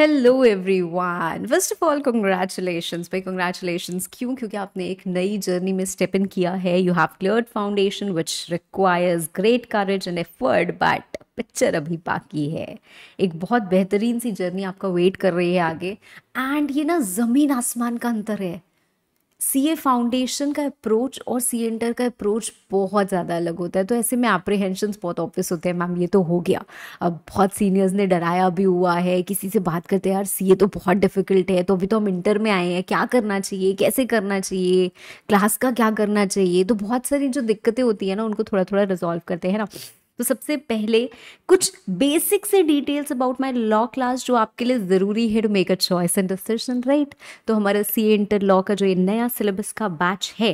Hello everyone first of all congratulation भाई congratulation क्यों क्योंकि आपने एक नई जर्नी में स्टेप इन किया है you have clear foundation which requires great courage and effort but picture अभी बाकी है एक बहुत बेहतरीन सी जर्नी आपका वेट कर रही है आगे एंड ये ना ज़मीन आसमान का अंतर है सी ए फाउंडेशन का अप्रोच और सी इंटर का अप्रोच बहुत ज़्यादा अलग होता है तो ऐसे में एप्रीहेंशंस बहुत ऑब्वियस होते हैं मैम ये तो हो गया अब बहुत सीनियर्स ने डराया भी हुआ है किसी से बात करते हैं यार सी ए तो बहुत डिफिकल्ट है तो अभी तो हम इंटर में आए हैं क्या करना चाहिए कैसे करना चाहिए क्लास का क्या करना चाहिए तो बहुत सारी जो दिक्कतें होती है ना उनको थोड़ा थोड़ा रिजॉल्व करते हैं ना तो सबसे पहले कुछ बेसिक से details about my law class जो आपके लिए ज़रूरी है to make a choice and decision right तो हमारा सी इंटर लॉ का जो ये नया सिलेबस का बैच है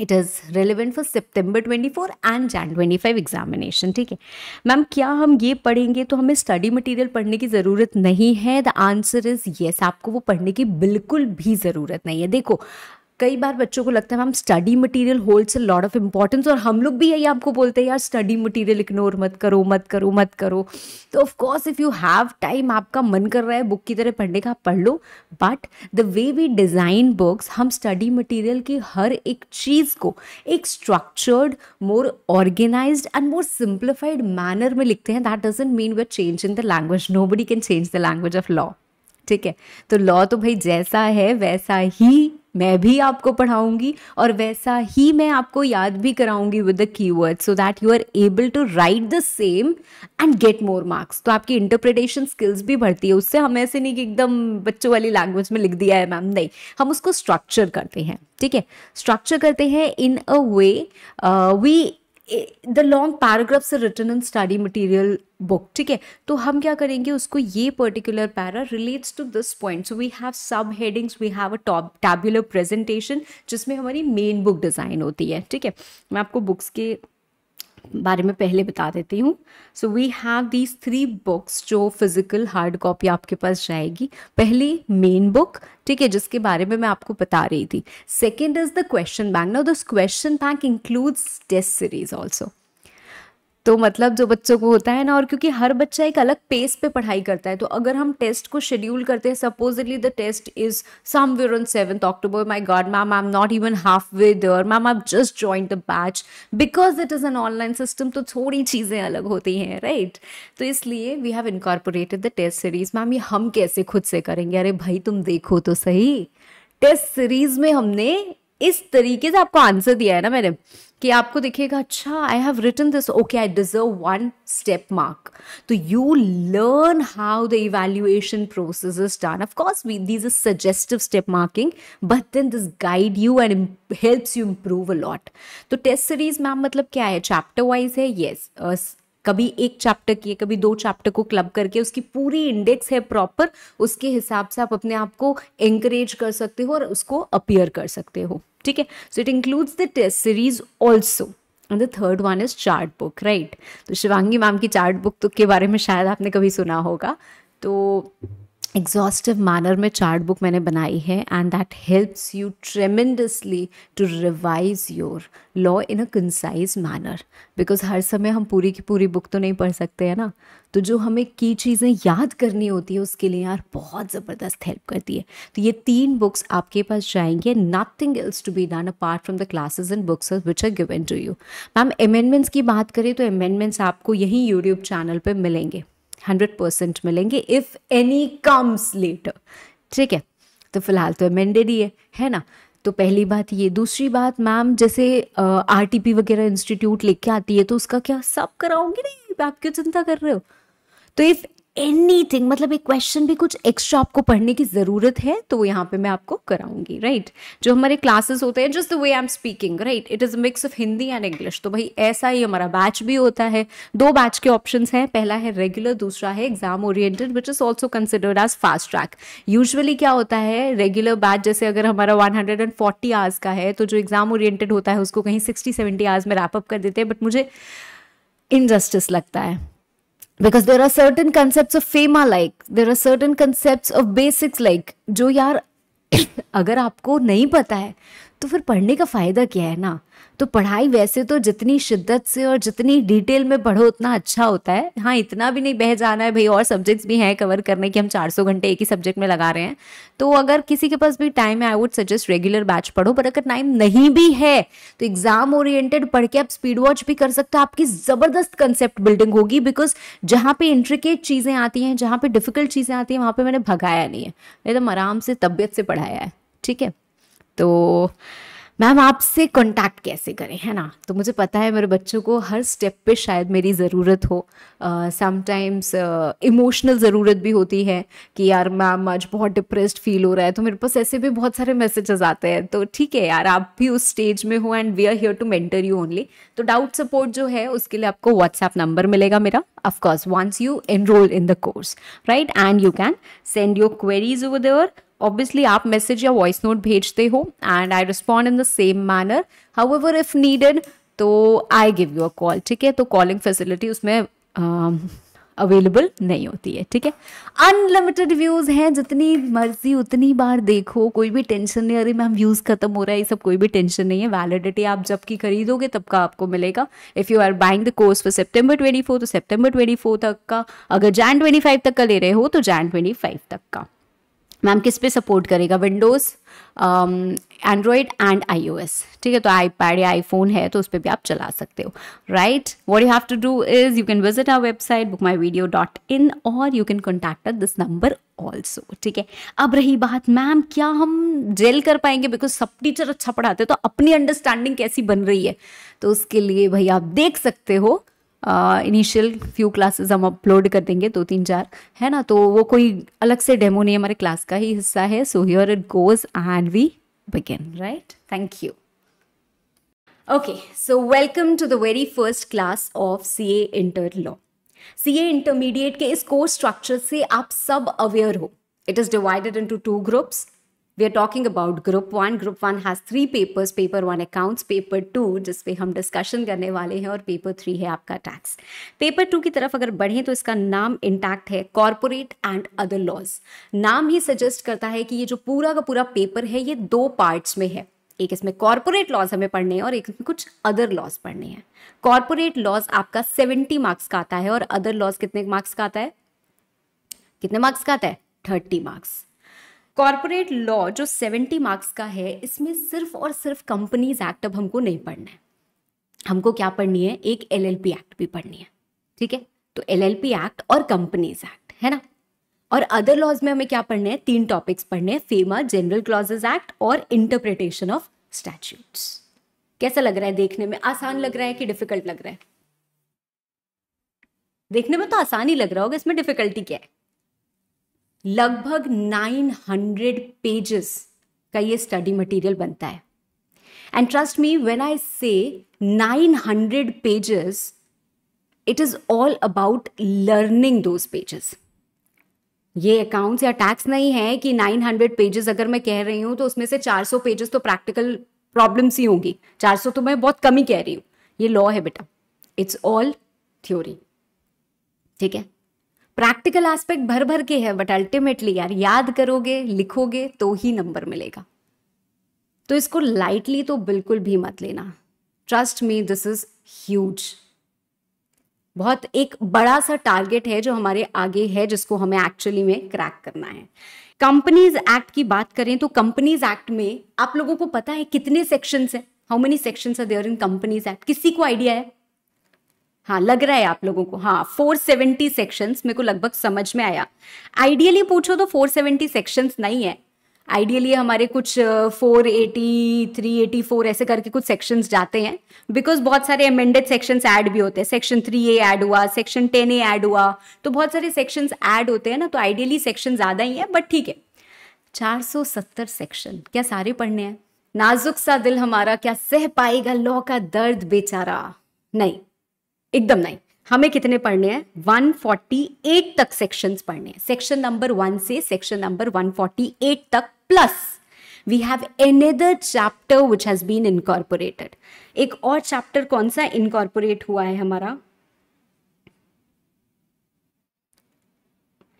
it is relevant for September 24 and Jan 25 examination ठीक है मैम क्या हम ये पढ़ेंगे तो हमें स्टडी मटेरियल पढ़ने की ज़रूरत नहीं है द आंसर इज़ येस आपको वो पढ़ने की बिल्कुल भी ज़रूरत नहीं है देखो कई बार बच्चों को लगता है ma'am study material holds a lot of importance और हम लोग भी यही आपको बोलते हैं यार स्टडी मटेरियल इग्नोर मत करो मत करो मत करो तो of course if you have time आपका मन कर रहा है बुक की तरह पढ़ने का पढ़ लो but the way we design books हम स्टडी मटेरियल की हर एक चीज़ को एक structured more organise and more simplified manner में लिखते हैं that doesn't mean we change in the language nobody can change the language of law ठीक है तो लॉ तो भाई जैसा है वैसा ही मैं भी आपको पढ़ाऊंगी और वैसा ही मैं आपको याद भी कराऊंगी with the keyword so that you are able to write the same and get more marks तो आपकी इंटरप्रिटेशन स्किल्स भी बढ़ती है उससे हम ऐसे नहीं कि एकदम बच्चों वाली लैंग्वेज में लिख दिया है मैम नहीं हम उसको स्ट्रक्चर करते हैं ठीक है स्ट्रक्चर करते हैं in a way we the long paragraphs are written in study material book ठीक है तो हम क्या करेंगे उसको ये particular para relates to this point so we have sub headings we have a top tabular presentation जिसमें हमारी मेन बुक डिज़ाइन होती है ठीक है मैं आपको बुक्स के बारे में पहले बता देती हूँ so we have these three books जो फिज़िकल हार्ड कॉपी आपके पास जाएगी पहली मेन बुक ठीक है जिसके बारे में मैं आपको बता रही थी second is the question bank now this question bank includes test series also तो मतलब जो बच्चों को होता है ना और क्योंकि हर बच्चा एक अलग पेस पे पढ़ाई करता है तो अगर हम टेस्ट को शेड्यूल करते हैं supposedly the test is somewhere on seventh October my god ma'am I am not even half way there ma'am I just join the batch because it is an online system तो थोड़ी चीज़ें अलग होती हैं right तो इसलिए we have incorporated the test series ma'am ये हम कैसे खुद से करेंगे अरे भाई तुम देखो तो सही टेस्ट सीरीज में हमने इस तरीके से आपको आंसर दिया है ना मैंने कि आपको दिखेगा अच्छा I have written this okay I deserve one step mark तो you learn how the evaluation process is done of course we these is suggestive step marking but then this guide you and helps you improve a lot तो test series ma'am मतलब क्या है chapter wise है yes uh, कभी एक chapter की है कभी दो चैप्टर को क्लब करके उसकी पूरी इंडेक्स है प्रॉपर उसके हिसाब से आप अपने आप को एंकरेज कर सकते हो और उसको अपियर कर सकते हो ठीक है so it includes the test series also and the third one is chart book right तो शिवांगी मैम की चार्ट बुक तो के बारे में शायद आपने कभी सुना होगा तो एग्जॉस्टिव मैनर में चार्ट बुक मैंने बनाई है and that helps you tremendously to revise your law in a concise manner because हर समय हम पूरी की पूरी बुक तो नहीं पढ़ सकते हैं ना तो जो हमें की चीज़ें याद करनी होती है उसके लिए यार बहुत ज़बरदस्त हेल्प करती है तो ये तीन बुक्स आपके पास जाएंगे nothing else to be done apart from the classes and books which are given to you ma'am amendments की बात करें तो अमेंडमेंट्स आपको यहीं यूट्यूब चैनल पर मिलेंगे हंड्रेड परसेंट मिलेंगे इफ़ एनी कम्स लेटर ठीक है तो फिलहाल तो अमेंडेड ही है है ना तो पहली बात ये दूसरी बात मैम जैसे आर टी पी वगैरह इंस्टीट्यूट लेके आती है तो उसका क्या सब कराऊंगी नहीं आप क्यों चिंता कर रहे हो तो इफ़ एनी थिंग मतलब एक क्वेश्चन भी कुछ एक्स्ट्रा आपको पढ़ने की ज़रूरत है तो वो यहाँ पे मैं आपको कराऊंगी राइट right? जो हमारे क्लासेस होते हैं just the way I am speaking right it is mix of Hindi and English तो भाई ऐसा ही हमारा बैच भी होता है दो बैच के ऑप्शन हैं पहला है रेगुलर दूसरा है exam oriented which is also considered as fast track usually क्या होता है रेगुलर बैच जैसे अगर हमारा one hundred and forty hours का है तो जो एग्जाम ओरिएंटेड होता है उसको कहीं सिक्सटी सेवेंटी आवर्स में रैपअप कर देते हैं बट मुझे इनजस्टिस लगता है because there are certain concept of FEMA like there are certain concept of basics like जो यार अगर आपको नहीं पता है तो फिर पढ़ने का फ़ायदा क्या है ना तो पढ़ाई वैसे तो जितनी शिद्दत से और जितनी डिटेल में पढ़ो उतना अच्छा होता है हाँ इतना भी नहीं बह जाना है भाई और सब्जेक्ट्स भी हैं कवर करने के हम 400 घंटे एक ही सब्जेक्ट में लगा रहे हैं तो अगर किसी के पास भी टाइम है I would suggest regular batch पढ़ो पर अगर टाइम नहीं भी है तो एग्जाम ओरिएंटेड पढ़ के आप स्पीड वॉच भी कर सकते हो आपकी ज़बरदस्त कंसेप्ट बिल्डिंग होगी बिकॉज जहाँ पे इंट्रिकेट चीज़ें आती हैं जहाँ पे डिफिकल्ट चीज़ें आती हैं वहाँ पर मैंने भगाया नहीं है एकदम आराम से तबियत से पढ़ाया है ठीक है तो मैम आपसे कांटेक्ट कैसे करें है ना तो मुझे पता है मेरे बच्चों को हर स्टेप पे शायद मेरी ज़रूरत हो समटाइम्स इमोशनल ज़रूरत भी होती है कि यार मैम आज बहुत डिप्रेस्ड फील हो रहा है तो मेरे पास ऐसे भी बहुत सारे मैसेजेस आते हैं तो ठीक है यार आप भी उस स्टेज में हो and we are here to mentor you only तो डाउट सपोर्ट जो है उसके लिए आपको व्हाट्सएप नंबर मिलेगा मेरा of course once you enrol in the course right and you can send your queries over there obviously आप मैसेज या वॉइस नोट भेजते हो and I respond in the same manner however if needed तो I give you a call ठीक है तो calling facility उसमें available नहीं होती है ठीक है अनलिमिटेड व्यूज़ हैं जितनी मर्जी उतनी बार देखो कोई भी टेंशन नहीं अरे मैम व्यूज़ ख़त्म हो रहा है ये सब कोई भी टेंशन नहीं है वैलिडिटी आप जब की खरीदोगे तब का आपको मिलेगा if you are buying the course for सितंबर 24 तो सितंबर 24 तक का अगर जैन 25 तक का ले रहे हो तो जैन 25 तक का मैम किस पे सपोर्ट करेगा विंडोज़ एंड्रॉयड एंड आई ठीक है तो आई पैड या आईफोन है तो उस पर भी आप चला सकते हो right what you have to do is you can visit our website book my video dot in और you can contact this number also ठीक है अब रही बात मैम क्या हम जेल कर पाएंगे बिकॉज सब टीचर अच्छा पढ़ाते तो अपनी अंडरस्टैंडिंग कैसी बन रही है तो उसके लिए भाई आप देख सकते हो इनिशियल फ्यू क्लासेस हम अपलोड कर देंगे दो तीन चार है ना तो वो कोई अलग से डेमो नहीं हमारे क्लास का ही हिस्सा है so here it goes and we begin right thank you okay so welcome to the very first class of C A inter law C A intermediate के इस कोर्स स्ट्रक्चर से आप सब अवेयर हो it is divided to two groups we are talking about group one group one has three papers paper one accounts paper two जिस हम discussion करने वाले हैं और पेपर थ्री है आपका टैक्स पेपर टू की तरफ अगर बढ़ें तो इसका नाम इंटैक्ट है कॉरपोरेट एंड अदर लॉज नाम ही सजेस्ट करता है कि ये जो पूरा का पूरा पेपर है ये दो पार्ट्स में है एक इसमें कॉरपोरेट लॉज हमें पढ़ने हैं और एक इसमें कुछ अदर लॉज पढ़ने हैं कॉरपोरेट लॉज आपका सेवेंटी मार्क्स का आता है और अदर लॉज कितने मार्क्स का आता है कितने मार्क्स का आता है थर्टी मार्क्स कॉरपोरेट लॉ जो 70 मार्क्स का है इसमें सिर्फ और सिर्फ कंपनीज एक्ट अब हमको नहीं पढ़ना है हमको क्या पढ़नी है एक एल एक्ट भी पढ़नी है ठीक है तो एल एक्ट और कंपनीज एक्ट है ना और अदर लॉज में हमें क्या पढ़ने हैं तीन टॉपिक्स पढ़ने हैं फेमा जनरल क्लॉजेज एक्ट और इंटरप्रिटेशन ऑफ स्टैट्यूट्स कैसा लग रहा है देखने में आसान लग रहा है कि डिफिकल्ट लग रहा है देखने में तो आसान ही लग रहा होगा इसमें डिफिकल्टी क्या है लगभग 900 पेजेस का ये स्टडी मटेरियल बनता है and trust me when I say 900 pages it is all about learning those pages ये अकाउंट्स या टैक्स नहीं है कि 900 पेजेस अगर मैं कह रही हूं तो उसमें से 400 पेजेस तो प्रैक्टिकल प्रॉब्लम्स ही होंगी 400 तो मैं बहुत कम ही कह रही हूं ये लॉ है बेटा इट्स ऑल थ्योरी ठीक है प्रैक्टिकल एस्पेक्ट भर भर के है बट अल्टीमेटली यार याद करोगे लिखोगे तो ही नंबर मिलेगा तो इसको लाइटली तो बिल्कुल भी मत लेना trust me this is huge बहुत एक बड़ा सा टारगेट है जो हमारे आगे है जिसको हमें एक्चुअली में क्रैक करना है कंपनीज एक्ट की बात करें तो कंपनीज एक्ट में आप लोगों को पता है कितने सेक्शंस हैं how many sections are there in companies act किसी को आइडिया है हाँ लग रहा है आप लोगों को हाँ 470 सेक्शंस मेरे को लगभग समझ में आया आइडियली पूछो तो 470 सेक्शंस नहीं है आइडियली हमारे कुछ 480, 384 ऐसे करके कुछ सेक्शंस जाते हैं बिकॉज बहुत सारे अमेंडेड सेक्शंस ऐड भी होते हैं सेक्शन ए ऐड हुआ सेक्शन ए ऐड हुआ तो बहुत सारे सेक्शंस ऐड होते हैं ना तो आइडियली सेक्शन ज़्यादा ही है बट ठीक है सत्तर सेक्शन क्या सारे पढ़ने हैं नाजुक सा दिल हमारा क्या सह पाएगा लॉ का दर्द बेचारा नहीं एकदम नहीं हमें कितने पढ़ने हैं 148 तक सेक्शंस पढ़ने हैं सेक्शन नंबर वन से सेक्शन नंबर 148 तक plus we have another chapter which has been incorporated एक और चैप्टर कौन सा इनकॉर्पोरेट हुआ है हमारा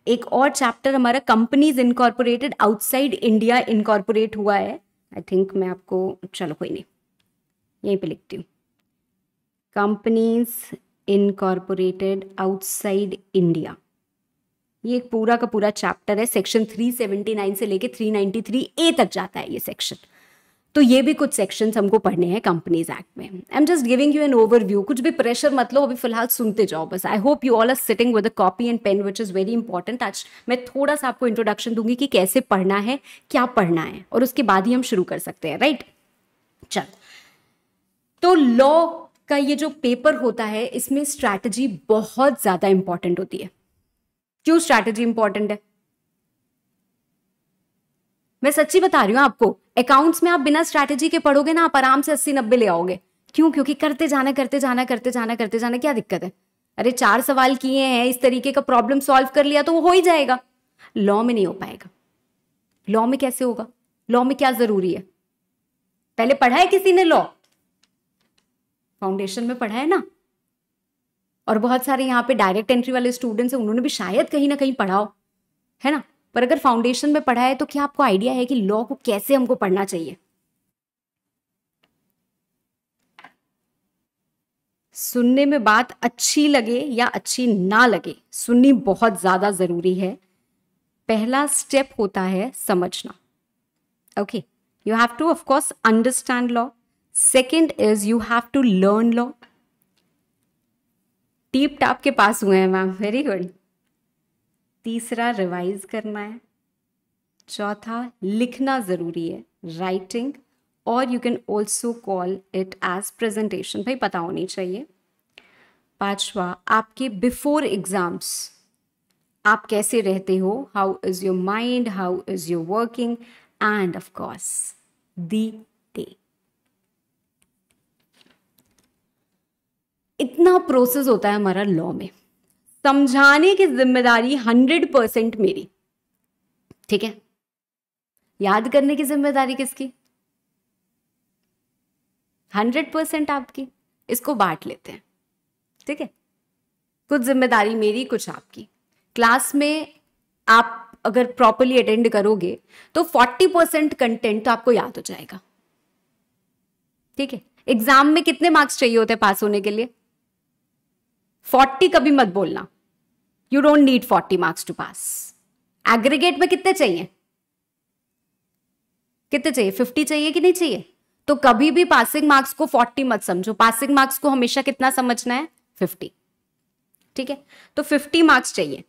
एक और चैप्टर हमारा companies incorporated outside India incorporate हुआ है आई थिंक मैं आपको चलो कोई नहीं यहीं पे लिखती हूँ कंपनीज इनकॉर्पोरेटेड आउटसाइड इंडिया ये एक पूरा का पूरा चैप्टर है सेक्शन 379 से लेके 393 ए तक जाता है ये सेक्शन तो ये भी कुछ सेक्शन हमको पढ़ने हैं कंपनीज एक्ट में I am just giving you an overview कुछ भी प्रेशर मतलब अभी फिलहाल सुनते जाओ बस I hope you all are sitting with a copy and pen which is very important आज मैं थोड़ा सा आपको इंट्रोडक्शन दूंगी कि कैसे पढ़ना है क्या पढ़ना है और उसके बाद ही हम शुरू कर सकते हैं राइट चल तो लॉ का ये जो पेपर होता है इसमें स्ट्रैटेजी बहुत ज़्यादा इंपॉर्टेंट होती है क्यों स्ट्रैटेजी इंपॉर्टेंट है मैं सच्ची बता रही हूं आपको अकाउंट्स में आप बिना स्ट्रैटेजी के पढ़ोगे ना आप आराम से अस्सी नब्बे ले आओगे क्यों क्योंकि करते जाना करते जाना करते जाना करते जाना क्या दिक्कत है अरे चार सवाल किए हैं इस तरीके का प्रॉब्लम सॉल्व कर लिया तो वो हो ही जाएगा लॉ में नहीं हो पाएगा लॉ में कैसे होगा लॉ में क्या जरूरी है पहले पढ़ा है किसी ने लॉ फाउंडेशन में पढ़ा है ना और बहुत सारे यहाँ पे डायरेक्ट एंट्री वाले स्टूडेंट्स हैं उन्होंने भी शायद कहीं ना कहीं पढ़ाओ है ना पर अगर फाउंडेशन में पढ़ा है तो क्या आपको आइडिया है कि लॉ को कैसे हमको पढ़ना चाहिए सुनने में बात अच्छी लगे या अच्छी ना लगे सुननी बहुत ज़्यादा ज़रूरी है पहला स्टेप होता है समझना okay you have to of course understand law second is you have to learn law tip top के पास हुए हैं मैम वेरी गुड तीसरा रिवाइज करना है चौथा लिखना ज़रूरी है राइटिंग और you can also call it as presentation भाई पता होनी चाहिए पांचवा आपके बिफोर एग्ज़ाम्स आप कैसे रहते हो how is your mind how is your working and of course दी इतना प्रोसेस होता है हमारा लॉ में समझाने की जिम्मेदारी हंड्रेड परसेंट मेरी ठीक है याद करने की जिम्मेदारी किसकी हंड्रेड परसेंट आपकी इसको बांट लेते हैं ठीक है कुछ जिम्मेदारी मेरी कुछ आपकी क्लास में आप अगर प्रॉपरली अटेंड करोगे तो फोर्टी परसेंट कंटेंट तो आपको याद हो जाएगा ठीक है एग्जाम में कितने मार्क्स चाहिए होते हैं पास होने के लिए फोर्टी कभी मत बोलना you don't need forty marks to pass aggregate में कितने चाहिए कितने चाहिए फिफ्टी चाहिए कि नहीं चाहिए तो कभी भी पासिंग मार्क्स को फोर्टी मत समझो पासिंग मार्क्स को हमेशा कितना समझना है फिफ्टी ठीक है तो फिफ्टी मार्क्स चाहिए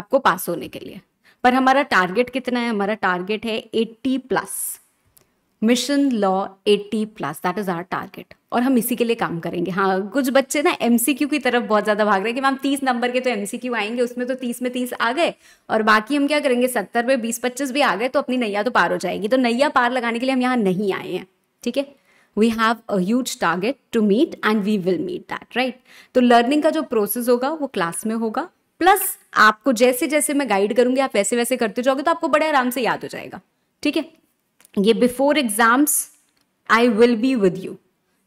आपको पास होने के लिए पर हमारा टारगेट कितना है हमारा टारगेट है eighty plus mission law eighty plus that is our target और हम इसी के लिए काम करेंगे हाँ कुछ बच्चे ना एम की तरफ बहुत ज़्यादा भाग रहे हैं कि मैम तीस नंबर के तो एम आएंगे उसमें तो तीस में तीस आ गए और बाकी हम क्या करेंगे सत्तर में बीस पच्चीस भी आ गए तो अपनी नैया तो पार हो जाएगी तो नैया पार लगाने के लिए हम यहाँ नहीं आए हैं ठीक है we have a huge target to meet and we will meet that right तो लर्निंग का जो प्रोसेस होगा वो क्लास में होगा प्लस आपको जैसे जैसे मैं गाइड करूंगी आप वैसे वैसे करते जाओगे तो आपको बड़े आराम से याद हो जाएगा ठीक है ये before exams I will be with you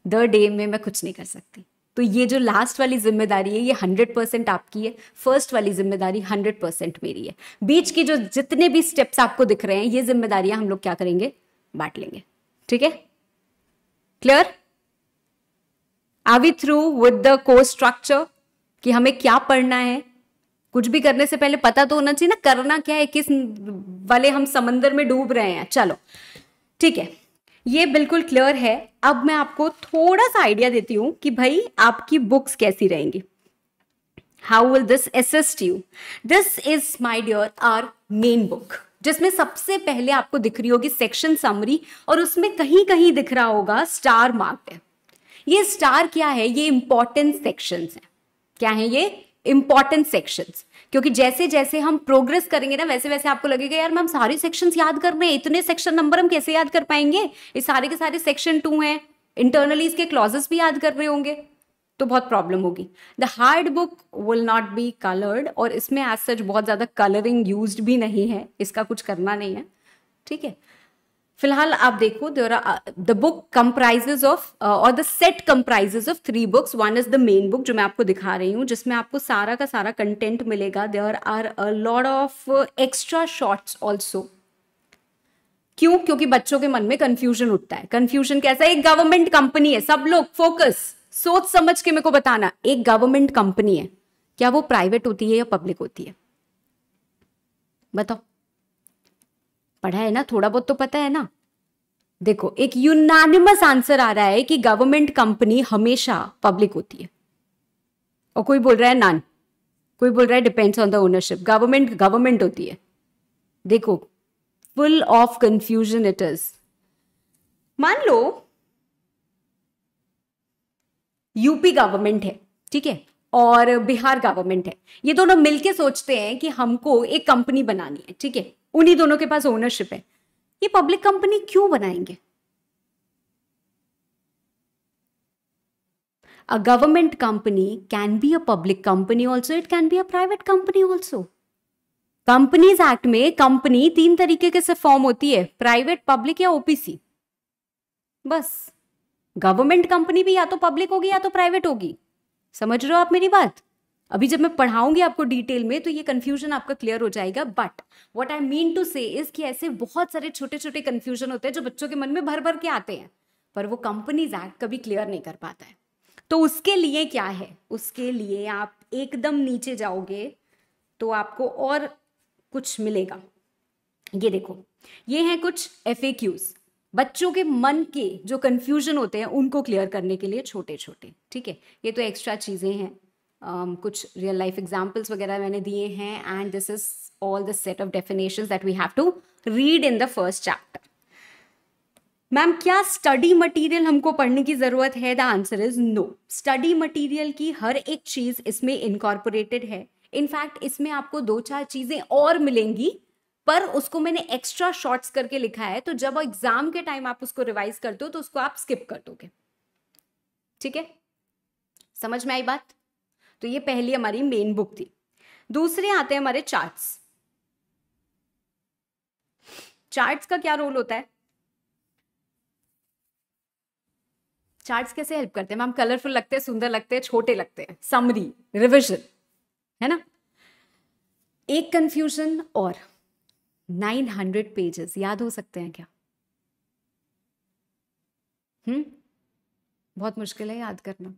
the day में मैं कुछ नहीं कर सकती तो ये जो लास्ट वाली जिम्मेदारी है ये हंड्रेड परसेंट आपकी है फर्स्ट वाली जिम्मेदारी हंड्रेड परसेंट मेरी है बीच की जो जितने भी स्टेप्स आपको दिख रहे हैं ये जिम्मेदारियां हम लोग क्या करेंगे बांट लेंगे ठीक है clear are we through with the course structure कि हमें क्या पढ़ना है कुछ भी करने से पहले पता तो होना चाहिए ना करना क्या है किस वाले हम समंदर में डूब रहे हैं चलो ठीक है ये बिल्कुल क्लियर है अब मैं आपको थोड़ा सा आइडिया देती हूं कि भाई आपकी बुक्स कैसी रहेंगी how will this assist you this is my dear our main book जिसमें सबसे पहले आपको दिख रही होगी सेक्शन समरी और उसमें कहीं कहीं दिख रहा होगा स्टार मार्क ये स्टार क्या है ये इंपॉर्टेंट सेक्शन है क्या है ये इंपॉर्टेंट सेक्शन क्योंकि जैसे जैसे हम प्रोग्रेस करेंगे ना वैसे वैसे आपको लगेगा यार मैम सारे सेक्शन याद कर रहे हैं इतने सेक्शन नंबर हम कैसे याद कर पाएंगे ये सारे के सारे सेक्शन टू हैं इंटरनली इसके क्लॉजेस भी याद कर रहे होंगे तो बहुत प्रॉब्लम होगी the hard book will not be coloured और इसमें एज सच बहुत ज़्यादा कलरिंग यूज भी नहीं है इसका कुछ करना नहीं है ठीक है फिलहाल आप देखो there are the book comprises of और the set comprises of three books one is the main book जो मैं आपको दिखा रही हूँ जिसमें आपको सारा का सारा कंटेंट मिलेगा there are a lot of extra shorts also क्यों क्योंकि बच्चों के मन में कंफ्यूजन उठता है कंफ्यूजन कैसा एक गवर्नमेंट कंपनी है सब लोग फोकस सोच समझ के मेरे को बताना एक गवर्नमेंट कंपनी है क्या वो प्राइवेट होती है या पब्लिक होती है बताओ पढ़ा है ना थोड़ा बहुत तो पता है ना देखो एक यूनानिमस आंसर आ रहा है कि गवर्नमेंट कंपनी हमेशा पब्लिक होती है और कोई बोल रहा है नान कोई बोल रहा है depends on the ownership government government होती है देखो full of confusion it is मान लो यूपी गवर्नमेंट है ठीक है और बिहार गवर्नमेंट है ये दोनों मिलके सोचते हैं कि हमको एक कंपनी बनानी है ठीक है उन्हीं दोनों के पास ओनरशिप है ये पब्लिक कंपनी क्यों बनाएंगे a government company can be a public company also it can be a private company also companies act में कंपनी तीन तरीके के से फॉर्म होती है प्राइवेट पब्लिक या ओपीसी बस गवर्नमेंट कंपनी भी या तो पब्लिक होगी या तो प्राइवेट होगी समझ रहे हो आप मेरी बात अभी जब मैं पढ़ाऊंगी आपको डिटेल में तो ये कन्फ्यूजन आपका क्लियर हो जाएगा but what I mean to say is कि ऐसे बहुत सारे छोटे छोटे कन्फ्यूजन होते हैं जो बच्चों के मन में भर भर के आते हैं पर वो कंपनीज एक्ट कभी क्लियर नहीं कर पाता है तो उसके लिए क्या है उसके लिए आप एकदम नीचे जाओगे तो आपको और कुछ मिलेगा ये देखो ये हैं कुछ एफ बच्चों के मन के जो कन्फ्यूजन होते हैं उनको क्लियर करने के लिए छोटे छोटे ठीक है ये तो एक्स्ट्रा चीज़ें हैं um, कुछ रियल लाइफ एग्जाम्पल्स वगैरह मैंने दिए हैं and this is all the set of definition that we have to read in the first chapter ma'am क्या स्टडी मटेरियल हमको पढ़ने की ज़रूरत है the answer is no study material की हर एक चीज़ इसमें इनकॉर्पोरेटेड है इनफैक्ट इसमें आपको दो चार चीज़ें और मिलेंगी पर उसको मैंने एक्स्ट्रा शॉर्ट्स करके लिखा है तो जब एग्जाम के टाइम आप उसको रिवाइज करते हो तो उसको आप स्किप कर दोगे ठीक है समझ में आई बात तो ये पहली हमारी मेन बुक थी दूसरे आते हैं हमारे चार्ट्स चार्ट्स का क्या रोल होता है चार्ट्स कैसे हेल्प करते हैं मैम कलरफुल लगते हैं सुंदर लगते हैं छोटे लगते हैं समरी रिविजन है ना एक कंफ्यूजन और 900 पेजेस याद हो सकते हैं क्या हम्म बहुत मुश्किल है याद करना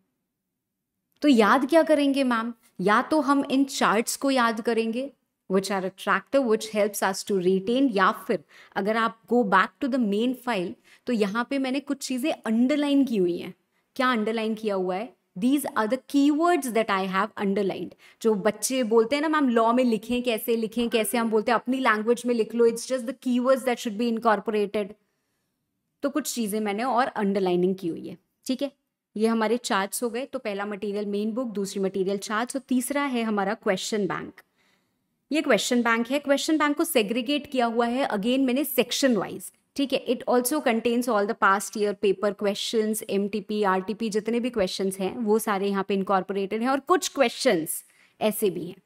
तो याद क्या करेंगे मैम या तो हम इन चार्ट्स को याद करेंगे which are attractive which help us to retain या फिर अगर आप go back to the main file तो यहाँ पे मैंने कुछ चीज़ें अंडरलाइन की हुई हैं क्या अंडरलाइन किया हुआ है these are the key words that I have underlined जो बच्चे बोलते हैं ना मैम लॉ में लिखें कैसे लिखें कैसे हम बोलते हैं अपनी लैंग्वेज में लिख लो it's just the key words that should be incorporated तो कुछ चीज़ें मैंने और अंडरलाइनिंग की हुई है ठीक है ये हमारे चार्ट्स हो गए तो पहला मटेरियल मेन बुक दूसरी मटेरियल चार्ट्स और तीसरा है हमारा क्वेश्चन बैंक ये क्वेश्चन बैंक है क्वेश्चन बैंक को सेग्रीगेट किया हुआ है अगेन मैंने सेक्शन वाइज ठीक है it also contains all the past year paper question M T जितने भी क्वेश्चन हैं वो सारे यहाँ पे इनकॉर्पोरेटेड हैं और कुछ क्वेश्चन ऐसे भी हैं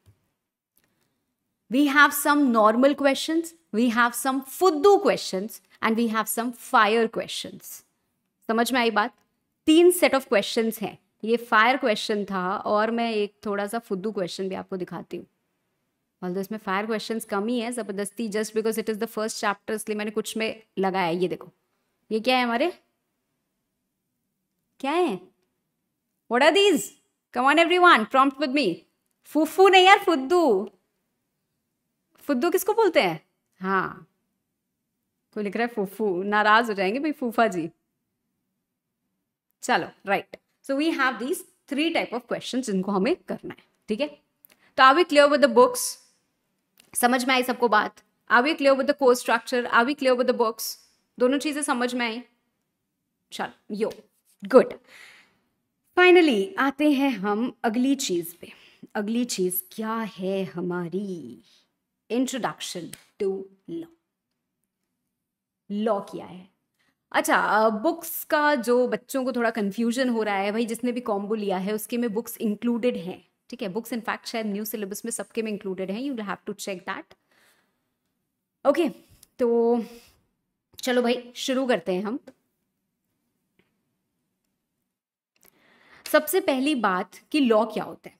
we have some normal question we have some फुद्दू question and we have some fire question समझ में आई बात तीन सेट ऑफ क्वेश्चन हैं ये फायर क्वेश्चन था और मैं एक थोड़ा सा फुद्दू क्वेश्चन भी आपको दिखाती हूँ और इसमें फायर क्वेश्चन कम ही है ज़बरदस्ती just because it is the first chapter इसलिए मैंने कुछ में लगाया ये देखो ये क्या है हमारे क्या है what are these come on everyone prompt with me फूफू नहीं यार फुद्दू फुद्दू किसको बोलते हैं हाँ कोई लिख रहा है फूफू नाराज हो जाएंगे भाई फूफा जी चलो right so we have these three type of question जिनको हमें करना है ठीक है तो are we clear with the books समझ में आई सबको बात are we clear with the course structure are we clear with the books दोनों चीजें समझ में आई चलो यो गुड फाइनली आते हैं हम अगली चीज पे अगली चीज क्या है हमारी इंट्रोडक्शन टू लॉ लॉ क्या है अच्छा बुक्स का जो बच्चों को थोड़ा कन्फ्यूजन हो रहा है भाई जिसने भी कॉम्बो लिया है उसके में बुक्स इंक्लूडेड हैं ठीक है बुक्स इनफैक्ट शायद न्यू सिलेबस में सबके में इंक्लूडेड हैं you have to check that okay तो चलो भाई शुरू करते हैं हम सबसे पहली बात कि लॉ क्या होता है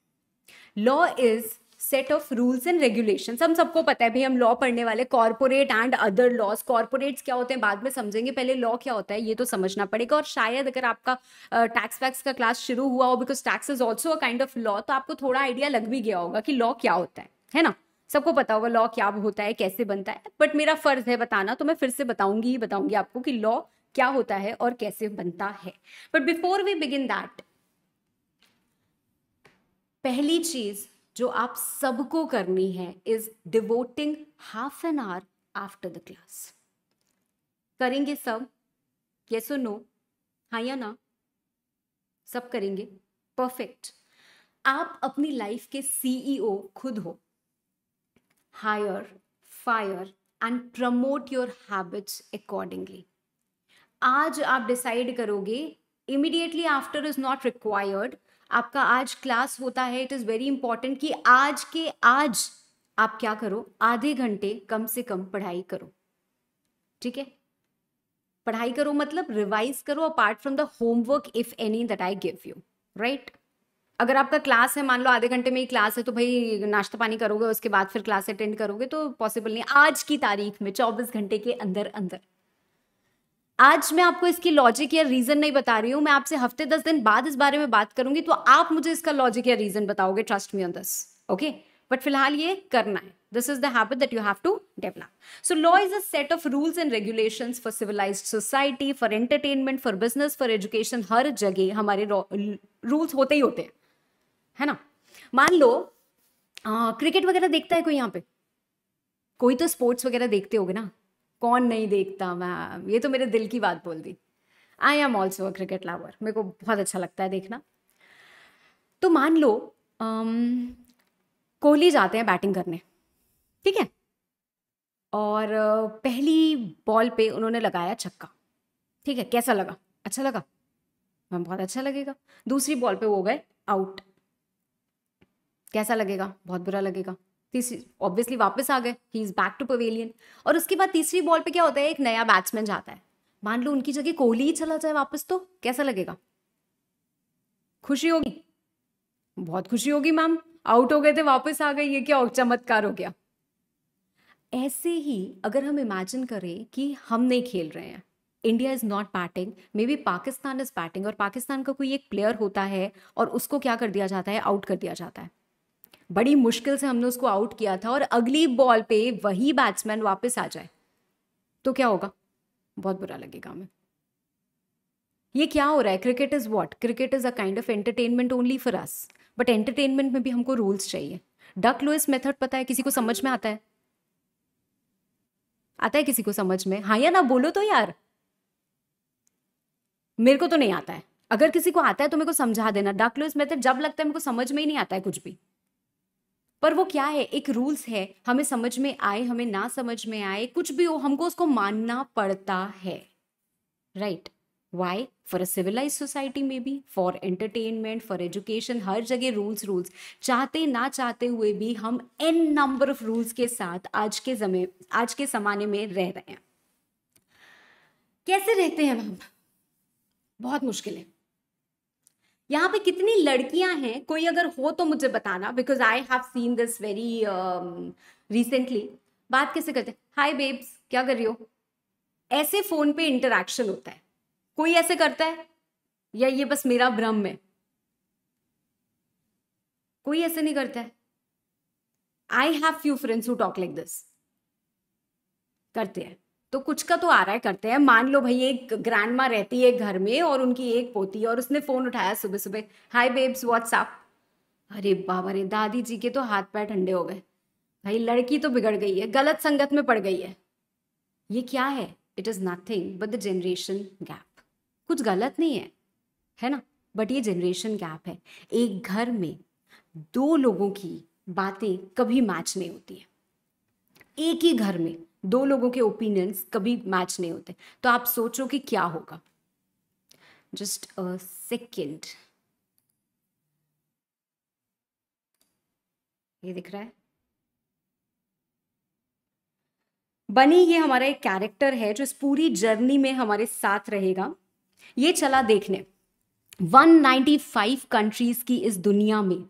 law is set of rules and regulation हम सबको पता है भाई हम लॉ पढ़ने वाले corporate and other laws corporates क्या होते हैं बाद में समझेंगे पहले लॉ क्या होता है ये तो समझना पड़ेगा और शायद अगर आपका टैक्स uh, वैक्स का क्लास शुरू हुआ हो because tax is also a kind of law तो आपको थोड़ा आइडिया लग भी गया होगा कि लॉ क्या होता है है ना सबको पता होगा लॉ क्या होता है कैसे बनता है बट मेरा फर्ज है बताना तो मैं फिर से बताऊंगी ही बताऊंगी आपको कि लॉ क्या होता है और कैसे बनता है but before we begin that पहली चीज जो आप सबको करनी है is devoting half an hour after the class करेंगे सब ये सो नो हाँ या ना सब करेंगे परफेक्ट आप अपनी लाइफ के सीईओ e खुद हो hire fire and promote your habits accordingly आज आप डिसाइड करोगे immediately after is not required आपका आज क्लास होता है इट इज़ वेरी इंपॉर्टेंट कि आज के आज आप क्या करो आधे घंटे कम से कम पढ़ाई करो ठीक है पढ़ाई करो मतलब रिवाइज करो apart from the homework if any that I give you right अगर आपका क्लास है मान लो आधे घंटे में ही क्लास है तो भाई नाश्ता पानी करोगे उसके बाद फिर क्लास अटेंड करोगे तो पॉसिबल नहीं आज की तारीख में चौबीस घंटे के अंदर अंदर आज मैं आपको इसकी लॉजिक या रीजन नहीं बता रही हूं मैं आपसे हफ्ते दस दिन बाद इस बारे में बात करूंगी तो आप मुझे इसका लॉजिक या रीजन बताओगे trust me on this okay but फिलहाल ये करना है this is the habit that you have to develop so law is is a set of rules and regulations for civilized society for entertainment for business for हर जगह हमारे rules होते ही होते हैं है ना मान लो क्रिकेट वगैरह देखता है कोई यहाँ पे कोई तो स्पोर्ट्स वगैरह देखते होगे ना कौन नहीं देखता मैम ये तो मेरे दिल की बात बोल दी I am also a cricket lover मेरे को बहुत अच्छा लगता है देखना तो मान लो कोहली जाते हैं बैटिंग करने ठीक है और पहली बॉल पे उन्होंने लगाया छक्का ठीक है कैसा लगा अच्छा लगा मैम बहुत अच्छा लगेगा दूसरी बॉल पे वो गए आउट कैसा लगेगा बहुत बुरा लगेगा ऑब्वियसली वापस आ गए he is back to pavilion और उसके बाद तीसरी बॉल पे क्या होता है एक नया बैट्समैन जाता है मान लो उनकी जगह कोहली ही चला जाए वापस तो कैसा लगेगा खुशी होगी बहुत खुशी होगी मैम आउट हो गए थे वापस आ गए ये क्या चमत्कार हो गया ऐसे ही अगर हम इमेजिन करें कि हम नहीं खेल रहे हैं India is not batting maybe Pakistan is batting और पाकिस्तान का कोई एक प्लेयर होता है और उसको क्या कर दिया जाता है आउट कर दिया जाता है बड़ी मुश्किल से हमने उसको आउट किया था और अगली बॉल पे वही बैट्समैन वापस आ जाए तो क्या होगा बहुत बुरा लगेगा हमें ये क्या हो रहा है cricket is what cricket is a kind of entertainment only for us but entertainment में भी हमको रूल्स चाहिए डक लुइस मेथड पता है किसी को समझ में आता है आता है किसी को समझ में हाँ या ना बोलो तो यार मेरे को तो नहीं आता है अगर किसी को आता है तो मेरे को समझा देना डक लुइस मेथड जब लगता है मेरे को समझ में ही नहीं आता है कुछ भी पर वो क्या है एक रूल्स है हमें समझ में आए हमें ना समझ में आए कुछ भी हो हमको उसको मानना पड़ता है right why for a civilise society में भी फॉर एंटरटेनमेंट फॉर एजुकेशन हर जगह रूल्स रूल्स चाहते ना चाहते हुए भी हम एन नंबर ऑफ रूल्स के साथ आज के समय आज के जमाने में रह रहे हैं कैसे रहते हैं हम बहुत मुश्किल है यहाँ पे कितनी लड़कियां हैं कोई अगर हो तो मुझे बताना because I have seen this very recently बात कैसे करते हाय बेब्स क्या कर रही हो ऐसे फोन पे इंटरेक्शन होता है कोई ऐसे करता है या ये बस मेरा भ्रम है कोई ऐसे नहीं करता है I have few friends who talk like this करते हैं तो कुछ का तो आ रहा है करते हैं मान लो भाई एक ग्रैंड माँ रहती है घर में और उनकी एक पोती है और उसने फ़ोन उठाया सुबह सुबह हाय बेब्स व्हाट्सअप अरे बाबा रे दादी जी के तो हाथ पैर ठंडे हो गए भाई लड़की तो बिगड़ गई है गलत संगत में पड़ गई है ये क्या है it is nothing but the generation gap कुछ गलत नहीं है है ना बट ये जनरेशन गैप है एक घर में दो लोगों की बातें कभी मैच नहीं होती है एक ही घर में दो लोगों के ओपिनियंस कभी मैच नहीं होते तो आप सोचो कि क्या होगा जस्ट अ सेकेंड ये दिख रहा है बनी ये हमारा एक कैरेक्टर है जो इस पूरी जर्नी में हमारे साथ रहेगा ये चला देखने 195 कंट्रीज की इस दुनिया में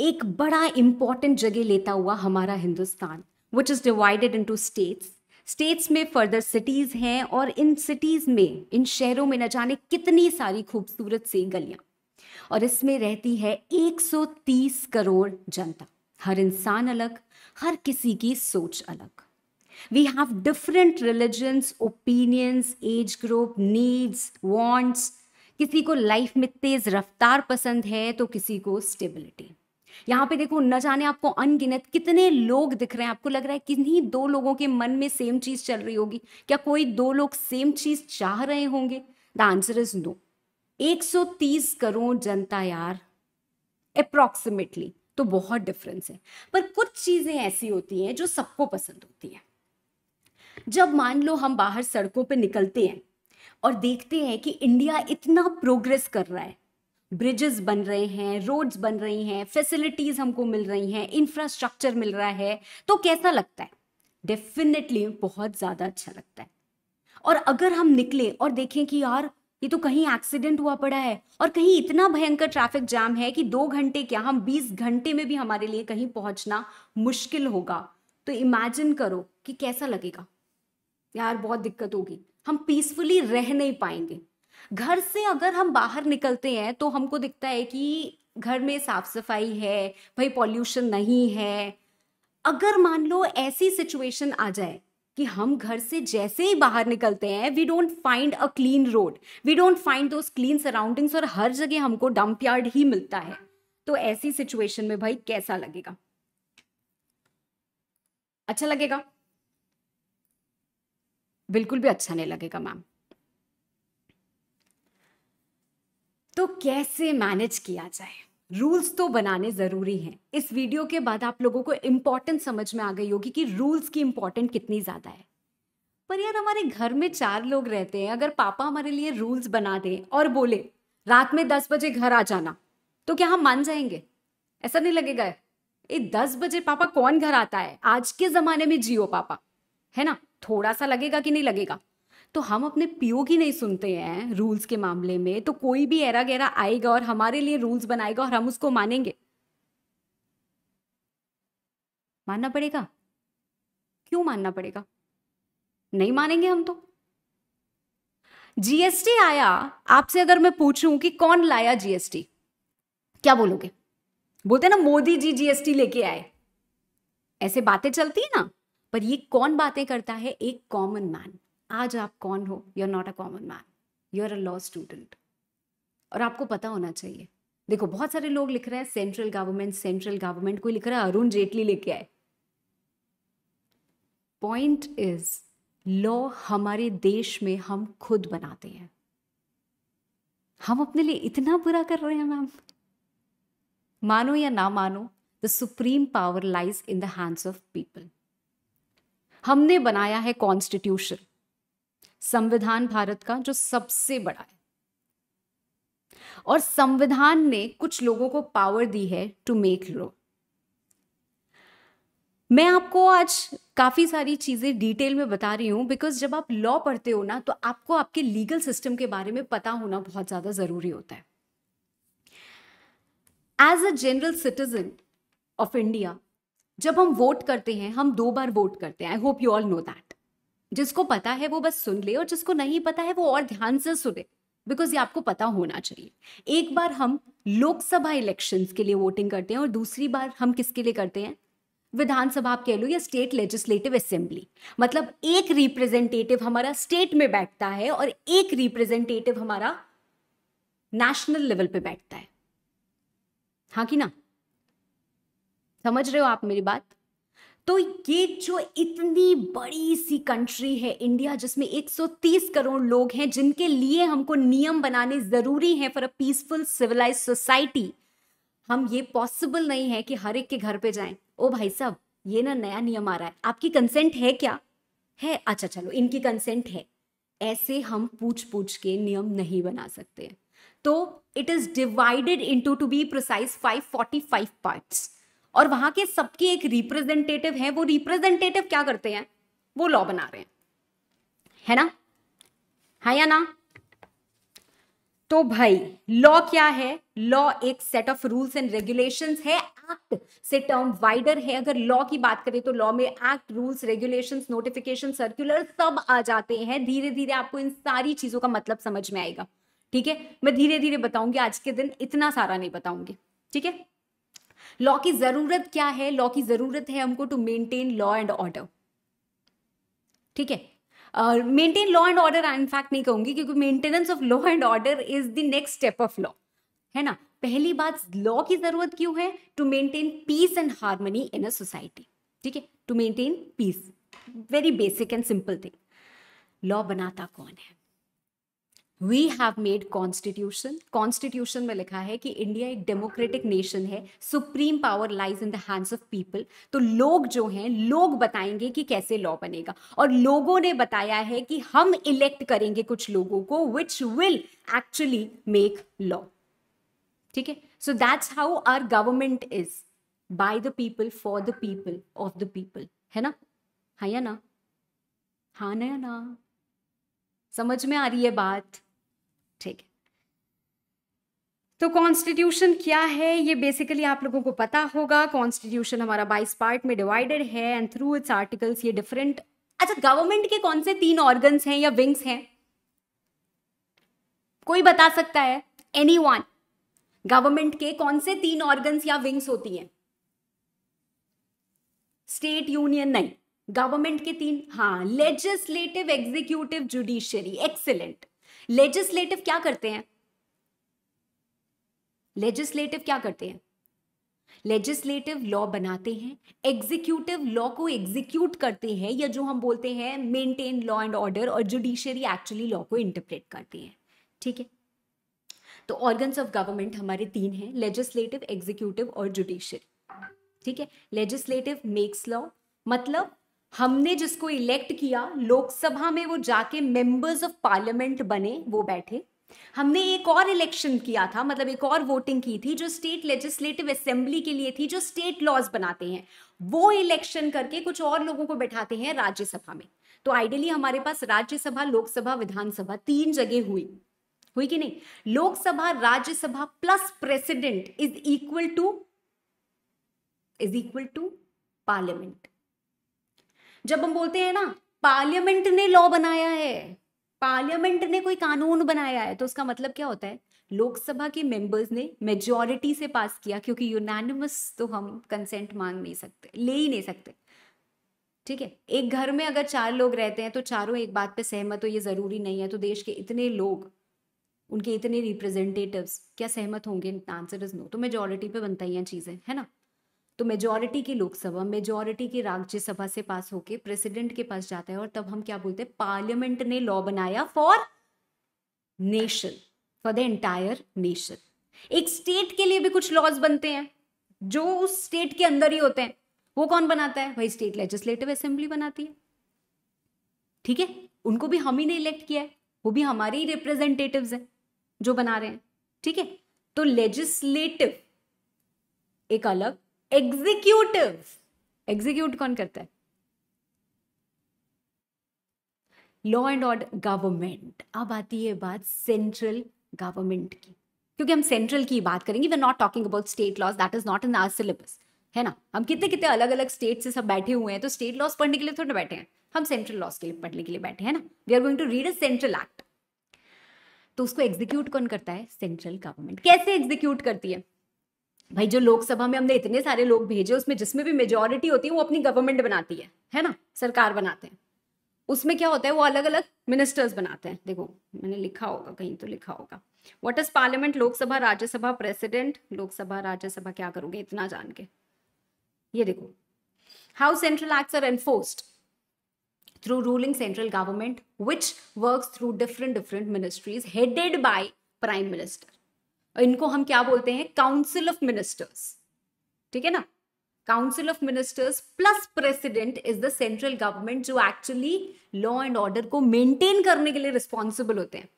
एक बड़ा इंपॉर्टेंट जगह लेता हुआ हमारा Hindustan which is divided into states में फर्दर सिटीज़ हैं और इन सिटीज़ में इन शहरों में न जाने कितनी सारी खूबसूरत सी गलियां और इसमें रहती है 130 करोड़ जनता हर इंसान अलग हर किसी की सोच अलग we have different religions opinions age group needs wants किसी को लाइफ में तेज़ रफ्तार पसंद है तो किसी को स्टेबिलिटी यहाँ पे देखो न जाने आपको अनगिनत कितने लोग दिख रहे हैं आपको लग रहा है किन्हीं दो लोगों के मन में सेम चीज चल रही होगी क्या कोई दो लोग सेम चीज चाह रहे होंगे the answer is no 130 crore जनता यार अप्रॉक्सीमेटली तो बहुत डिफरेंस है पर कुछ चीजें ऐसी होती हैं जो सबको पसंद होती हैं जब मान लो हम बाहर सड़कों पे निकलते हैं और देखते हैं कि इंडिया इतना प्रोग्रेस कर रहा है ब्रिजेस बन रहे हैं रोड्स बन रही हैं फैसिलिटीज़ हमको मिल रही हैं इंफ्रास्ट्रक्चर मिल रहा है तो कैसा लगता है डेफिनेटली बहुत ज़्यादा अच्छा लगता है और अगर हम निकले और देखें कि यार ये तो कहीं एक्सीडेंट हुआ पड़ा है और कहीं इतना भयंकर ट्रैफिक जाम है कि दो घंटे क्या हम बीस घंटे में भी हमारे लिए कहीं पहुंचना मुश्किल होगा तो इमेजिन करो कि कैसा लगेगा यार बहुत दिक्कत होगी हम पीसफुली रह नहीं पाएंगे घर से अगर हम बाहर निकलते हैं तो हमको दिखता है कि घर में साफ सफाई है भाई पॉल्यूशन नहीं है अगर मान लो ऐसी सिचुएशन आ जाए कि हम घर से जैसे ही बाहर निकलते हैं we don't find a clean road we don't find those clean surroundings और हर जगह हमको डंप यार्ड ही मिलता है तो ऐसी सिचुएशन में भाई कैसा लगेगा अच्छा लगेगा बिल्कुल भी अच्छा नहीं लगेगा मैम तो कैसे मैनेज किया जाए रूल्स तो बनाने ज़रूरी हैं इस वीडियो के बाद आप लोगों को इंपॉर्टेंट समझ में आ गई होगी कि रूल्स की इम्पॉर्टेंट कितनी ज़्यादा है पर यार हमारे घर में चार लोग रहते हैं अगर पापा हमारे लिए रूल्स बना दें और बोले रात में दस बजे घर आ जाना तो क्या हम मान जाएंगे ऐसा नहीं लगेगा ये दस बजे पापा कौन घर आता है आज के ज़माने में जियो पापा है ना थोड़ा सा लगेगा कि नहीं लगेगा तो हम अपने पीओ की नहीं सुनते हैं रूल्स के मामले में तो कोई भी एरा गेरा आएगा और हमारे लिए रूल्स बनाएगा और हम उसको मानेंगे मानना पड़ेगा क्यों मानना पड़ेगा नहीं मानेंगे हम तो जीएसटी आया आपसे अगर मैं पूछूं कि कौन लाया जीएसटी क्या बोलोगे बोलते ना मोदी जी जीएसटी लेके आए ऐसे बातें चलती है ना पर ये कौन बातें करता है एक कॉमन मैन आज आप कौन हो you are not a common man you are a law student और आपको पता होना चाहिए देखो बहुत सारे लोग लिख रहे हैं सेंट्रल गवर्नमेंट सेंट्रल गवर्नमेंट कोई लिख रहा है अरुण जेटली लेके आए पॉइंट इज लॉ हमारे देश में हम खुद बनाते हैं हम अपने लिए इतना बुरा कर रहे हैं मैम मानो या ना मानो the supreme power lies in the hands of people हमने बनाया है कॉन्स्टिट्यूशन संविधान भारत का जो सबसे बड़ा है और संविधान ने कुछ लोगों को पावर दी है टू मेक लॉ मैं आपको आज काफ़ी सारी चीज़ें डिटेल में बता रही हूं बिकॉज जब आप लॉ पढ़ते हो ना तो आपको आपके लीगल सिस्टम के बारे में पता होना बहुत ज़्यादा ज़रूरी होता है as a general citizen of India जब हम वोट करते हैं हम दो बार वोट करते हैं I hope you all know that जिसको पता है वो बस सुन ले और जिसको नहीं पता है वो और ध्यान से सुने बिकॉज ये आपको पता होना चाहिए एक बार हम लोकसभा इलेक्शन के लिए वोटिंग करते हैं और दूसरी बार हम किसके लिए करते हैं विधानसभा आप कह लो या स्टेट लेजिस्लेटिव असेंबली मतलब एक रिप्रेजेंटेटिव हमारा स्टेट में बैठता है और एक रिप्रेजेंटेटिव हमारा नेशनल लेवल पे बैठता है हाँ कि ना समझ रहे हो आप मेरी बात तो ये जो इतनी बड़ी सी कंट्री है इंडिया जिसमें 130 करोड़ लोग हैं जिनके लिए हमको नियम बनाने ज़रूरी हैं for a peaceful civilise society हम ये पॉसिबल नहीं है कि हर एक के घर पे जाएं ओ भाई साहब ये ना नया नियम आ रहा है आपकी कंसेंट है क्या है अच्छा चलो इनकी कंसेंट है ऐसे हम पूछ पूछ के नियम नहीं बना सकते तो it is divided into to be precise five forty five parts और वहां के सबके एक रिप्रेजेंटेटिव है वो रिप्रेजेंटेटिव क्या करते हैं वो लॉ बना रहे हैं है ना हा या ना तो भाई लॉ क्या है लॉ एक set of rules and regulation है एक्ट से टर्म वाइडर है अगर लॉ की बात करें तो लॉ में act rules regulations notification circular सब आ जाते हैं धीरे धीरे आपको इन सारी चीजों का मतलब समझ में आएगा ठीक है मैं धीरे धीरे बताऊंगी आज के दिन इतना सारा नहीं बताऊंगी ठीक है लॉ की ज़रूरत क्या है लॉ की ज़रूरत है हमको to maintain law and order ठीक है maintain law and order in fact नहीं कहूंगी क्योंकि maintenance of law and order is the next step of law है ना पहली बात लॉ की जरूरत क्यों है to maintain peace and harmony in a society ठीक है to maintain peace very basic and simple thing law बनाता कौन है we have made constitution constitution में लिखा है कि इंडिया एक डेमोक्रेटिक नेशन है supreme power lies in the hands of people तो लोग जो हैं लोग बताएंगे कि कैसे लॉ बनेगा और लोगों ने बताया है कि हम इलेक्ट करेंगे कुछ लोगों को which will actually make law ठीक है so that's how our government is by the people for the people of the people है ना हाँ या ना हाँ ना या ना समझ में आ रही है बात ठीक है तो कॉन्स्टिट्यूशन क्या है ये बेसिकली आप लोगों को पता होगा कॉन्स्टिट्यूशन हमारा बाईस पार्ट में डिवाइडेड है एंड थ्रू इट्स आर्टिकल्स ये डिफरेंट अच्छा गवर्नमेंट के कौन से तीन ऑर्गन्स हैं या विंग्स हैं कोई बता सकता है एनी वन गवर्नमेंट के कौन से तीन ऑर्गन्स या विंग्स होती हैं स्टेट यूनियन नहीं गवर्नमेंट के तीन हाँ legislative executive judiciary excellent legislative क्या करते हैं लेजिस्लेटिव क्या करते हैं लेजिस्लेटिव लॉ बनाते हैं एग्जीक्यूटिव लॉ को एग्जीक्यूट करते हैं या जो हम बोलते हैं मेंटेन लॉ एंड ऑर्डर और जुडिशियरी एक्चुअली लॉ को इंटरप्रेट करती हैं ठीक है तो ऑर्गन्स ऑफ गवर्नमेंट हमारे तीन हैं लेजिस्लेटिव एग्जीक्यूटिव और जुडिशियरी ठीक है लेजिस्लेटिव मेक्स लॉ मतलब हमने जिसको इलेक्ट किया लोकसभा में वो जाके मेंबर्स ऑफ पार्लियामेंट बने वो बैठे हमने एक और इलेक्शन किया था मतलब एक और वोटिंग की थी जो स्टेट लेजिस्लेटिव असेंबली के लिए थी जो स्टेट लॉज बनाते हैं वो इलेक्शन करके कुछ और लोगों को बैठाते हैं राज्यसभा में तो आइडियली हमारे पास राज्यसभा लोकसभा विधानसभा तीन जगह हुई हुई कि नहीं Lok Sabha Rajya Sabha plus president is equal to is equal to parliament जब हम बोलते हैं ना पार्लियामेंट ने लॉ बनाया है पार्लियामेंट ने कोई कानून बनाया है तो उसका मतलब क्या होता है लोकसभा के मेंबर्स ने मेजोरिटी से पास किया क्योंकि यूनानिमस तो हम कंसेंट मांग नहीं सकते ले ही नहीं सकते ठीक है एक घर में अगर चार लोग रहते हैं तो चारों एक बात पे सहमत हो ये ज़रूरी नहीं है तो देश के इतने लोग उनके इतने रिप्रेजेंटेटिव्स क्या सहमत होंगे आंसर इज नो तो मेजोरिटी पे बनता ही चीज़ें है ना तो मेजोरिटी की लोकसभा मेजोरिटी की राज्यसभा से पास होके प्रेसिडेंट के पास जाता है और तब हम क्या बोलते हैं पार्लियामेंट ने लॉ बनाया for nation for the entire nation एक स्टेट के लिए भी कुछ लॉज बनते हैं जो उस स्टेट के अंदर ही होते हैं वो कौन बनाता है भाई स्टेट लेजिस्लेटिव असेंबली बनाती है ठीक है उनको भी हम ही ने इलेक्ट किया है वो भी हमारे ही रिप्रेजेंटेटिव हैं जो बना रहे हैं ठीक है तो लेजिस्लेटिव एक अलग एग्जीक्यूटिव एग्जीक्यूट कौन करता है लॉ एंड ऑर्डर गवर्नमेंट अब आती है बात सेंट्रल गवर्नमेंट की क्योंकि हम सेंट्रल की बात करेंगे we are not talking about state laws that is not in our syllabus है ना हम कितने कितने अलग अलग स्टेट से सब बैठे हुए हैं तो स्टेट लॉज पढ़ने के लिए थोड़े बैठे हैं हम सेंट्रल लॉज के लिए पढ़ने के लिए बैठे हैं ना we are going to read a central act तो उसको एग्जीक्यूट कौन करता है सेंट्रल गवर्नमेंट कैसे एग्जीक्यूट करती है भाई जो लोकसभा में हमने इतने सारे लोग भेजे उसमें जिसमें भी मेजोरिटी होती है वो अपनी गवर्नमेंट बनाती है है ना सरकार बनाते हैं उसमें क्या होता है वो अलग अलग मिनिस्टर्स बनाते हैं देखो मैंने लिखा होगा कहीं तो लिखा होगा what is parliament Lok Sabha Rajya Sabha president Lok Sabha Rajya Sabha क्या करोगे इतना जान के ये देखो how central act are enforced through ruling central government which work through different different ministries headed by prime minister इनको हम क्या बोलते हैं काउंसिल ऑफ मिनिस्टर्स ठीक है ना council of ministers plus president is the central government जो actually law and order को मेंटेन करने के लिए रिस्पॉन्सिबल होते हैं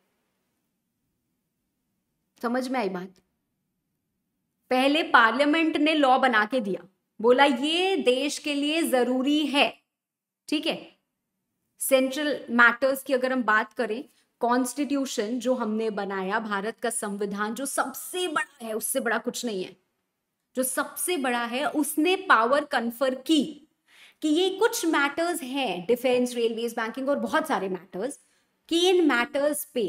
समझ में आई बात पहले पार्लियामेंट ने लॉ बना के दिया बोला ये देश के लिए जरूरी है ठीक है सेंट्रल मैटर्स की अगर हम बात करें कॉन्स्टिट्यूशन जो हमने बनाया भारत का संविधान जो सबसे बड़ा है उससे बड़ा कुछ नहीं है जो सबसे बड़ा है उसने पावर कन्फर की कि ये कुछ मैटर्स हैं डिफेंस रेलवे बैंकिंग और बहुत सारे मैटर्स कि इन मैटर्स पे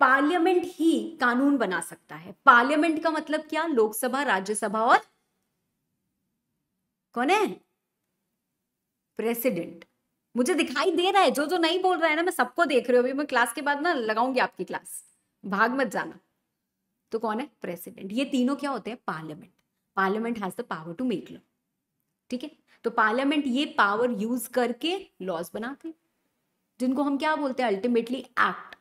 पार्लियामेंट ही कानून बना सकता है पार्लियामेंट का मतलब क्या लोकसभा राज्यसभा और कौन है प्रेसिडेंट मुझे दिखाई दे रहा है जो जो नहीं बोल रहा है ना मैं सबको देख रही हूँ अभी मैं क्लास के बाद ना लगाऊंगी आपकी क्लास भाग मत जाना तो कौन है प्रेसिडेंट ये तीनों क्या होते हैं parliament parliament has the power to make law ठीक है तो पार्लियामेंट ये पावर यूज करके लॉज बनाते हैं जिनको हम क्या बोलते हैं अल्टीमेटली एक्ट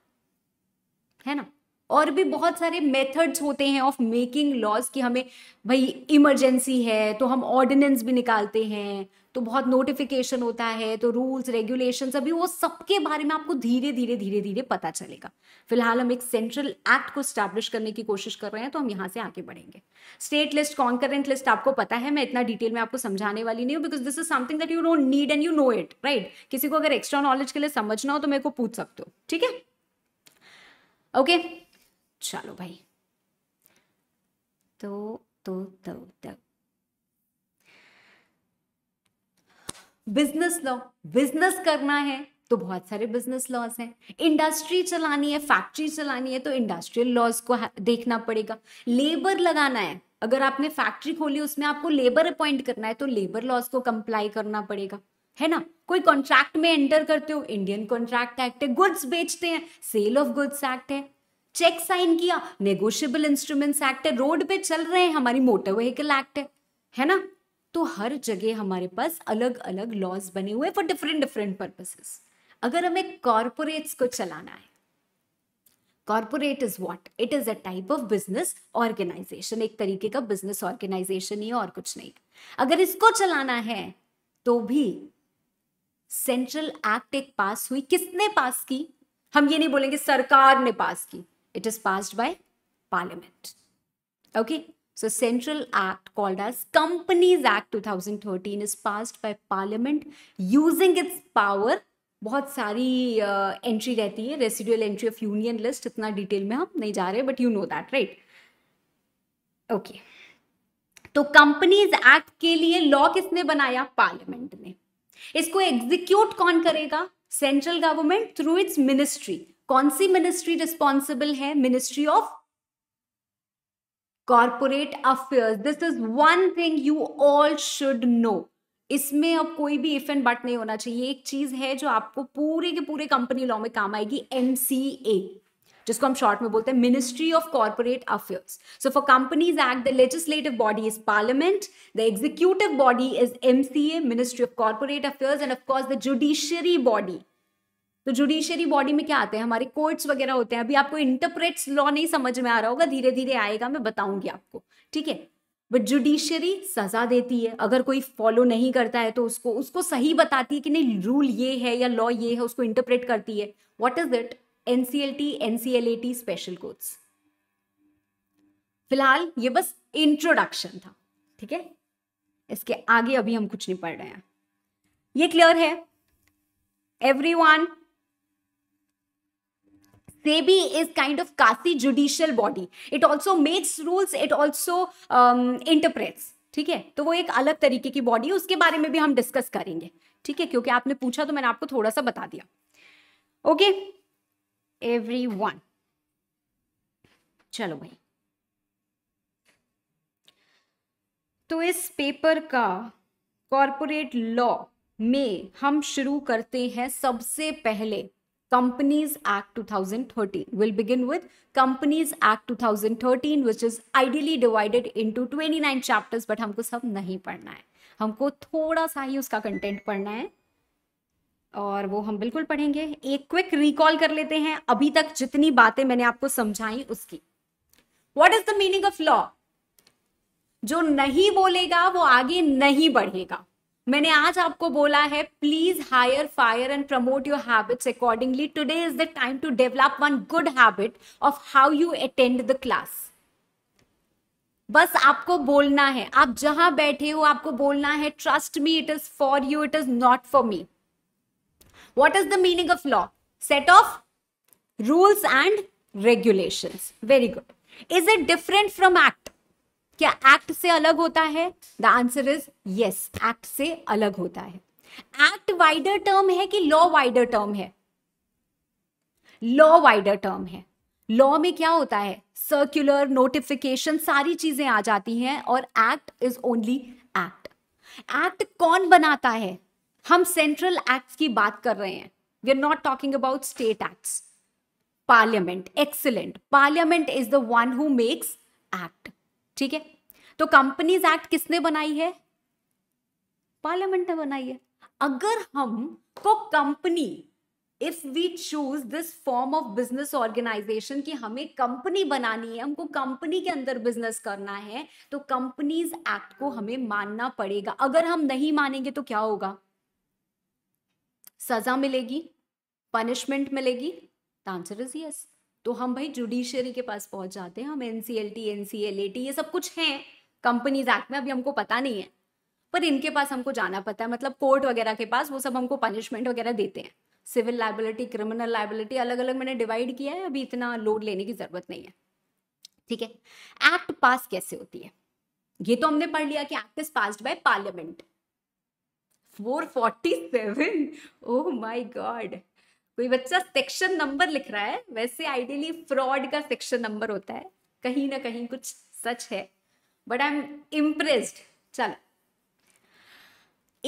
है ना और भी बहुत सारे मेथड्स होते हैं ऑफ मेकिंग लॉज कि हमें भाई इमरजेंसी है तो हम ऑर्डिनेंस भी निकालते हैं तो बहुत नोटिफिकेशन होता है तो रूल्स रेगुलेशन अभी वो सबके बारे में आपको धीरे धीरे धीरे धीरे पता चलेगा फिलहाल हम एक सेंट्रल एक्ट को स्टैब्लिश करने की कोशिश कर रहे हैं तो हम यहाँ से आगे बढ़ेंगे स्टेट लिस्ट कॉन्करेंट लिस्ट आपको पता है मैं इतना डिटेल में आपको समझाने वाली नहीं हूँ because this is something that you don't need and you know it right किसी को अगर एक्स्ट्रा नॉलेज के लिए समझना हो तो मेरे को पूछ सकते हो ठीक है ओके okay? चलो भाई तो तो तो तो बिजनेस लॉ बिजनेस करना है तो बहुत सारे बिजनेस लॉज हैं इंडस्ट्री चलानी है फैक्ट्री चलानी है तो इंडस्ट्रियल लॉज को देखना पड़ेगा लेबर लगाना है अगर आपने फैक्ट्री खोली उसमें आपको लेबर अपॉइंट करना है तो लेबर लॉज को कंप्लाई करना पड़ेगा है ना कोई कॉन्ट्रैक्ट में एंटर करते हो इंडियन कॉन्ट्रैक्ट एक्ट है गुड्स बेचते हैं सेल ऑफ गुड्स एक्ट है चेक साइन किया नेगोशियबल इंस्ट्रूमेंट्स एक्ट है रोड पे चल रहे हैं हमारी मोटर व्हीकल एक्ट है है ना तो हर जगह हमारे पास अलग अलग लॉज बने हुए फॉर डिफरेंट डिफरेंट पर्पसेस अगर हमें कॉरपोरेट्स को चलाना है corporate is what it is a type of business organization एक तरीके का बिजनेस ऑर्गेनाइजेशन ही और कुछ नहीं अगर इसको चलाना है तो भी सेंट्रल एक्ट एक पास हुई किसने पास की हम ये नहीं बोलेंगे सरकार ने पास की It is passed by Parliament. Okay, so Central Act called as Companies Act 2013 is passed by Parliament using its power बहुत सारी एंट्री uh, रहती है residual entry of union list इतना डिटेल में हम नहीं जा रहे but you know that right okay तो कंपनीज एक्ट के लिए लॉ किसने बनाया पार्लियामेंट ने इसको एग्जीक्यूट कौन करेगा central government through its ministry कौन सी मिनिस्ट्री रिस्पॉन्सिबल है ministry of corporate affairs this is one thing you all should know इसमें अब कोई भी इफ एंड बट नहीं होना चाहिए एक चीज है जो आपको पूरे के पूरे कंपनी लॉ में काम आएगी एमसीए जिसको हम शॉर्ट में बोलते हैं ministry of corporate affairs so for companies act the legislative body is parliament the executive body is MCA ministry of corporate affairs and of course the judiciary body तो judiciary body में क्या आते हैं हमारे courts वगैरह होते हैं अभी आपको इंटरप्रेट्स लॉ नहीं समझ में आ रहा होगा धीरे धीरे आएगा मैं बताऊंगी आपको ठीक है बट जुडिशियरी सजा देती है अगर कोई फॉलो नहीं करता है तो उसको उसको सही बताती है कि नहीं रूल ये है या लॉ ये है उसको इंटरप्रेट करती है what is it NCLT NCLAT special courts फिलहाल ये बस इंट्रोडक्शन था ठीक है इसके आगे अभी हम कुछ नहीं पढ़ रहे हैं ये क्लियर है everyone SEBI is kind of quasi judicial body. It also makes rules, it also um, interprets. ठीक है तो वो एक अलग तरीके की बॉडी है उसके बारे में भी हम डिस्कस करेंगे ठीक है क्योंकि आपने पूछा तो मैंने आपको थोड़ा सा बता दिया ओके एवरी वन चलो भाई तो इस पेपर का कॉरपोरेट लॉ में हम शुरू करते हैं सबसे पहले Companies Act 2013. We'll begin with Companies Act 2013 which is ideally divided into 29 chapters but हमको सब नहीं पढ़ना है हमको थोड़ा सा ही उसका content पढ़ना है और वो हम बिल्कुल पढ़ेंगे एक क्विक रिकॉल कर लेते हैं अभी तक जितनी बातें मैंने आपको समझाई उसकी what is the meaning of law जो नहीं बोलेगा वो आगे नहीं बढ़ेगा मैंने आज आपको बोला है please hire fire and promote your habits accordingly today is the time to develop one good habit of how you attend the class बस आपको बोलना है आप जहां बैठे हो आपको बोलना है trust me it is for you it is not for me what is the meaning of law set of rules and regulations very good is it different from act क्या एक्ट से अलग होता है the answer is yes act से अलग होता है act wider term है कि लॉ वाइडर टर्म है लॉ वाइडर टर्म है लॉ में क्या होता है सर्क्यूलर नोटिफिकेशन सारी चीजें आ जाती हैं और act is only act act कौन बनाता है हम सेंट्रल एक्ट की बात कर रहे हैं we are not talking about state act parliament excellent parliament is the one who makes act ठीक है तो कंपनीज एक्ट किसने बनाई है पार्लियामेंट ने बनाई है अगर हम को तो company if we choose this form of business organization कि हमें कंपनी बनानी है हमको कंपनी के अंदर बिजनेस करना है तो कंपनीज एक्ट को हमें मानना पड़ेगा अगर हम नहीं मानेंगे तो क्या होगा सजा मिलेगी पनिशमेंट मिलेगी आंसर इज यस तो हम भाई जुडिशियरी के पास पहुंच जाते हैं हम एनसीएलटी एनसीएलएटी ये सब कुछ हैं कंपनीज एक्ट में अभी हमको पता नहीं है पर इनके पास हमको जाना पता है मतलब कोर्ट वगैरह के पास वो सब हमको पनिशमेंट वगैरह देते हैं सिविल लाइबिलिटी क्रिमिनल लाइबिलिटी अलग अलग मैंने डिवाइड किया है अभी इतना लोड लेने की ज़रूरत नहीं है ठीक है एक्ट पास कैसे होती है ये तो हमने पढ़ लिया कि act is passed by parliament 447 oh my god कोई बच्चा सेक्शन नंबर लिख रहा है वैसे आइडियली फ्रॉड का सेक्शन नंबर होता है कहीं ना कहीं कुछ सच है बट आई एम इम्प्रेस्ड चलो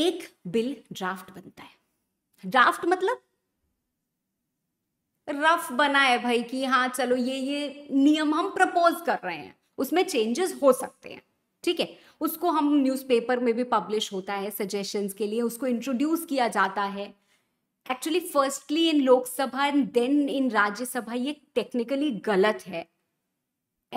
एक बिल ड्राफ्ट बनता है ड्राफ्ट मतलब रफ बना है भाई कि हाँ चलो ये ये नियम हम प्रपोज कर रहे हैं उसमें चेंजेस हो सकते हैं ठीक है उसको हम न्यूज़पेपर में भी पब्लिश होता है सजेशंस के लिए उसको इंट्रोड्यूस किया जाता है actually firstly in Lok Sabha and then in Rajya Sabha ये टेक्निकली गलत है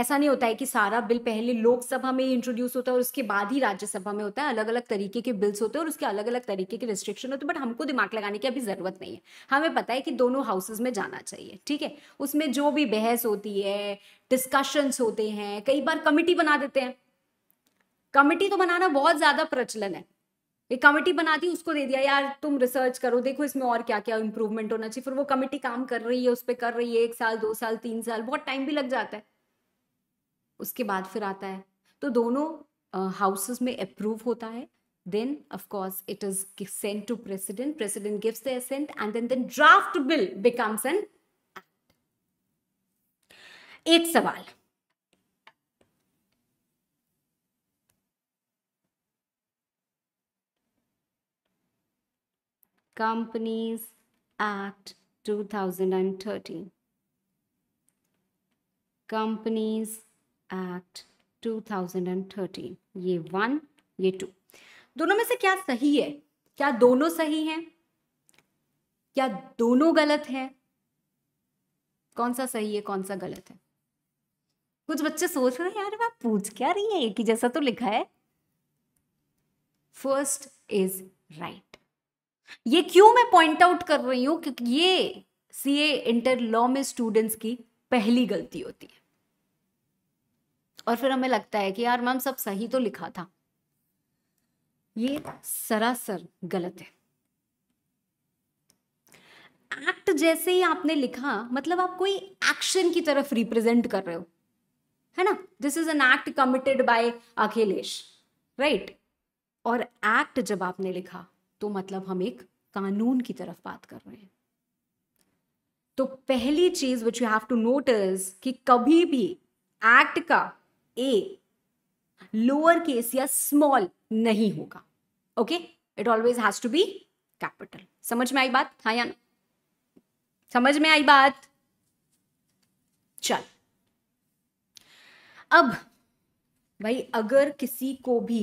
ऐसा नहीं होता है कि सारा बिल पहले लोकसभा में इंट्रोड्यूस होता है और उसके बाद ही राज्यसभा में होता है अलग अलग तरीके के बिल्स होते हैं और उसके अलग अलग तरीके के रिस्ट्रिक्शन होते हैं बट हमको दिमाग लगाने की अभी ज़रूरत नहीं है हमें पता है कि दोनों हाउसेज में जाना चाहिए ठीक है उसमें जो भी बहस होती है डिस्कशंस होते हैं कई बार कमिटी बना देते हैं कमिटी तो बनाना बहुत ज़्यादा प्रचलन है एक कमेटी बना दी उसको दे दिया यार तुम रिसर्च करो देखो इसमें और क्या क्या इंप्रूवमेंट होना चाहिए फिर वो कमेटी काम कर रही है उस पर कर रही है एक साल दो साल तीन साल बहुत टाइम भी लग जाता है उसके बाद फिर आता है तो दोनों हाउसेस uh, में अप्रूव होता है then of course it is sent to president president gives the assent and then draft bill becomes an act एक सवाल कंपनीज एक्ट 2013 कंपनीज एक्ट 2013 ये वन ये टू दोनों में से क्या सही है क्या दोनों सही हैं क्या दोनों गलत है कौन सा सही है कौन सा गलत है कुछ बच्चे सोच रहे हैं यार मैं पूछ क्या रही है एक ही जैसा तो लिखा है फर्स्ट इज राइट ये क्यों मैं पॉइंट आउट कर रही हूं क्योंकि ये सी ए इंटर लॉ में स्टूडेंट्स की पहली गलती होती है और फिर हमें लगता है कि यार मैम सब सही तो लिखा था ये सरासर गलत है एक्ट जैसे ही आपने लिखा मतलब आप कोई एक्शन की तरफ रिप्रेजेंट कर रहे हो है ना this is an act committed by Akhilesh right और एक्ट जब आपने लिखा तो मतलब हम एक कानून की तरफ बात कर रहे हैं तो पहली चीज which you have to notice कि कभी भी एक्ट का ए लोअर केस या स्मॉल नहीं होगा okay it always has to be capital समझ में आई बात हा या ना समझ में आई बात चल अब भाई अगर किसी को भी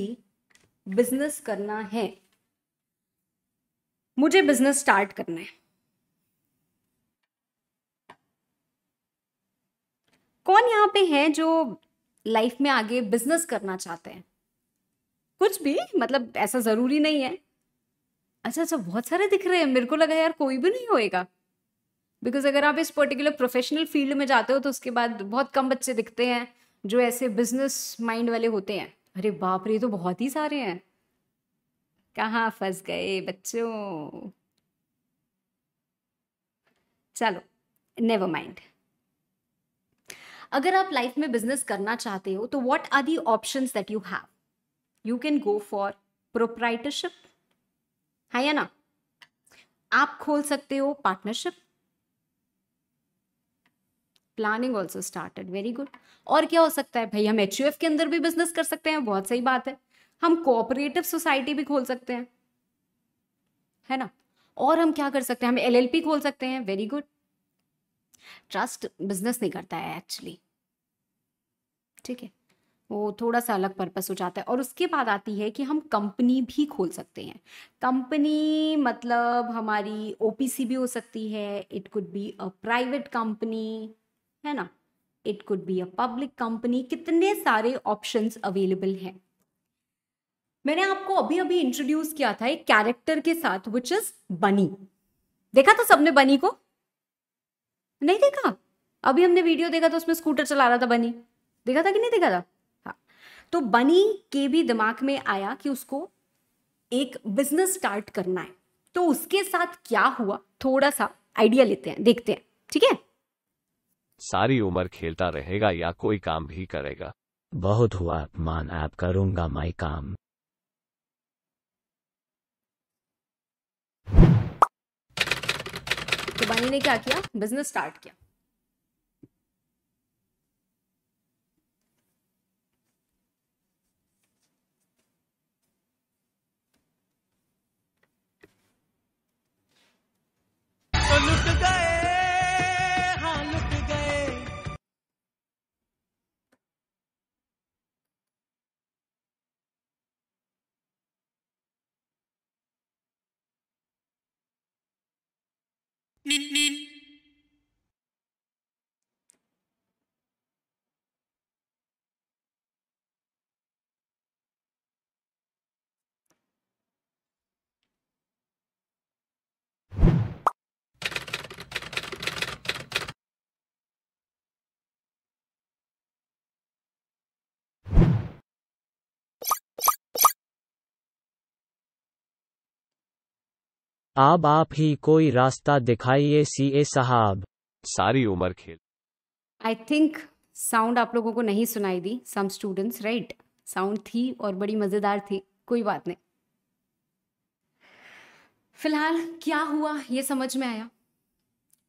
बिजनेस करना है मुझे बिजनेस स्टार्ट करना है कौन यहां पे है जो लाइफ में आगे बिजनेस करना चाहते हैं कुछ भी मतलब ऐसा ज़रूरी नहीं है अच्छा अच्छा बहुत सारे दिख रहे हैं मेरे को लगा यार कोई भी नहीं होएगा बिकॉज अगर आप इस पर्टिकुलर प्रोफेशनल फील्ड में जाते हो तो उसके बाद बहुत कम बच्चे दिखते हैं जो ऐसे बिजनेस माइंड वाले होते हैं अरे बाप रे तो बहुत ही सारे हैं कहाँ फंस गए बच्चों चलो नेवर माइंड अगर आप लाइफ में बिजनेस करना चाहते हो तो what are the option that you have you can go for proprietorship है या ना आप खोल सकते हो partnership planning also started very good और क्या हो सकता है भाई हम एच यू एफ के अंदर भी बिजनेस कर सकते हैं बहुत सही बात है हम कोऑपरेटिव सोसाइटी भी खोल सकते हैं है ना और हम क्या कर सकते हैं हम एल एल पी खोल सकते हैं वेरी गुड ट्रस्ट बिजनेस नहीं करता है एक्चुअली ठीक है वो थोड़ा सा अलग पर्पस हो जाता है और उसके बाद आती है कि हम कंपनी भी खोल सकते हैं कंपनी मतलब हमारी ओपीसी भी हो सकती है it could be a private company है ना it could be a public company कितने सारे ऑप्शंस अवेलेबल हैं मैंने आपको अभी अभी इंट्रोड्यूस किया था एक कैरेक्टर के साथ विच इज बनी देखा था सबने बनी को नहीं देखा अभी हमने वीडियो देखा तो उसमें स्कूटर चला रहा था बनी देखा था कि नहीं देखा था हाँ तो बनी के भी दिमाग में आया कि उसको एक बिजनेस स्टार्ट करना है तो उसके साथ क्या हुआ थोड़ा सा आइडिया लेते हैं देखते हैं ठीक है सारी उम्र खेलता रहेगा या कोई काम भी करेगा बहुत हुआ अपमान आप करूंगा माई काम तो बानी ने क्या किया बिजनेस स्टार्ट किया Neat, neat. अब आप ही कोई रास्ता दिखाइए सी ए साहब सारी उम्र खेल आई थिंक साउंड आप लोगों को नहीं सुनाई दी सम स्टूडेंट्स राइट साउंड थी और बड़ी मज़ेदार थी कोई बात नहीं फिलहाल क्या हुआ ये समझ में आया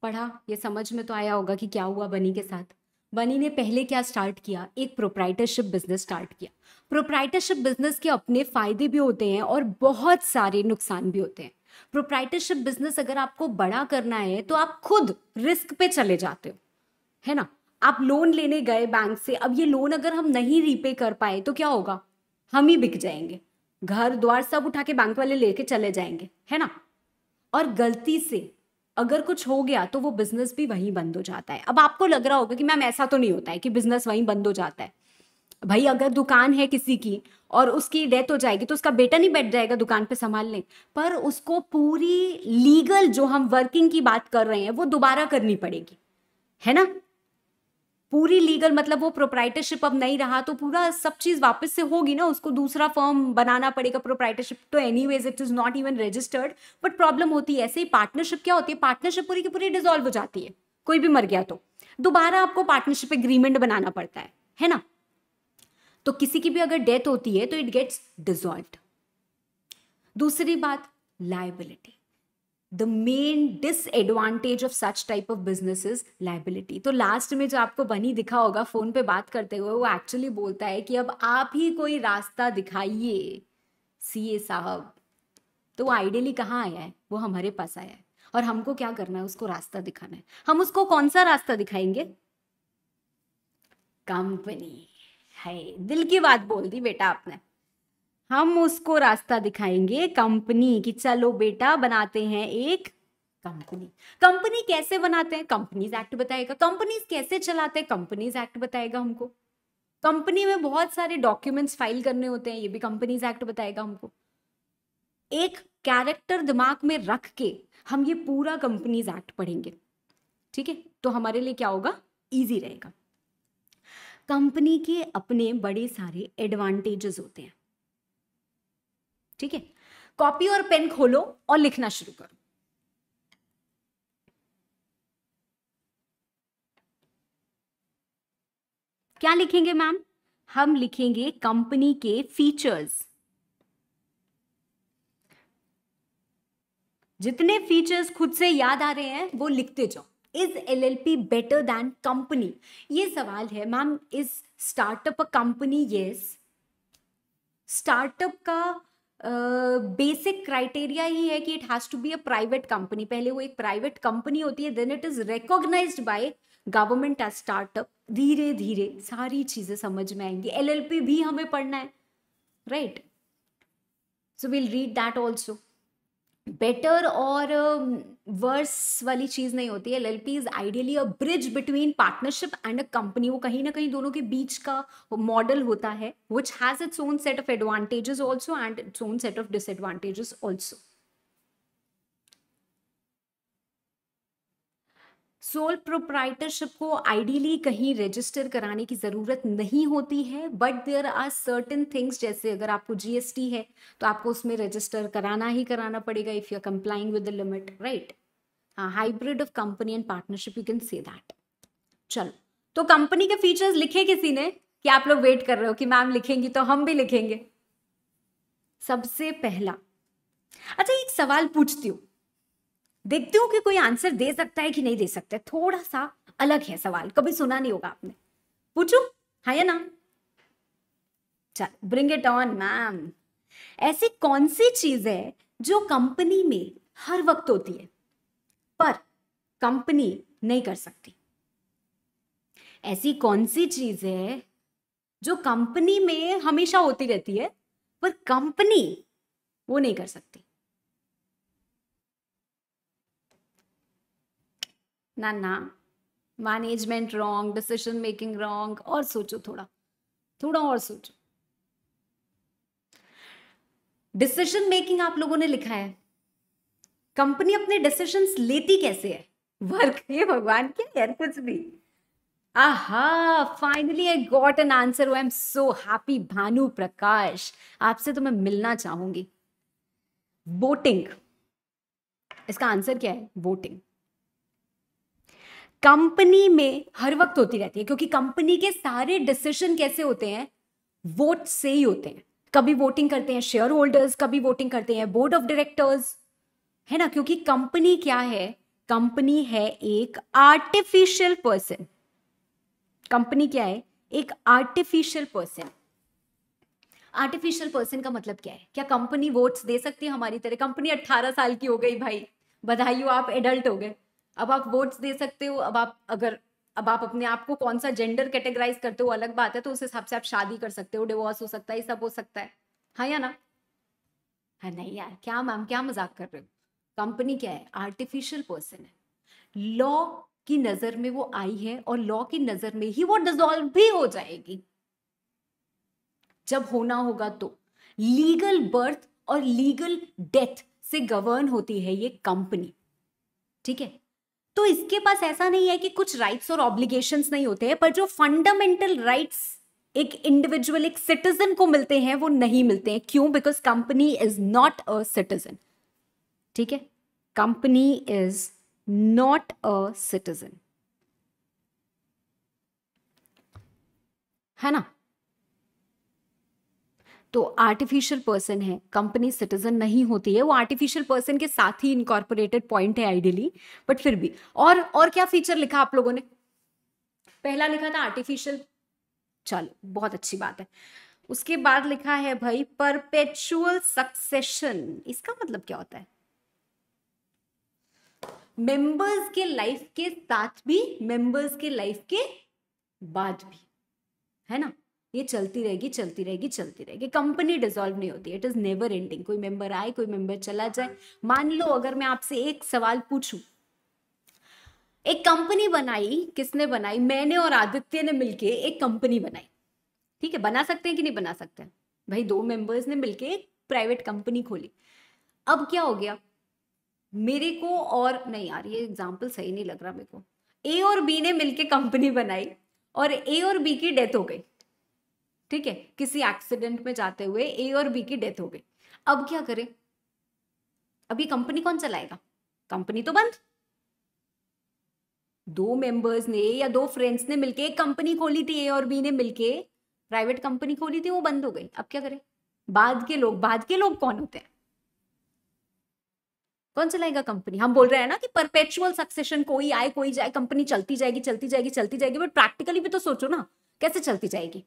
पढ़ा ये समझ में तो आया होगा कि क्या हुआ बनी के साथ बनी ने पहले क्या स्टार्ट किया एक प्रोप्राइटरशिप बिजनेस स्टार्ट किया प्रोप्राइटरशिप बिजनेस के अपने फायदे भी होते हैं और बहुत सारे नुकसान भी होते हैं प्रोप्राइटरशिप बिजनेस अगर आपको बड़ा करना है तो आप खुद रिस्क पे चले जाते हो है ना आप लोन लेने गए बैंक से अब ये लोन अगर हम नहीं रीपे कर पाए तो क्या होगा हम ही बिक जाएंगे घर द्वार सब उठा के बैंक वाले लेके चले जाएंगे है ना और गलती से अगर कुछ हो गया तो वो बिजनेस भी वहीं बंद हो जाता है अब आपको लग रहा होगा कि मैम ऐसा तो नहीं होता है कि बिजनेस वहीं बंद हो जाता है भाई अगर दुकान है किसी की और उसकी डेथ हो जाएगी तो उसका बेटा नहीं बैठ जाएगा दुकान पे संभालने पर उसको पूरी लीगल जो हम वर्किंग की बात कर रहे हैं वो दोबारा करनी पड़ेगी है ना पूरी लीगल मतलब वो प्रोप्राइटरशिप अब नहीं रहा तो पूरा सब चीज़ वापस से होगी ना उसको दूसरा फॉर्म बनाना पड़ेगा प्रोप्राइटरशिप तो anyways it is not even registered but problem होती है ऐसे ही पार्टनरशिप क्या होती है पार्टनरशिप पूरी की पूरी डिजोल्व हो जाती है कोई भी मर गया तो दोबारा आपको पार्टनरशिप एग्रीमेंट बनाना पड़ता है है ना तो किसी की भी अगर डेथ होती है तो इट गेट्स डिजॉल्व दूसरी बात liability the main disadvantage of such type of business is liability तो लास्ट में जो आपको बनी दिखा होगा फोन पे बात करते हुए वो एक्चुअली बोलता है कि अब आप ही कोई रास्ता दिखाइए ए साहब तो वो आइडियली कहाँ आया है वो हमारे पास आया है और हमको क्या करना है उसको रास्ता दिखाना है हम उसको कौन सा रास्ता दिखाएंगे कंपनी हाय दिल की बात बोल दी बेटा आपने हम उसको रास्ता दिखाएंगे कंपनी कि चलो बेटा बनाते हैं एक कंपनी कंपनी कैसे बनाते हैं कंपनीज एक्ट बताएगा कंपनीज कैसे चलाते हैं कंपनीज एक्ट बताएगा हमको कंपनी में बहुत सारे डॉक्यूमेंट्स फाइल करने होते हैं ये भी कंपनीज एक्ट बताएगा हमको एक कैरेक्टर दिमाग में रख के हम ये पूरा कंपनीज एक्ट पढ़ेंगे ठीक है तो हमारे लिए क्या होगा ईजी रहेगा कंपनी के अपने बड़े सारे एडवांटेजेस होते हैं ठीक है कॉपी और पेन खोलो और लिखना शुरू करो क्या लिखेंगे मैम हम लिखेंगे कंपनी के फीचर्स जितने फीचर्स खुद से याद आ रहे हैं वो लिखते जाओ is L L P better than company ये सवाल है ma'am is startup a company yes startup का बेसिक uh, क्राइटेरिया ही है कि it has to be a private company पहले वो एक प्राइवेट कंपनी होती है then it is recognized by government as startup धीरे धीरे सारी चीज़ें समझ में आएंगी एलएलपी भी हमें पढ़ना है right so will read that also better और वर्स um, वाली चीज़ नहीं होती है L L P is ideally a bridge between partnership and a company वो कहीं ना कहीं दोनों के बीच का मॉडल होता है which has its own set of advantages also and its own set of disadvantages also sole proprietorship को आइडियली कहीं रजिस्टर कराने की ज़रूरत नहीं होती है but there are certain things जैसे अगर आपको जीएसटी है तो आपको उसमें रजिस्टर कराना ही कराना पड़ेगा if you are complying with the limit right hybrid of company and partnership you can say that चलो तो कंपनी के फीचर्स लिखे किसी ने कि आप लोग वेट कर रहे हो कि मैम लिखेंगी तो हम भी लिखेंगे सबसे पहला अच्छा एक सवाल पूछती हूँ देखती हूँ कि कोई आंसर दे सकता है कि नहीं दे सकता थोड़ा सा अलग है सवाल कभी सुना नहीं होगा आपने पूछू हाँ या ना चल ब्रिंग इट ऑन मैम ऐसी कौन सी चीज है जो कंपनी में हर वक्त होती है पर कंपनी नहीं कर सकती ऐसी कौन सी चीज है जो कंपनी में हमेशा होती रहती है पर कंपनी वो नहीं कर सकती ना management wrong decision making wrong और सोचो थोड़ा थोड़ा और सोचो डिसीजन मेकिंग आप लोगों ने लिखा है कंपनी अपने डिसीजन लेती कैसे है वर्क ये भगवान क्या यार कुछ भी आहा finally I got an answer I am so happy Bhanu Prakash आपसे तो मैं मिलना चाहूंगी वोटिंग इसका आंसर क्या है वोटिंग कंपनी में हर वक्त होती रहती है क्योंकि कंपनी के सारे डिसीजन कैसे होते हैं वोट से ही होते हैं कभी वोटिंग करते हैं शेयर होल्डर्स कभी वोटिंग करते हैं बोर्ड ऑफ डायरेक्टर्स है ना क्योंकि कंपनी क्या है कंपनी है एक आर्टिफिशियल पर्सन कंपनी क्या है एक आर्टिफिशियल पर्सन आर्टिफिशियल पर्सन का मतलब क्या है क्या कंपनी वोट्स दे सकती है हमारी तरह कंपनी 18 साल की हो गई भाई बधाई हो आप एडल्ट हो गए अब आप वोट्स दे सकते हो अब आप अगर अब आप अपने आप को कौन सा जेंडर कैटेगराइज करते हो अलग बात है तो उस हिसाब से आप शादी कर सकते हो डिवोर्स हो सकता है ये सब हो सकता है हाँ या ना हाँ नहीं यार क्या मैम क्या मजाक कर रहे हो कंपनी क्या है आर्टिफिशियल पर्सन है लॉ की नजर में वो आई है और लॉ की नजर में ही वो डिजोल्व भी हो जाएगी जब होना होगा तो लीगल बर्थ और लीगल डेथ से गवर्न होती है ये कंपनी ठीक है तो इसके पास ऐसा नहीं है कि कुछ राइट्स और ऑब्लिगेशन नहीं होते हैं पर जो फंडामेंटल राइट्स एक इंडिविजुअल एक सिटीजन को मिलते हैं वो नहीं मिलते हैं क्यों because company is not a citizen ठीक है company is not a citizen है ना तो आर्टिफिशियल पर्सन है कंपनी सिटीजन नहीं होती है वो आर्टिफिशियल पर्सन के साथ ही इनकॉर्पोरेटेड पॉइंट है आइडियली बट फिर भी और और क्या फीचर लिखा आप लोगों ने पहला लिखा था आर्टिफिशियल चलो बहुत अच्छी बात है उसके बाद लिखा है भाई परपेचुअल सक्सेशन इसका मतलब क्या होता है मेंबर्स के लाइफ के साथ भी मेंबर्स के लाइफ के बाद भी है ना ये चलती रहेगी चलती रहेगी चलती रहेगी कंपनी डिजोल्व नहीं होती इट इज़ नेवर एंडिंग कोई मेंबर आए कोई मेंबर चला जाए मान लो अगर मैं आपसे एक सवाल पूछूं एक कंपनी बनाई किसने बनाई मैंने और आदित्य ने मिलके एक कंपनी बनाई ठीक है बना सकते हैं कि नहीं बना सकते भाई दो मेंबर्स ने मिलके एक प्राइवेट कंपनी खोली अब क्या हो गया मेरे को और नहीं यार ये एग्जाम्पल सही नहीं लग रहा मेरे को ए और बी ने मिलके कंपनी बनाई और ए और बी की डेथ हो गई ठीक है किसी एक्सीडेंट में जाते हुए ए और बी की डेथ हो गई अब क्या करें ये कंपनी कौन चलाएगा कंपनी तो बंद दो मेंबर्स ने या दो फ्रेंड्स ने मिलके एक कंपनी खोली थी ए और बी ने मिलके प्राइवेट कंपनी खोली थी वो बंद हो गई अब क्या करें बाद के लोग बाद के लोग कौन होते हैं कौन चलाएगा कंपनी हम बोल रहे हैं ना कि परपेचुअल सक्सेशन कोई आए कोई जाए कंपनी चलती जाएगी चलती जाएगी चलती जाएगी बट प्रैक्टिकली भी तो सोचो ना कैसे चलती जाएगी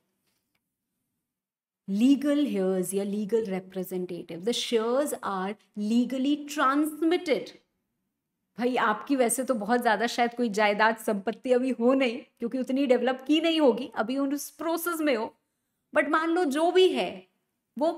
legal heirs, your legal representative. The shares are legally transmitted. भाई आपकी वैसे तो बहुत ज़्यादा शायद कोई जायदाद संपत्ति अभी हो नहीं क्योंकि उतनी डेवलप की नहीं होगी अभी उन उस प्रोसेस में हो बट मान लो जो भी है वो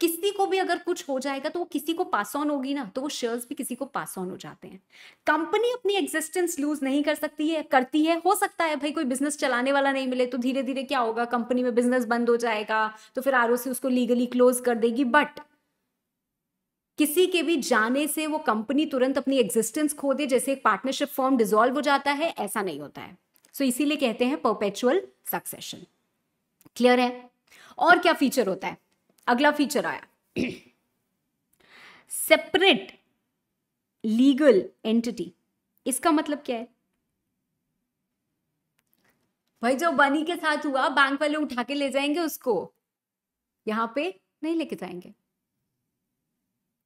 किसी को भी अगर कुछ हो जाएगा तो वो किसी को पास ऑन होगी ना तो वो शेयर्स भी किसी को पास ऑन हो जाते हैं कंपनी अपनी एग्जिस्टेंस लूज नहीं कर सकती है करती है हो सकता है भाई कोई बिजनेस चलाने वाला नहीं मिले तो धीरे धीरे क्या होगा कंपनी में बिजनेस बंद हो जाएगा तो फिर आर उसको लीगली क्लोज कर देगी बट किसी के भी जाने से वो कंपनी तुरंत अपनी एग्जिस्टेंस खो दे जैसे एक पार्टनरशिप फॉर्म डिजोल्व हो जाता है ऐसा नहीं होता है सो so, इसीलिए कहते हैं परपेचुअल सक्सेशन क्लियर है और क्या फीचर होता है अगला फीचर आया सेपरेट लीगल एंटिटी इसका मतलब क्या है भाई जो बनी के साथ हुआ बैंक वाले उठा के ले जाएंगे उसको यहां पे नहीं लेके जाएंगे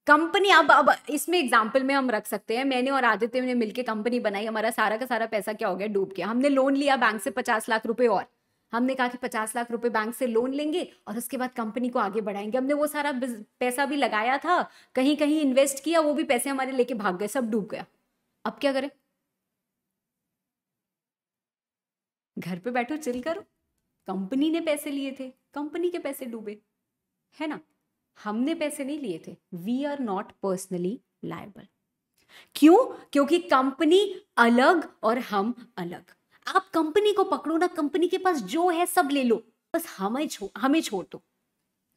कंपनी अब अब इसमें एग्जाम्पल में हम रख सकते हैं मैंने और आदित्य ने मिलकर कंपनी बनाई हमारा सारा का सारा पैसा क्या हो गया डूब गया हमने लोन लिया बैंक से पचास लाख रुपए और हमने कहा कि पचास लाख रुपए बैंक से लोन लेंगे और उसके बाद कंपनी को आगे बढ़ाएंगे हमने वो सारा पैसा भी लगाया था कहीं कहीं इन्वेस्ट किया वो भी पैसे हमारे लेके भाग गए सब डूब गया अब क्या करें घर पे बैठो चिल करो कंपनी ने पैसे लिए थे कंपनी के पैसे डूबे है ना हमने पैसे नहीं लिए थे we are not personally liable क्यों क्योंकि कंपनी अलग और हम अलग आप कंपनी को पकड़ो ना कंपनी के पास जो है सब ले लो बस हमें छो, हमें छोड़ दो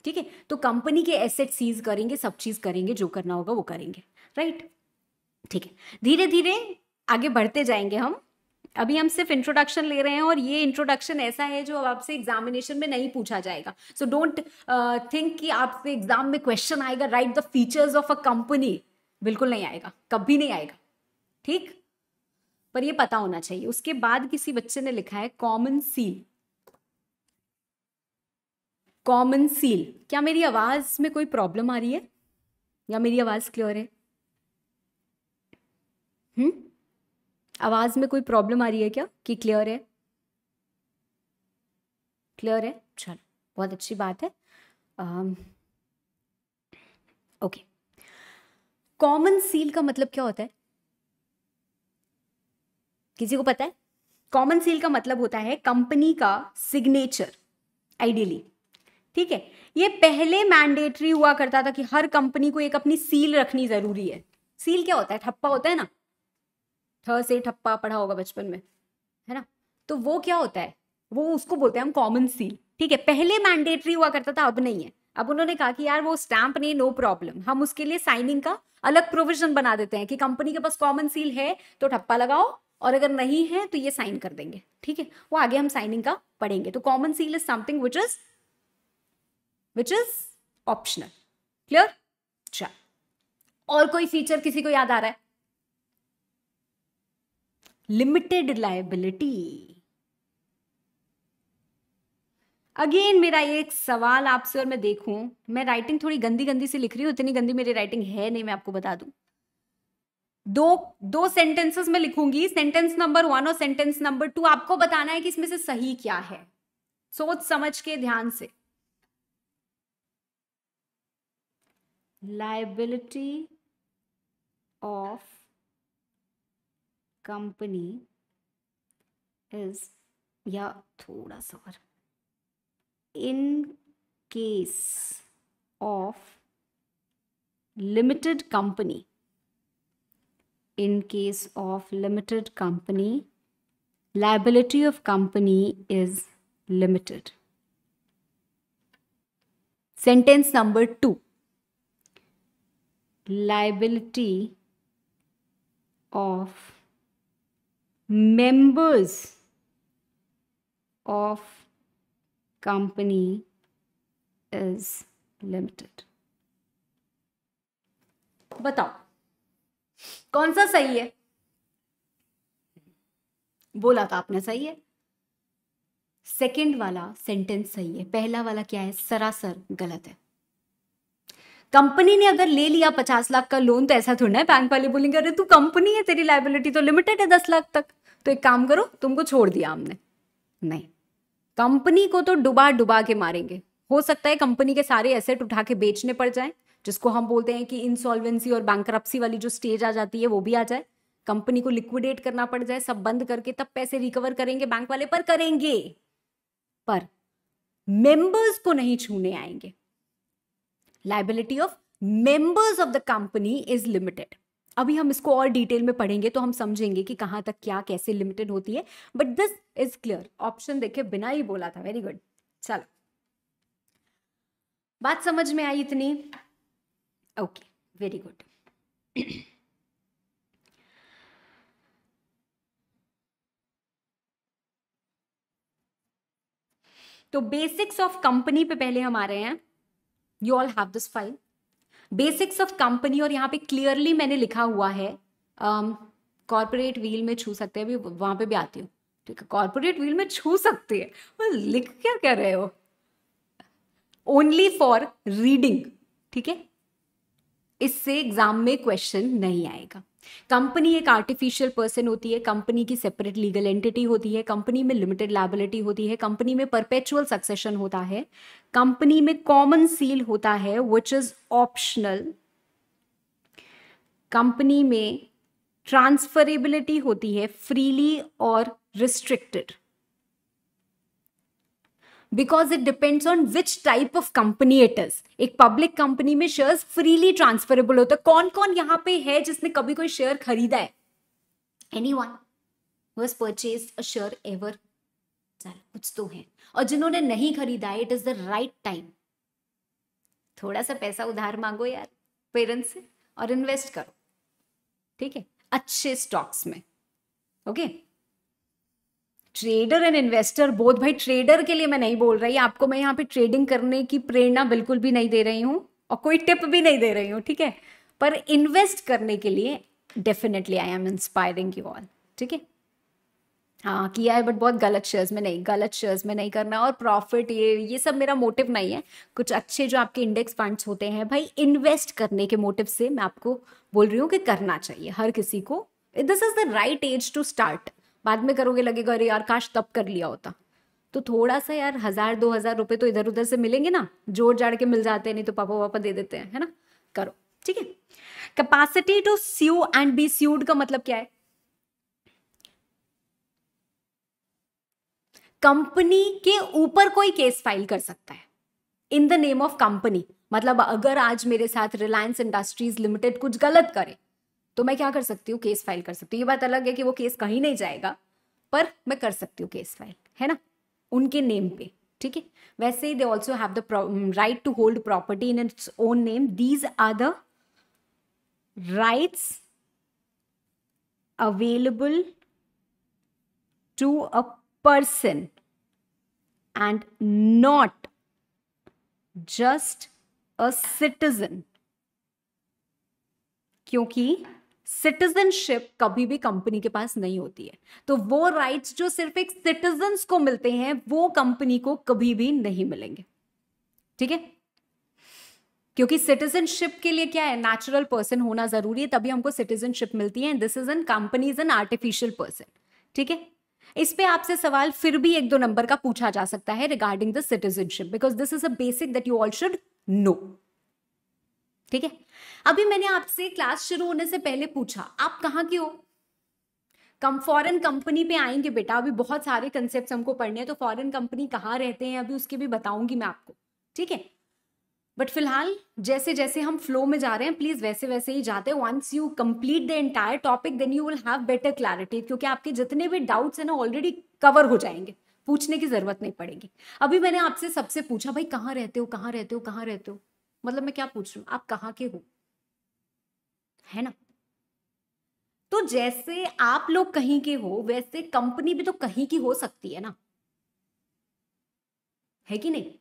ठीक है तो कंपनी के एसेट सीज करेंगे सब चीज करेंगे जो करना होगा वो करेंगे राइट ठीक है धीरे धीरे आगे बढ़ते जाएंगे हम अभी हम सिर्फ इंट्रोडक्शन ले रहे हैं और ये इंट्रोडक्शन ऐसा है जो आपसे एग्जामिनेशन में नहीं पूछा जाएगा सो डोंट थिंक कि आपसे एग्जाम में क्वेश्चन आएगा write the features of a company बिल्कुल नहीं आएगा कभी नहीं आएगा ठीक पर ये पता होना चाहिए उसके बाद किसी बच्चे ने लिखा है कॉमन सील कॉमन सील क्या मेरी आवाज में कोई प्रॉब्लम आ रही है या मेरी आवाज क्लियर है हम्म आवाज में कोई प्रॉब्लम आ रही है क्या कि क्लियर है क्लियर है चलो बहुत अच्छी बात है ओके कॉमन सील का मतलब क्या होता है किसी को पता है कॉमन सील का मतलब होता है कंपनी का सिग्नेचर आइडियली ठीक है ये पहले मैंडेटरी हुआ करता था कि हर कंपनी को एक अपनी सील रखनी जरूरी है सील क्या होता है ठप्पा होता है ना थ से ठप्पा पढ़ा होगा बचपन में है ना तो वो क्या होता है वो उसको बोलते हैं हम कॉमन सील ठीक है पहले मैंडेटरी हुआ करता था अब नहीं है अब उन्होंने कहा कि यार वो स्टैंप नहीं नो प्रॉब्लम हम उसके लिए साइनिंग का अलग प्रोविजन बना देते हैं कि कंपनी के पास कॉमन सील है तो ठप्पा लगाओ और अगर नहीं है तो ये साइन कर देंगे ठीक है वो आगे हम साइनिंग का पढ़ेंगे तो common seal is something which is which is optional clear अच्छा और कोई फीचर किसी को याद आ रहा है लिमिटेड लाइबिलिटी अगेन मेरा एक सवाल आपसे और मैं देखूं मैं राइटिंग थोड़ी गंदी गंदी से लिख रही हूं इतनी गंदी मेरी राइटिंग है नहीं मैं आपको बता दूं दो दो सेंटेंसेस में लिखूंगी सेंटेंस नंबर वन और सेंटेंस नंबर टू आपको बताना है कि इसमें से सही क्या है सोच समझ के ध्यान से लाइबिलिटी ऑफ कंपनी इज या थोड़ा सा और in case of limited company in case of limited company, liability of company is limited. Sentence number two. Liability of members of company is limited. बताओ कौन सा सही है बोला तो आपने सही है सेकंड वाला सेंटेंस सही है पहला वाला क्या है सरासर गलत है कंपनी ने अगर ले लिया पचास लाख का लोन तो ऐसा थोड़ा है बैंक वाले बोलेंगे अरे तू कंपनी है तेरी लाइबिलिटी तो लिमिटेड है दस लाख तक तो एक काम करो तुमको छोड़ दिया हमने नहीं कंपनी को तो डुबा डुबा के मारेंगे हो सकता है कंपनी के सारे एसेट उठा के बेचने पड़ जाए जिसको हम बोलते हैं कि इंसॉल्वेंसी और बैंक वाली जो स्टेज आ जाती है वो भी आ जाए कंपनी को लिक्विडेट करना पड़ जाए सब बंद करके तब पैसे रिकवर करेंगे बैंक वाले पर करेंगे पर मेंबर्स को नहीं छूने आएंगे liability of members of the company is limited अभी हम इसको और डिटेल में पढ़ेंगे तो हम समझेंगे कि कहां तक क्या कैसे लिमिटेड होती है but this is clear option देखे बिना ही बोला था वेरी गुड चलो बात समझ में आई इतनी ओके वेरी गुड तो बेसिक्स ऑफ कंपनी पे पहले हम आ रहे हैं you all have this file basics of company और यहां पे क्लियरली मैंने लिखा हुआ है कॉर्पोरेट um, व्हील में छू सकते हैं अभी वहां पे भी आती हूँ ठीक है कॉर्पोरेट व्हील में छू सकते हैं लिख क्या कह रहे हो ओनली फॉर रीडिंग ठीक है इससे एग्जाम में क्वेश्चन नहीं आएगा कंपनी एक आर्टिफिशियल पर्सन होती है कंपनी की सेपरेट लीगल एंटिटी होती है कंपनी में लिमिटेड लाइबिलिटी होती है कंपनी में परपेचुअल सक्सेशन होता है कंपनी में कॉमन सील होता है विच इज ऑप्शनल कंपनी में ट्रांसफरेबिलिटी होती है फ्रीली और restricted because it depends on which type of company it is एक पब्लिक कंपनी में शेयर फ्रीली ट्रांसफरेबल होता है कौन कौन यहाँ पे है जिसने कभी कोई शेयर खरीदा है any one purchase a share ever कुछ तो है और जिन्होंने नहीं खरीदा है it is the right time थोड़ा सा पैसा उधार मांगो यार पेरेंट्स से और इन्वेस्ट करो ठीक है अच्छे स्टॉक्स में okay okay? Trader and investor both भाई ट्रेडर के लिए मैं नहीं बोल रही आपको मैं यहाँ पे ट्रेडिंग करने की प्रेरणा बिल्कुल भी नहीं दे रही हूँ और कोई टिप भी नहीं दे रही हूँ ठीक है पर इन्वेस्ट करने के लिए definitely I am inspiring you all ठीक है हाँ किया है बट बहुत गलत शेयर्स में नहीं गलत शेयर्स में नहीं करना और प्रॉफिट ये ये सब मेरा मोटिव नहीं है कुछ अच्छे जो आपके इंडेक्स फंड्स होते हैं भाई इन्वेस्ट करने के मोटिव से मैं आपको बोल रही हूँ कि करना चाहिए हर किसी को this is the right age to start बाद में करोगे लगेगा अरे यार काश तब कर लिया होता तो थोड़ा सा यार हज़ार दो हज़ार रुपये तो इधर उधर से मिलेंगे ना जोड़ जाड़ के मिल जाते हैं नहीं तो पापा वापा दे देते हैं है ना करो ठीक है capacity to sue and be sued का मतलब क्या है कंपनी के ऊपर कोई केस फाइल कर सकता है in the name of company मतलब अगर आज मेरे साथ रिलायंस इंडस्ट्रीज लिमिटेड कुछ गलत करे तो मैं क्या कर सकती हूँ केस फाइल कर सकती हूँ ये बात अलग है कि वो केस कहीं नहीं जाएगा पर मैं कर सकती हूँ केस फाइल है ना उनके नेम पे ठीक है वैसे ही they also have the right to hold property in its own name these are the rights available to a person and not just a citizen क्योंकि सिटीजनशिप कभी भी कंपनी के पास नहीं होती है तो वो राइट्स जो सिर्फ एक सिटीजन को मिलते हैं वो कंपनी को कभी भी नहीं मिलेंगे ठीक है क्योंकि सिटीजनशिप के लिए क्या है नेचुरल पर्सन होना जरूरी है तभी हमको सिटीजनशिप मिलती है this is an company is an artificial person ठीक है इस पे आपसे सवाल फिर भी एक दो नंबर का पूछा जा सकता है regarding the citizenship because this is a basic that you all should know ठीक है अभी मैंने आपसे क्लास शुरू होने से पहले पूछा आप कहाँ के हो कम फॉरन कंपनी पे आएंगे बेटा अभी बहुत सारे कंसेप्ट हमको पढ़ने हैं तो फॉरन कंपनी कहाँ रहते हैं अभी उसके भी बताऊंगी मैं आपको ठीक है बट फिलहाल जैसे जैसे हम फ्लो में जा रहे हैं प्लीज वैसे वैसे ही जाते हैं once you complete the entire topic then you will have better clarity क्योंकि आपके जितने भी डाउट्स हैं ना ऑलरेडी कवर हो जाएंगे पूछने की जरूरत नहीं पड़ेगी अभी मैंने आपसे सबसे पूछा भाई कहाँ रहते हो कहाँ रहते हो कहाँ रहते हो मतलब मैं क्या पूछ रही हूँ आप कहा के हो है ना तो जैसे आप लोग कहीं के हो वैसे कंपनी भी तो कहीं की हो सकती है ना है कि नहीं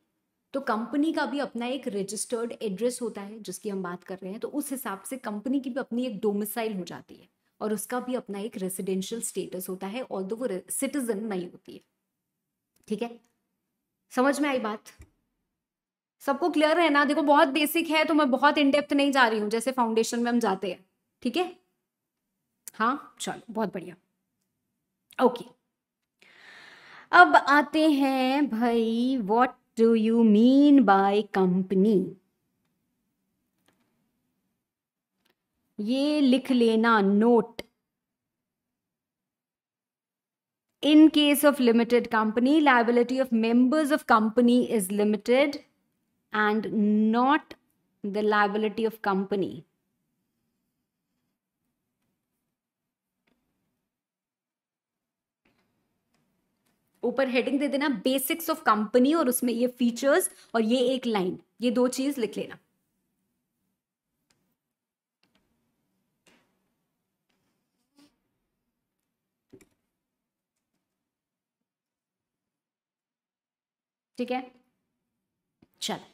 तो कंपनी का भी अपना एक रजिस्टर्ड एड्रेस होता है जिसकी हम बात कर रहे हैं तो उस हिसाब से कंपनी की भी अपनी एक डोमिसाइल हो जाती है और उसका भी अपना एक रेसिडेंशियल स्टेटस होता है और वो सिटीजन नहीं होती है ठीक है समझ में आई बात सबको क्लियर है ना देखो बहुत बेसिक है तो मैं बहुत इनडेप्थ नहीं जा रही हूँ जैसे फाउंडेशन में हम जाते हैं ठीक है हाँ चलो बहुत बढ़िया ओके अब आते हैं भाई what do you mean by company ये लिख लेना note in case of limited company liability of members of company is limited and not the liability of company ऊपर हेडिंग दे देना बेसिक्स ऑफ कंपनी और उसमें ये फीचर्स और ये एक लाइन ये दो चीज लिख लेना ठीक है चल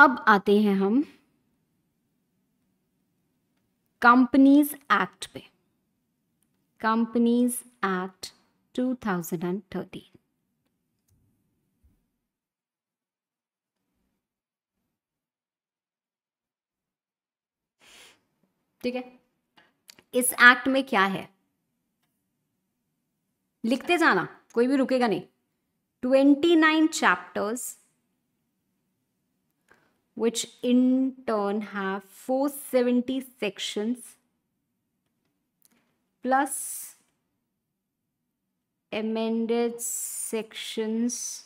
अब आते हैं हम कंपनीज एक्ट पे कंपनीज एक्ट 2013 ठीक है इस एक्ट में क्या है लिखते जाना कोई भी रुकेगा नहीं twenty nine chapters which in turn have 470 sections plus amended sections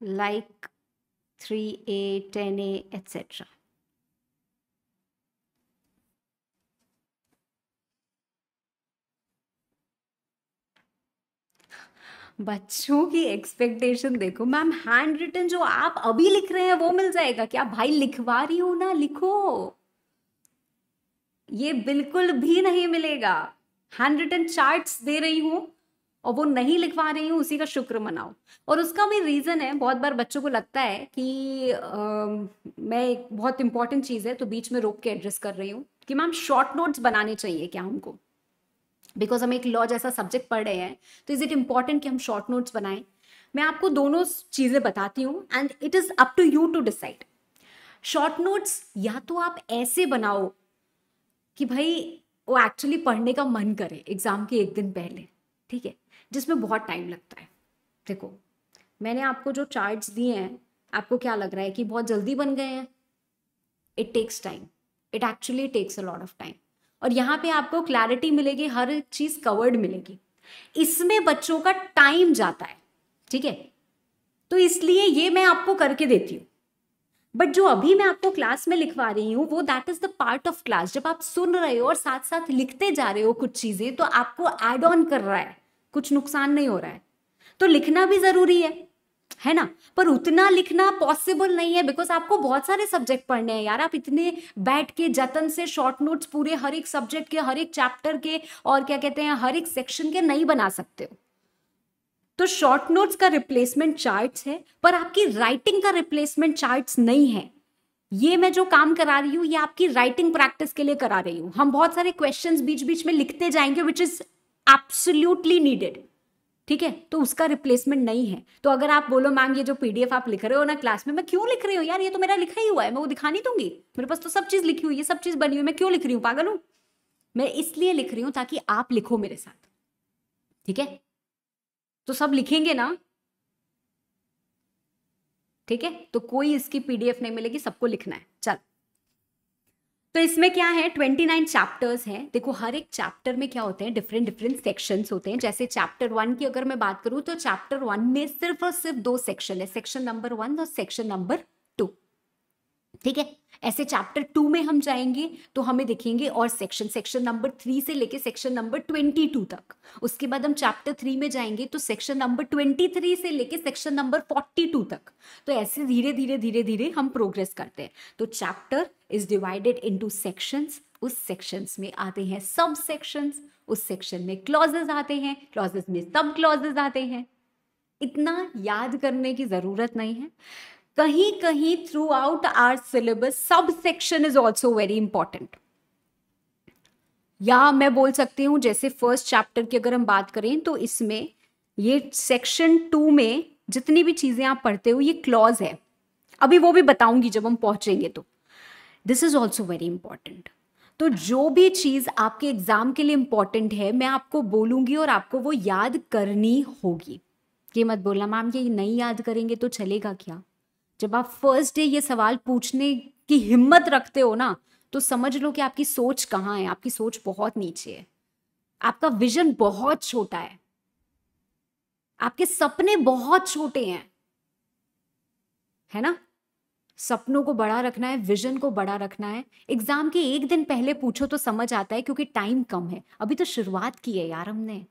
like 3a, 10a, etc. बच्चों की एक्सपेक्टेशन देखो मैम हैंड रिटन जो आप अभी लिख रहे हैं वो मिल जाएगा क्या भाई लिखवा रही हो ना लिखो ये बिल्कुल भी नहीं मिलेगा हैंड रिटन चार्ट्स दे रही हूं और वो नहीं लिखवा रही हूँ उसी का शुक्र मनाओ और उसका भी रीज़न है बहुत बार बच्चों को लगता है कि आ, मैं एक बहुत इंपॉर्टेंट चीज़ है तो बीच में रोक के एड्रेस कर रही हूँ कि मैम शॉर्ट नोट्स बनाने चाहिए क्या हमको बिकॉज हम एक लॉ जैसा सब्जेक्ट पढ़ रहे हैं तो इज़ इट इम्पॉर्टेंट कि हम शॉर्ट नोट्स बनाएं मैं आपको दोनों चीज़ें बताती हूँ and it is up to you to decide short notes या तो आप ऐसे बनाओ कि भाई वो एक्चुअली पढ़ने का मन करे एग्ज़ाम के एक दिन पहले ठीक है जिसमें बहुत टाइम लगता है देखो मैंने आपको जो चार्ट दिए हैं आपको क्या लग रहा है कि बहुत जल्दी बन गए हैं it takes time it actually takes a lot of time और यहाँ पे आपको क्लैरिटी मिलेगी हर चीज़ कवर्ड मिलेगी इसमें बच्चों का टाइम जाता है ठीक है तो इसलिए ये मैं आपको करके देती हूँ बट जो अभी मैं आपको क्लास में लिखवा रही हूँ वो that is the part of class जब आप सुन रहे हो और साथ साथ लिखते जा रहे हो कुछ चीजें तो आपको एड ऑन कर रहा है कुछ नुकसान नहीं हो रहा है तो लिखना भी जरूरी है है ना पर उतना लिखना पॉसिबल नहीं है बिकॉज आपको बहुत सारे सब्जेक्ट पढ़ने हैं यार आप इतने बैठ के जतन से शॉर्ट नोट्स पूरे हर एक सब्जेक्ट के हर एक चैप्टर के और क्या कहते हैं हर एक सेक्शन के नहीं बना सकते हो तो शॉर्ट नोट्स का रिप्लेसमेंट चार्ट्स है पर आपकी राइटिंग का रिप्लेसमेंट चार्ट्स नहीं है ये मैं जो काम करा रही हूँ ये आपकी राइटिंग प्रैक्टिस के लिए करा रही हूँ हम बहुत सारे क्वेश्चंस बीच बीच में लिखते जाएंगे विच इज एब्सोल्यूटली नीडेड ठीक है तो उसका रिप्लेसमेंट नहीं है तो अगर आप बोलो मैम ये जो पीडीएफ आप लिख रहे हो ना क्लास में मैं क्यों लिख रही हूँ यार ये तो मेरा लिखा ही हुआ है मैं वो दिखा नहीं दूंगी मेरे पास तो सब चीज लिखी हुई है सब चीज बनी हुई मैं क्यों लिख रही हूँ पागल हूँ मैं इसलिए लिख रही हूं ताकि आप लिखो मेरे साथ ठीक है तो सब लिखेंगे ना ठीक है तो कोई इसकी पीडीएफ नहीं मिलेगी सबको लिखना है चल तो इसमें क्या है ट्वेंटी नाइन चैप्टर्स हैं देखो हर एक चैप्टर में क्या होते हैं डिफरेंट डिफरेंट सेक्शंस होते हैं जैसे चैप्टर वन की अगर मैं बात करूँ तो चैप्टर वन में सिर्फ और सिर्फ दो सेक्शन है सेक्शन नंबर वन और सेक्शन नंबर ठीक है ऐसे चैप्टर टू में हम जाएंगे तो हमें देखेंगे और सेक्शन सेक्शन नंबर थ्री से लेके सेक्शन नंबर ट्वेंटी टू तक उसके बाद हम चैप्टर थ्री में जाएंगे तो सेक्शन नंबर ट्वेंटी थ्री से लेके सेक्शन नंबर फोर्टी टू तक तो ऐसे धीरे धीरे धीरे धीरे हम प्रोग्रेस करते हैं तो chapter is divided into two उस सेक्शंस में आते हैं सब सेक्शंस उस सेक्शन में क्लॉजेज आते हैं क्लॉजेज में सब क्लॉजेज आते हैं इतना याद करने की ज़रूरत नहीं है कहीं कहीं थ्रू आउट आर सिलेबस सब section is also very important या मैं बोल सकती हूँ जैसे फर्स्ट चैप्टर की अगर हम बात करें तो इसमें ये सेक्शन टू में जितनी भी चीज़ें आप पढ़ते हो ये क्लॉज है अभी वो भी बताऊंगी जब हम पहुंचेंगे तो this is also very important तो जो भी चीज़ आपके एग्ज़ाम के लिए इम्पॉर्टेंट है मैं आपको बोलूँगी और आपको वो याद करनी होगी ये मत बोलना मैम ये नहीं याद करेंगे तो चलेगा क्या जब आप फर्स्ट डे ये सवाल पूछने की हिम्मत रखते हो ना तो समझ लो कि आपकी सोच कहाँ है आपकी सोच बहुत नीचे है आपका विजन बहुत छोटा है आपके सपने बहुत छोटे हैं है ना सपनों को बड़ा रखना है विजन को बड़ा रखना है एग्जाम के एक दिन पहले पूछो तो समझ आता है क्योंकि टाइम कम है अभी तो शुरुआत की है यार हमने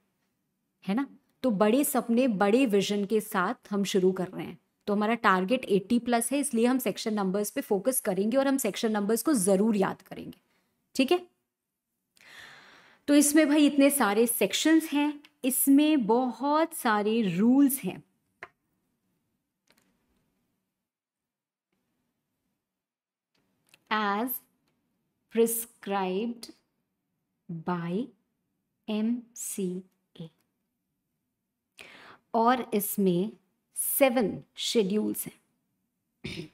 है ना तो बड़े सपने बड़े विजन के साथ हम शुरू कर रहे हैं तो हमारा टारगेट 80 प्लस है इसलिए हम सेक्शन नंबर्स पे फोकस करेंगे और हम सेक्शन नंबर्स को ज़रूर याद करेंगे ठीक है तो इसमें भाई इतने सारे सेक्शंस हैं इसमें बहुत सारे रूल्स हैं as by M C A और इसमें सेवन शेड्यूल्स हैं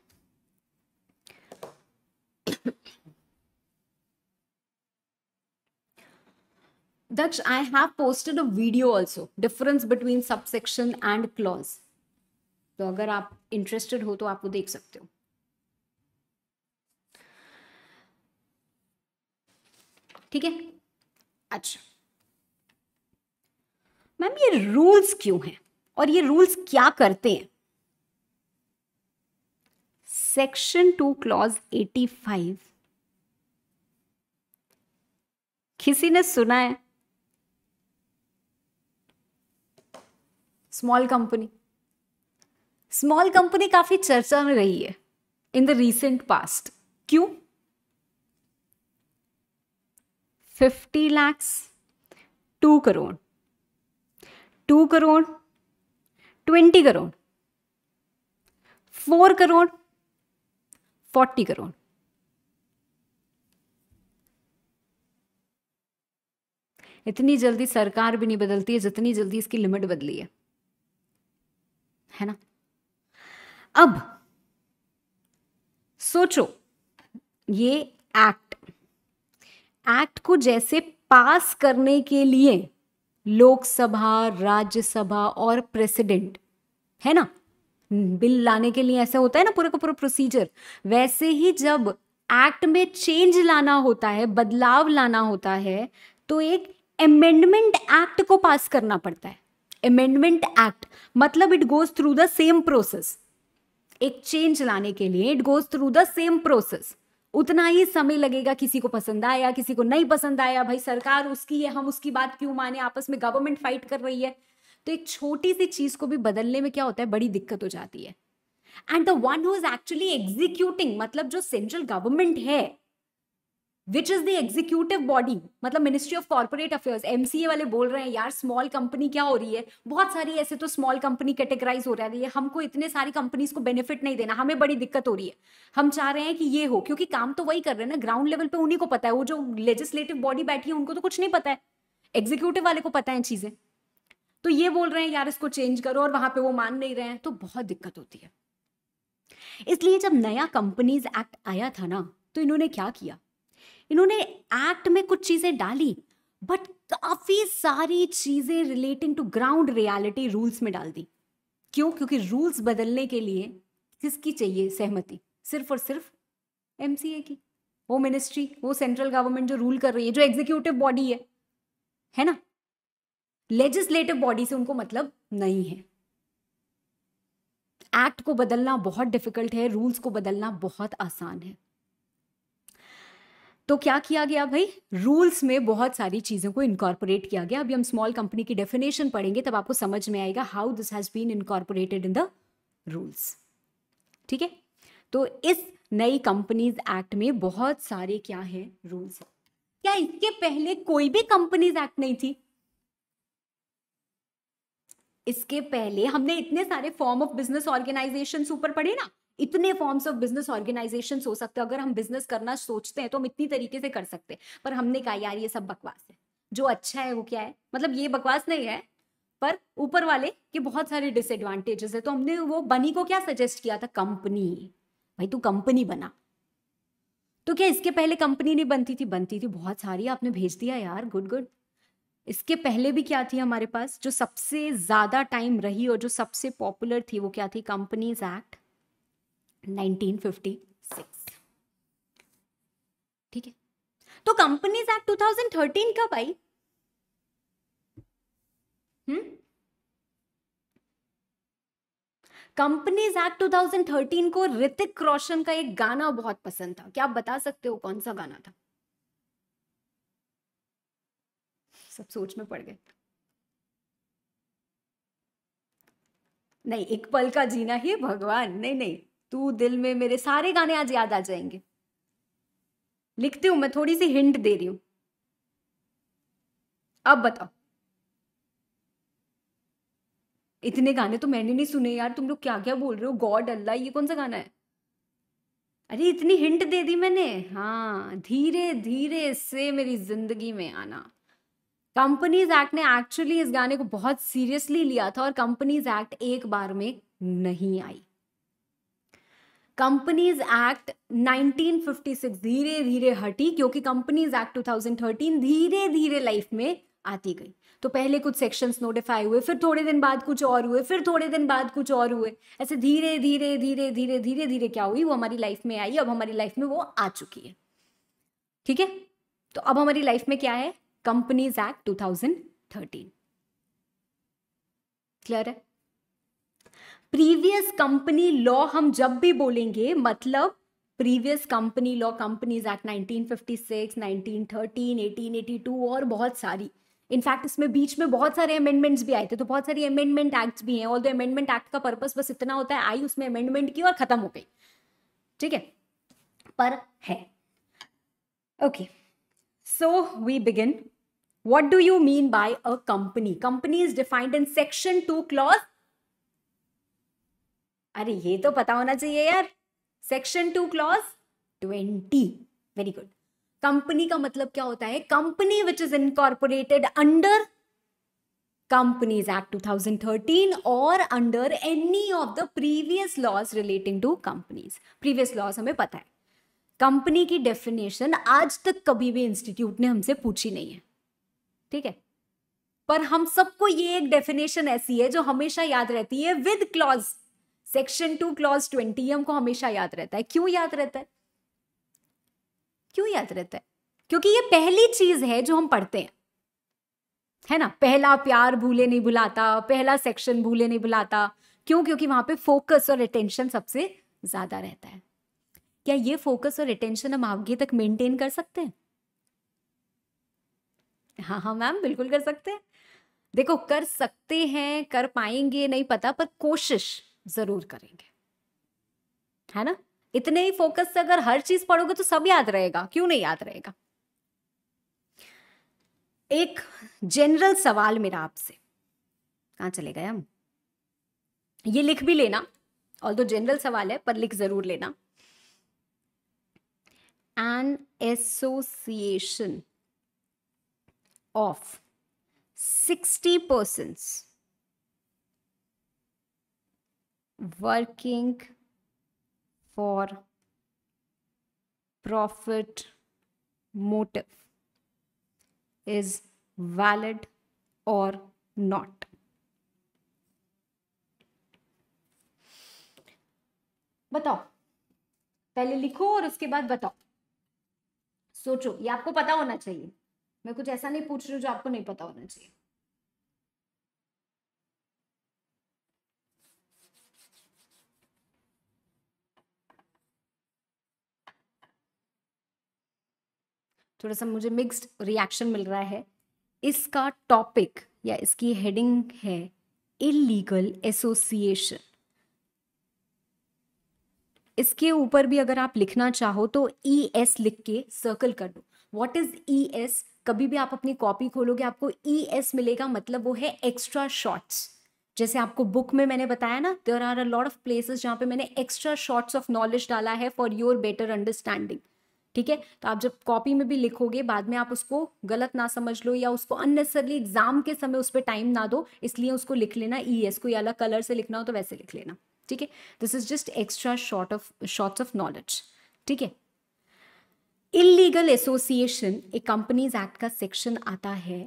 Daksh I have posted a video also difference between subsection and clause तो अगर आप इंटरेस्टेड हो तो आप वो देख सकते हो ठीक है अच्छा मैम ये रूल्स क्यों हैं और ये रूल्स क्या करते हैं सेक्शन टू क्लॉज 85 किसी ने सुना है स्मॉल कंपनी स्मॉल कंपनी काफी चर्चा में रही है इन द रीसेंट पास्ट क्यों 50 lakhs two crore two crore twenty crore four crore forty crore इतनी जल्दी सरकार भी नहीं बदलती है जितनी जल्दी इसकी लिमिट बदली है है ना अब सोचो ये एक्ट एक्ट को जैसे पास करने के लिए लोकसभा राज्यसभा और प्रेसिडेंट है ना बिल लाने के लिए ऐसा होता है ना पूरा का पूरा प्रोसीजर वैसे ही जब एक्ट में चेंज लाना होता है बदलाव लाना होता है तो एक एमेंडमेंट एक्ट को पास करना पड़ता है एमेंडमेंट एक्ट मतलब it goes through the same process एक चेंज लाने के लिए it goes through the same process उतना ही समय लगेगा किसी को पसंद आया किसी को नहीं पसंद आया भाई सरकार उसकी है हम उसकी बात क्यों माने आपस में गवर्नमेंट फाइट कर रही है तो एक छोटी सी चीज को भी बदलने में क्या होता है बड़ी दिक्कत हो जाती है and the one who is actually executing मतलब जो सेंट्रल गवर्नमेंट है which is the executive body मतलब ministry of corporate affairs MCA वाले बोल रहे हैं यार स्मॉल कंपनी क्या हो रही है बहुत सारी ऐसे तो स्मॉल कंपनी कैटेगराइज हो रहा है हमको इतने सारी कंपनीज को बेनिफिट नहीं देना हमें बड़ी दिक्कत हो रही है हम चाह रहे हैं कि ये हो क्योंकि काम तो वही कर रहे हैं ना ग्राउंड लेवल पे उन्हीं को पता है वो जो लेजिस्लेटिव बॉडी बैठी है उनको तो कुछ नहीं पता है एग्जीक्यूटिव वाले को पता है चीजें तो ये बोल रहे हैं यार इसको चेंज करो और वहां पे वो मान नहीं रहे हैं तो बहुत दिक्कत होती है इसलिए जब नया कंपनीज एक्ट आया था ना तो इन्होंने क्या किया इन्होंने एक्ट में कुछ चीज़ें डाली बट काफ़ी सारी चीज़ें relating to ground reality rules में डाल दी क्यों क्योंकि रूल्स बदलने के लिए किसकी चाहिए सहमति सिर्फ और सिर्फ एम की वो मिनिस्ट्री वो सेंट्रल गवर्नमेंट जो रूल कर रही है जो एग्जीक्यूटिव बॉडी है है ना लेजिस्लेटिव बॉडी से उनको मतलब नहीं है एक्ट को बदलना बहुत डिफिकल्ट है रूल्स को बदलना बहुत आसान है तो क्या किया गया भाई रूल्स में बहुत सारी चीज़ों को इनकॉर्पोरेट किया गया अभी हम स्मॉल कंपनी की डेफिनेशन पढ़ेंगे तब आपको समझ में आएगा how this has been incorporated in the rules ठीक है तो इस नई कंपनीज एक्ट में बहुत सारे क्या है रूल्स क्या इसके पहले कोई भी कंपनीज एक्ट नहीं थी इसके पहले हमने इतने सारे फॉर्म ऑफ बिजनेस ऑर्गेनाइजेशन ऊपर पढ़े ना इतने फॉर्म्स ऑफ बिजनेस ऑर्गेनाइजेशन हो सकते हैं अगर हम बिजनेस करना सोचते हैं तो हम इतनी तरीके से कर सकते हैं पर हमने कहा यार ये सब बकवास है जो अच्छा है वो क्या है मतलब ये बकवास नहीं है पर ऊपर वाले के बहुत सारे डिसएडवांटेजेस है तो हमने वो बनी को क्या सजेस्ट किया था कंपनी भाई तू कंपनी बना तो क्या इसके पहले कंपनी नहीं बनती थी बनती थी बहुत सारी आपने भेज दिया यार गुड गुड इसके पहले भी क्या थी हमारे पास जो सबसे ज्यादा टाइम रही और जो सबसे पॉपुलर थी वो क्या थी कंपनीज एक्ट 1956 ठीक है तो कंपनीज एक्ट 2013 कब आई हम्म? कंपनीज एक्ट 2013 को ऋतिक रोशन का एक गाना बहुत पसंद था क्या आप बता सकते हो कौन सा गाना था सब सोच में पड़ गए नहीं एक पल का जीना ही भगवान नहीं नहीं तू दिल में मेरे सारे गाने आज याद आ जाएंगे लिखती हूं मैं थोड़ी सी हिंट दे रही हूं अब बताओ इतने गाने तो मैंने नहीं सुने यार तुम लोग क्या क्या बोल रहे हो गॉड अल्लाह ये कौन सा गाना है अरे इतनी हिंट दे दी मैंने हाँ धीरे धीरे से मेरी जिंदगी में आना कंपनीज एक्ट ने एक्चुअली इस गाने को बहुत सीरियसली लिया था और कंपनीज एक्ट एक बार में नहीं आई कंपनीज एक्ट 1956 धीरे धीरे हटी क्योंकि कंपनीज एक्ट 2013 धीरे धीरे लाइफ में आती गई तो पहले कुछ सेक्शंस नोटिफाई हुए फिर थोड़े दिन बाद कुछ और हुए फिर थोड़े दिन बाद कुछ और हुए ऐसे धीरे धीरे धीरे धीरे धीरे धीरे क्या हुई वो हमारी लाइफ में आई अब हमारी लाइफ में वो आ चुकी है ठीक है तो अब हमारी लाइफ में क्या है कंपनीज एक्ट 2013 क्लियर है प्रीवियस कंपनी लॉ हम जब भी बोलेंगे मतलब previous company law companies act 1956, 1913, 1882 और बहुत सारी इनफैक्ट इसमें बीच में बहुत सारे अमेंडमेंट्स भी आए थे तो बहुत सारी अमेंडमेंट एक्ट्स भी हैं ऑल द अमेंडमेंट एक्ट का पर्पस बस इतना होता है आई उसमें अमेंडमेंट की और खत्म हो गई ठीक है पर है okay so we begin what do you mean by a company company is defined in section two clause अरे ये तो पता होना चाहिए यार section two clause twenty very good company का मतलब क्या होता है company which is incorporated under companies act 2013 और under any of the previous laws relating to companies previous laws हमें पता है कंपनी की डेफिनेशन आज तक कभी भी इंस्टीट्यूट ने हमसे पूछी नहीं है ठीक है पर हम सबको ये एक डेफिनेशन ऐसी है जो हमेशा याद रहती है with clause section two clause twenty हमको हमेशा याद रहता है क्यों याद रहता है क्यों याद रहता है क्योंकि ये पहली चीज है जो हम पढ़ते हैं है ना पहला प्यार भूले नहीं भुलाता पहला सेक्शन भूले नहीं भुलाता क्यों क्योंकि वहां पे फोकस और अटेंशन सबसे ज्यादा रहता है क्या ये फोकस और अटेंशन हम आगे तक मेंटेन कर सकते हैं हाँ हाँ मैम बिल्कुल कर सकते हैं देखो कर सकते हैं कर पाएंगे नहीं पता पर कोशिश ज़रूर करेंगे है ना इतने ही फोकस से अगर हर चीज़ पढ़ोगे तो सब याद रहेगा क्यों नहीं याद रहेगा एक जनरल सवाल मेरा आपसे कहा चले गए हम ये लिख भी लेना ऑल दो जनरल सवाल है पर लिख ज़रूर लेना an association of sixty percent working for profit motive is valid or not. बताओ पहले लिखो और उसके बाद बताओ सोचो ये आपको पता होना चाहिए मैं कुछ ऐसा नहीं पूछ रही हूँ जो आपको नहीं पता होना चाहिए थोड़ा सा मुझे मिक्स्ड रिएक्शन मिल रहा है इसका टॉपिक या इसकी हेडिंग है इलीगल एसोसिएशन इसके ऊपर भी अगर आप लिखना चाहो तो ई e एस लिख के सर्कल कर दो वॉट इज ई एस कभी भी आप अपनी कॉपी खोलोगे आपको ई e एस मिलेगा मतलब वो है एक्स्ट्रा शॉर्ट्स जैसे आपको बुक में मैंने बताया ना there are a lot of places जहाँ पे मैंने एक्स्ट्रा शॉर्ट्स ऑफ नॉलेज डाला है फॉर योर बेटर अंडरस्टैंडिंग ठीक है तो आप जब कॉपी में भी लिखोगे बाद में आप उसको गलत ना समझ लो या उसको अननेसरली एग्जाम के समय उस पर टाइम ना दो इसलिए उसको लिख लेना ई e एस कोई अलग कलर से लिखना हो तो वैसे लिख लेना ठीक है this is just extra short of shorts of knowledge ठीक है इलीगल एसोसिएशन एक कंपनीज एक्ट का सेक्शन आता है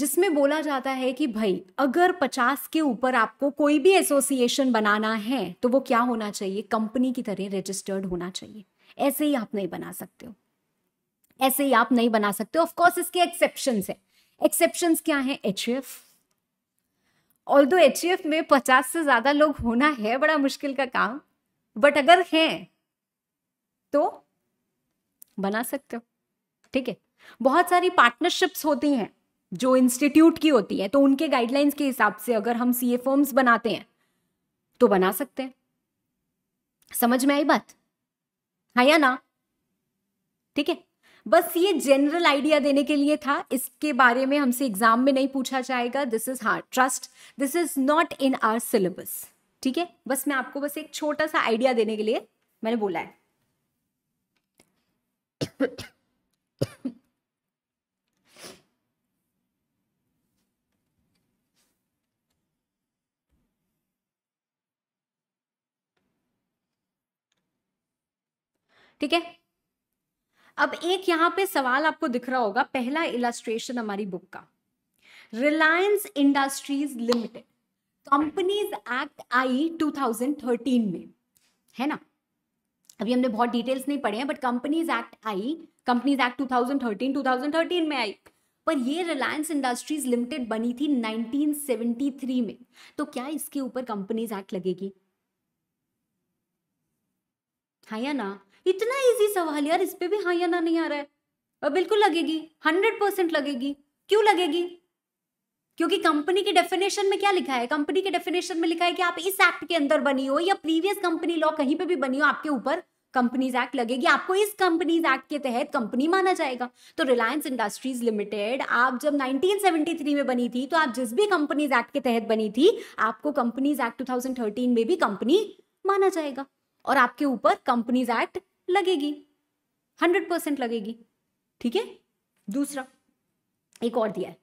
जिसमें बोला जाता है कि भाई अगर 50 के ऊपर आपको कोई भी एसोसिएशन बनाना है तो वो क्या होना चाहिए कंपनी की तरह रजिस्टर्ड होना चाहिए ऐसे ही आप नहीं बना सकते हो ऐसे ही आप नहीं बना सकते ऑफ कोर्स इसके एक्सेप्शन है एक्सेप्शन क्या है एच ऑल दो एच में पचास से ज्यादा लोग होना है बड़ा मुश्किल का काम बट अगर है तो बना सकते हो ठीक है बहुत सारी पार्टनरशिप्स होती हैं जो इंस्टीट्यूट की होती है तो उनके गाइडलाइंस के हिसाब से अगर हम सी ए फॉर्म्स बनाते हैं तो बना सकते हैं समझ में आई बात है या ना ठीक है बस ये जनरल आइडिया देने के लिए था इसके बारे में हमसे एग्जाम में नहीं पूछा जाएगा this is hard trust this is not in our syllabus ठीक है बस मैं आपको बस एक छोटा सा आइडिया देने के लिए मैंने बोला है ठीक है अब एक यहां पे सवाल आपको दिख रहा होगा पहला इलास्ट्रेशन हमारी बुक का Reliance Industries Limited companies act I 2013 में है ना अभी हमने बहुत डिटेल्स नहीं पढ़े हैं but companies act I companies act 2013 2013 में आई पर ये रिलायंस इंडस्ट्रीज लिमिटेड बनी थी 1973 में तो क्या इसके ऊपर कंपनीज एक्ट लगेगी हाँ या ना इतना इजी सवाल यार इस पे भी हाँ या ना नहीं आ रहा है और बिल्कुल लगेगी हंड्रेड परसेंट लगेगी क्यों लगेगी क्योंकि कंपनी के डेफिनेशन में क्या लिखा है कंपनी के डेफिनेशन में लिखा है कि आप इस एक्ट के अंदर बनी हो या प्रीवियस कंपनी लॉ कहीं पे भी बनी हो आपके ऊपर कंपनीज एक्ट लगेगी आपको इस कंपनीज एक्ट के तहत कंपनी माना जाएगा तो रिलायंस इंडस्ट्रीज लिमिटेड आप जब 1973 में बनी थी तो आप जिस भी कंपनीज एक्ट के तहत बनी थी आपको कंपनीज एक्ट 2013 में भी कंपनी माना जाएगा और आपके ऊपर कंपनीज एक्ट लगेगी हंड्रेड परसेंट लगेगी ठीक है दूसरा एक और दिया है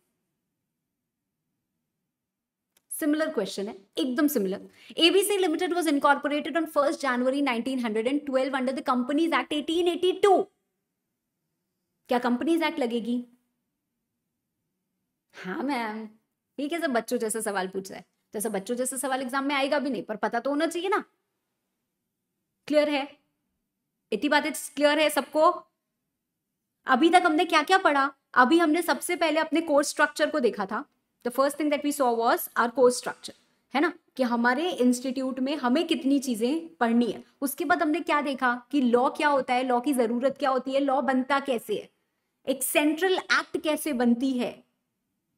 सिमिलर क्वेश्चन है एकदम similar ABC limited was incorporated on first January 1912 under the companies act 1882 क्या कंपनीज एक्ट लगेगी हाँ मैम ठीक है सब बच्चों जैसा सवाल पूछ रहा है जैसा बच्चों जैसा सवाल एग्जाम में आएगा भी नहीं पर पता तो होना चाहिए ना क्लियर है इतनी बातें क्लियर है सबको अभी तक हमने क्या क्या पढ़ा अभी हमने सबसे पहले अपने कोर्स स्ट्रक्चर को देखा था the first thing that we saw was our course structure है ना कि हमारे इंस्टीट्यूट में हमें कितनी चीज़ें पढ़नी है उसके बाद हमने क्या देखा कि लॉ क्या होता है लॉ की ज़रूरत क्या होती है लॉ बनता कैसे है एक सेंट्रल एक्ट कैसे बनती है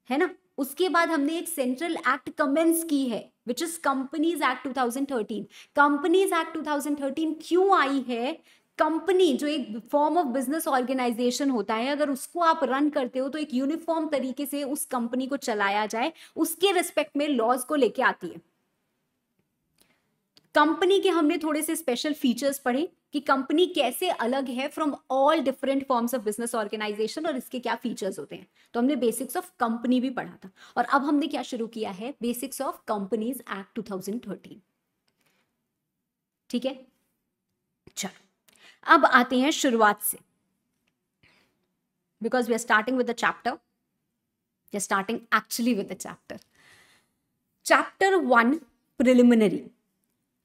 है ना उसके बाद हमने एक सेंट्रल एक्ट कमेंस की है which is companies act 2013 companies act 2013 क्यों आई है कंपनी जो एक फॉर्म ऑफ बिजनेस ऑर्गेनाइजेशन होता है अगर उसको आप रन करते हो तो एक यूनिफॉर्म तरीके से उस कंपनी को चलाया जाए उसके रिस्पेक्ट में लॉज को लेके आती है कंपनी के हमने थोड़े से स्पेशल फीचर्स पढ़े कि कंपनी कैसे अलग है from all different forms of business organisation और इसके क्या फीचर्स होते हैं तो हमने बेसिक्स ऑफ कंपनी भी पढ़ा था और अब हमने क्या शुरू किया है बेसिक्स ऑफ कंपनीज एक्ट 2013 ठीक है चलो अब आते हैं शुरुआत से because we are starting with the chapter we are starting actually with the chapter chapter one preliminary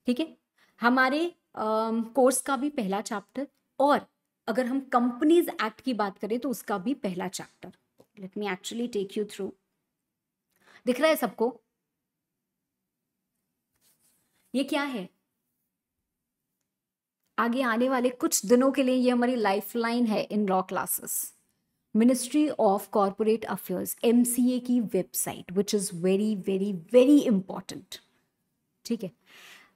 ठीक है हमारे कोर्स uh, का भी पहला चैप्टर और अगर हम कंपनीज एक्ट की बात करें तो उसका भी पहला chapter let me actually take you through दिख रहा है सबको ये क्या है आगे आने वाले कुछ दिनों के लिए ये हमारी लाइफ लाइन है in law classes ministry of corporate affairs M की website which is very very very important ठीक है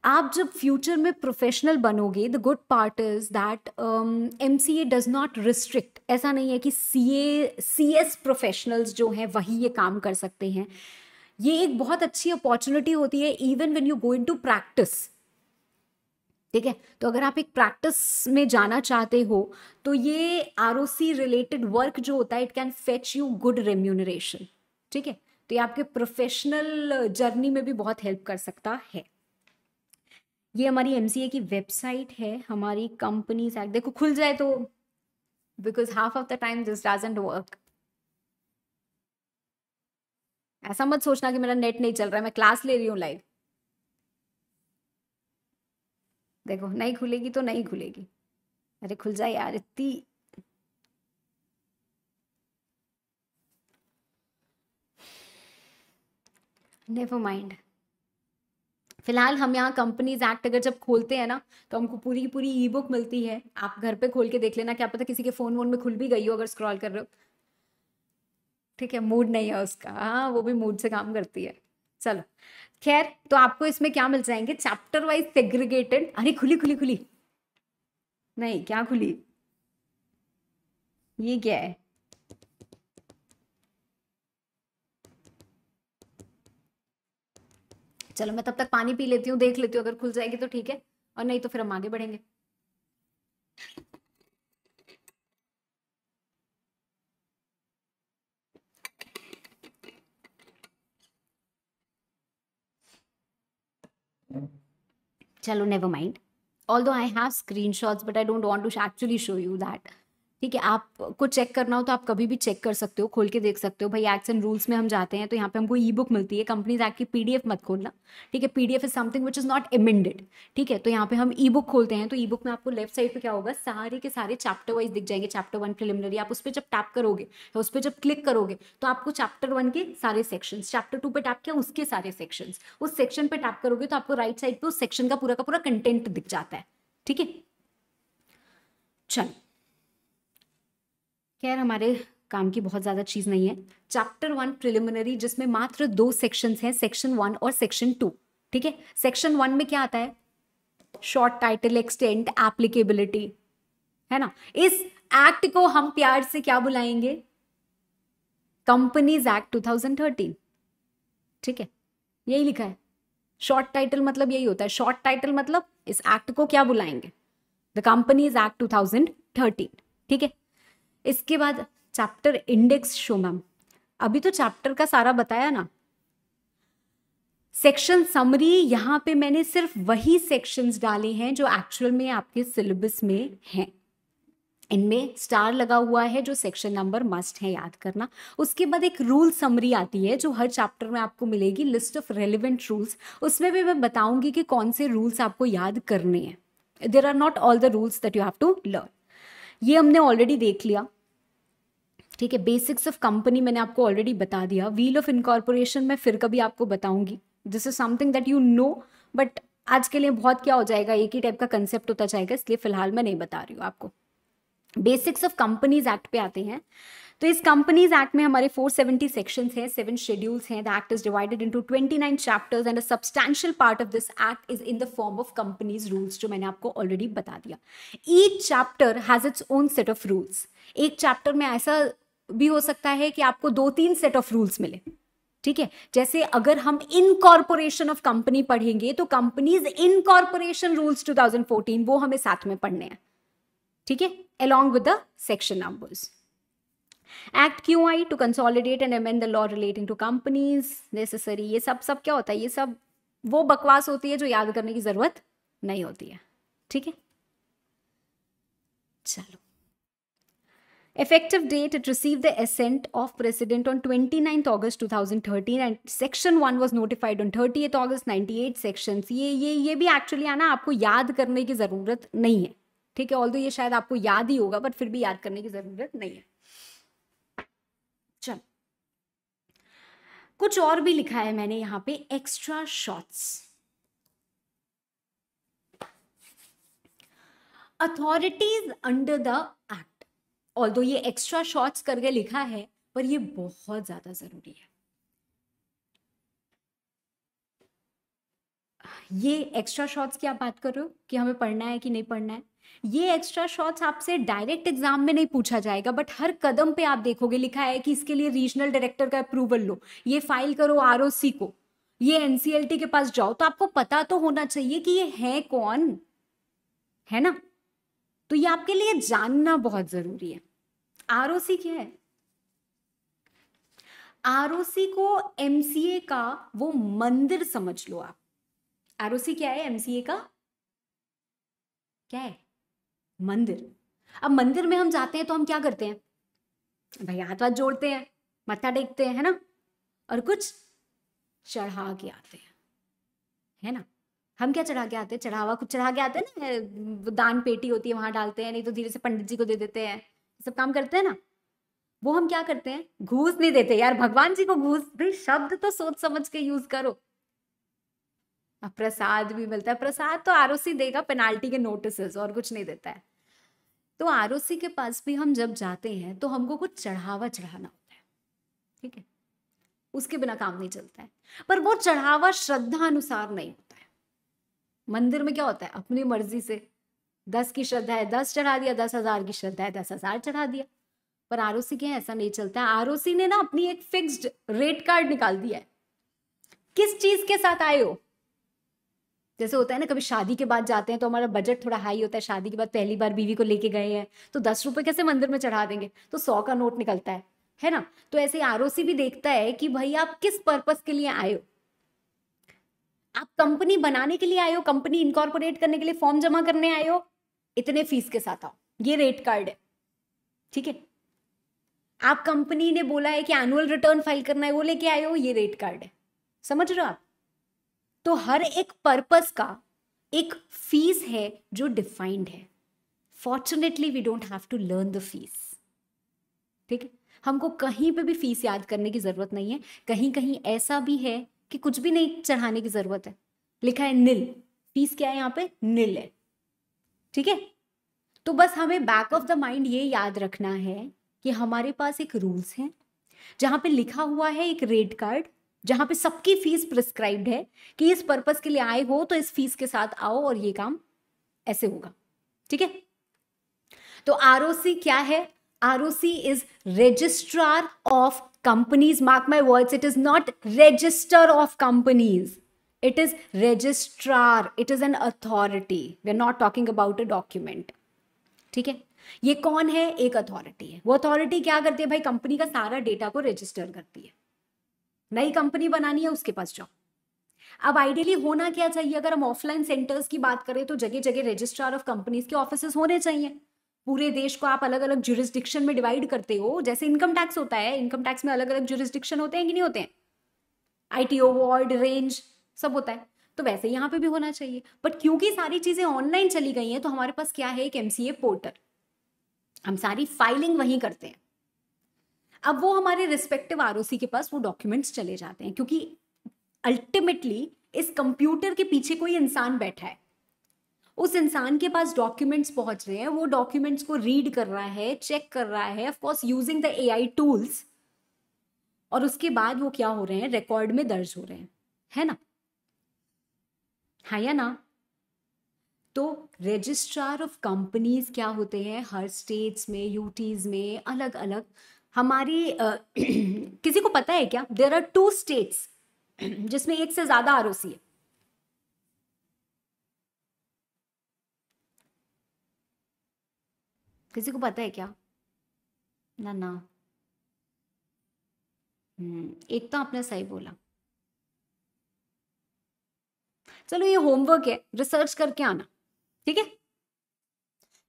आप जब फ्यूचर में प्रोफेशनल बनोगे the good part is that M C A does not restrict ऐसा नहीं है कि सी ए सी एस प्रोफेशनल्स जो हैं वही ये काम कर सकते हैं ये एक बहुत अच्छी अपॉर्चुनिटी होती है even when you go into practice ठीक है तो अगर आप एक प्रैक्टिस में जाना चाहते हो तो ये आर रिलेटेड वर्क जो होता है it can fetch you good remuneration ठीक है तो ये आपके प्रोफेशनल जर्नी में भी बहुत हेल्प कर सकता है ये हमारी एम की वेबसाइट है हमारी कंपनी देखो खुल जाए तो because half of the time this doesn't work ऐसा मत सोचना कि मेरा नेट नहीं चल रहा है मैं क्लास ले रही हूँ लाइव देखो नहीं खुलेगी तो नहीं खुलेगी अरे खुल जाए यार इतनी नेवर माइंड फिलहाल हम यहाँ कंपनीज एक्ट अगर जब खोलते हैं ना तो हमको पूरी पूरी ई बुक मिलती है आप घर पे खोल के देख लेना क्या पता किसी के फ़ोन वोन में खुल भी गई हो अगर स्क्रॉल कर रहे हो ठीक है मूड नहीं है उसका हाँ वो भी मूड से काम करती है चलो खैर तो आपको इसमें क्या मिल जाएंगे चैप्टर वाइज सेग्रीगेटेड अरे खुली खुली खुली नहीं क्या खुली ये क्या है चलो मैं तब तक पानी पी लेती हूँ देख लेती हूँ अगर खुल जाएगी तो ठीक है और नहीं तो फिर हम आगे बढ़ेंगे Chalo, never mind. Although I have screenshots, but I don't want to actually show you that. ठीक है आपको चेक करना हो तो आप कभी भी चेक कर सकते हो खोल के देख सकते हो भाई एक्ट्स एंड रूल्स में हम जाते हैं तो यहाँ पे हमको ई बुक मिलती है कंपनीज एक्ट की पीडीएफ मत खोलना ठीक है PDF is something which is not amended ठीक है तो यहाँ पे हम ई बुक खोलते हैं तो ई बुक में आपको लेफ्ट साइड पे क्या होगा सारे के सारे चैप्टर वाइज दिख जाएंगे चैप्टर वन प्रिलिमिनरी आप उस पर जब टैप करोगे तो उस पर जब क्लिक करोगे तो आपको चैप्टर वन के सारे सेक्शन चैप्टर टू पर टैप किया उसके सारे सेक्शन उस सेक्शन पर टैप करोगे तो आपको राइट साइड पर उस सेक्शन का पूरा का पूरा कंटेंट दिख जाता है ठीक है चलो खैर हमारे काम की बहुत ज़्यादा चीज़ नहीं है चैप्टर वन प्रिलिमिनरी जिसमें मात्र दो सेक्शंस हैं सेक्शन वन और सेक्शन टू ठीक है सेक्शन वन में क्या आता है शॉर्ट टाइटल एक्सटेंट एप्लीकेबिलिटी है ना इस एक्ट को हम प्यार से क्या बुलाएंगे कंपनीज एक्ट 2013 ठीक है यही लिखा है शॉर्ट टाइटल मतलब यही होता है शॉर्ट टाइटल मतलब इस एक्ट को क्या बुलाएंगे द कंपनीज एक्ट 2013 ठीक है इसके बाद चैप्टर इंडेक्स शो मैम अभी तो चैप्टर का सारा बताया ना सेक्शन समरी यहाँ पे मैंने सिर्फ वही सेक्शंस डाले हैं जो एक्चुअल में आपके सिलेबस में हैं इनमें स्टार लगा हुआ है जो सेक्शन नंबर मस्ट है याद करना उसके बाद एक रूल समरी आती है जो हर चैप्टर में आपको मिलेगी लिस्ट ऑफ रेलिवेंट रूल्स उसमें भी मैं बताऊंगी कि कौन से रूल्स आपको याद करने हैं there are not all the rules that you have to learn ये हमने ऑलरेडी देख लिया ठीक है बेसिक्स ऑफ कंपनी मैंने आपको ऑलरेडी बता दिया व्हील ऑफ इनकॉर्पोरेशन मैं फिर कभी आपको बताऊंगी this is something that you know but आज के लिए बहुत क्या हो जाएगा एक ही टाइप का कंसेप्ट होता जाएगा इसलिए फिलहाल मैं नहीं बता रही हूँ आपको बेसिक्स ऑफ कंपनीज एक्ट पे आते हैं तो इस कंपनीज एक्ट में हमारे 470 सेक्शन है सेवन शेड्यूल्स हैं the act is divided twenty nine chapters and a part of this act is in the form of companies rules जो मैंने आपको ऑलरेडी बता दिया each chapter has its own set of rules एक chapter में ऐसा भी हो सकता है कि आपको दो तीन सेट ऑफ रूल्स मिले ठीक है जैसे अगर हम इनकॉर्पोरेशन ऑफ कंपनी पढ़ेंगे तो कंपनीज इनकॉर्पोरेशन रूल्स 2014 वो हमें साथ में पढ़ने हैं ठीक है along with the section numbers act क्यों I to consolidate and amend the law relating to companies necessary ये सब सब क्या होता है ये सब वो बकवास होती है जो याद करने की ज़रूरत नहीं होती है ठीक है चलो effective date it received the assent of president on twenty ninth August two thousand thirteen and section one was notified on thirty eighth August august eight section ये ये ये भी एक्चुअली आना आपको याद करने की ज़रूरत नहीं है ठीक है ऑल ये शायद आपको याद ही होगा बट फिर भी याद करने की ज़रूरत नहीं है कुछ और भी लिखा है मैंने यहां पे extra shots authorities under the act all ये एक्स्ट्रा शॉर्ट्स करके लिखा है पर ये बहुत ज़्यादा ज़रूरी है ये एक्स्ट्रा शॉट्स की आप बात कर रहे हो कि हमें पढ़ना है कि नहीं पढ़ना है ये एक्स्ट्रा शॉट्स आपसे डायरेक्ट एग्जाम में नहीं पूछा जाएगा बट हर कदम पे आप देखोगे लिखा है कि इसके लिए रीजनल डायरेक्टर का अप्रूवल लो ये फाइल करो आर को ये एनसीएलटी के पास जाओ तो आपको पता तो होना चाहिए कि ये है कौन है ना तो ये आपके लिए जानना बहुत जरूरी है आर क्या है आर को एमसीए का वो मंदिर समझ लो आप आर क्या है एमसीए का क्या है मंदिर अब मंदिर में हम जाते हैं तो हम क्या करते हैं भाई हाथ हाथ जोड़ते हैं मत्था टेकते हैं है ना और कुछ चढ़ा के आते हैं है ना हम क्या चढ़ा के आते हैं चढ़ावा कुछ चढ़ा के आते हैं ना दान पेटी होती है वहां डालते हैं नहीं तो धीरे से पंडित जी को दे देते हैं सब काम करते हैं ना वो हम क्या करते हैं घूस नहीं देते यार भगवान जी को घूस भाई शब्द तो सोच समझ के यूज करो प्रसाद भी मिलता है प्रसाद तो आर देगा पेनाल्टी के नोटिस और कुछ नहीं देता है तो आर के पास भी हम जब जाते हैं तो हमको कुछ चढ़ावा चढ़ाना होता है ठीक है उसके बिना काम नहीं चलता है पर वो चढ़ावा श्रद्धा अनुसार नहीं होता है मंदिर में क्या होता है अपनी मर्जी से दस की श्रद्धा है दस चढ़ा दिया दस हजार की श्रद्धा है दस हजार चढ़ा दिया पर आर के ऐसा नहीं चलता है आर ने ना अपनी एक फिक्स्ड रेट कार्ड निकाल दिया है किस चीज के साथ आए हो जैसे होता है ना कभी शादी के बाद जाते हैं तो हमारा बजट थोड़ा हाई होता है शादी के बाद पहली बार बीवी को लेके गए हैं तो दस रुपए कैसे मंदिर में चढ़ा देंगे तो सौ का नोट निकलता है है ना तो ऐसे आर भी देखता है कि भाई आप किस पर्पज के लिए आए हो आप कंपनी बनाने के लिए आए हो कंपनी इनकॉर्पोरेट करने के लिए फॉर्म जमा करने आए हो इतने फीस के साथ आओ ये रेट कार्ड है ठीक है आप कंपनी ने बोला है कि एनुअल रिटर्न फाइल करना है वो लेके आए हो ये रेट कार्ड है समझ रहे हो आप तो हर एक पर्पस का एक फीस है जो डिफाइंड है fortunately we don't have to learn the fees ठीक है हमको कहीं पे भी फीस याद करने की ज़रूरत नहीं है कहीं कहीं ऐसा भी है कि कुछ भी नहीं चढ़ाने की ज़रूरत है लिखा है नील फीस क्या है यहाँ पे नील है ठीक है तो बस हमें बैक ऑफ द माइंड ये याद रखना है कि हमारे पास एक रूल्स हैं जहां पे लिखा हुआ है एक रेड कार्ड जहां पे सबकी फीस प्रिस्क्राइब्ड है कि इस पर्पज के लिए आए हो तो इस फीस के साथ आओ और ये काम ऐसे होगा ठीक है तो आर क्या है R is registrar of companies mark my words it is not register of companies it is registrar it is an authority we are not talking about a document ठीक है ये कौन है एक अथॉरिटी है वो अथॉरिटी क्या करती है भाई कंपनी का सारा डेटा को रजिस्टर करती है नई कंपनी बनानी है उसके पास जाओ अब आइडियली होना क्या चाहिए अगर हम ऑफलाइन सेंटर्स की बात करें तो जगह जगह रजिस्ट्रार ऑफ कंपनीज के ऑफिस होने चाहिए पूरे देश को आप अलग अलग जुरिस्डिक्शन में डिवाइड करते हो जैसे इनकम टैक्स होता है इनकम टैक्स में अलग अलग जुरिस्डिक्शन होते हैं कि नहीं होते हैं आईटीओ वार्ड रेंज सब होता है तो वैसे यहाँ पे भी होना चाहिए बट क्योंकि सारी चीज़ें ऑनलाइन चली गई हैं तो हमारे पास क्या है एक एम पोर्टल हम सारी फाइलिंग वहीं करते हैं अब वो हमारे रिस्पेक्टिव आर के पास वो डॉक्यूमेंट्स चले जाते हैं क्योंकि अल्टीमेटली इस कंप्यूटर के पीछे कोई इंसान बैठा है उस इंसान के पास डॉक्यूमेंट्स पहुंच रहे हैं वो डॉक्यूमेंट्स को रीड कर रहा है चेक कर रहा है of course using the AI tools और उसके बाद वो क्या हो रहे हैं रिकॉर्ड में दर्ज हो रहे हैं है ना है या ना तो रजिस्ट्रार ऑफ कंपनीज क्या होते हैं हर स्टेट्स में यूटीज में अलग अलग हमारी किसी को पता है क्या देर आर टू स्टेट्स जिसमें एक से ज्यादा आर है किसी को पता है क्या ना ना हम्म, एक तो आपने सही बोला चलो ये होमवर्क है रिसर्च करके आना ठीक है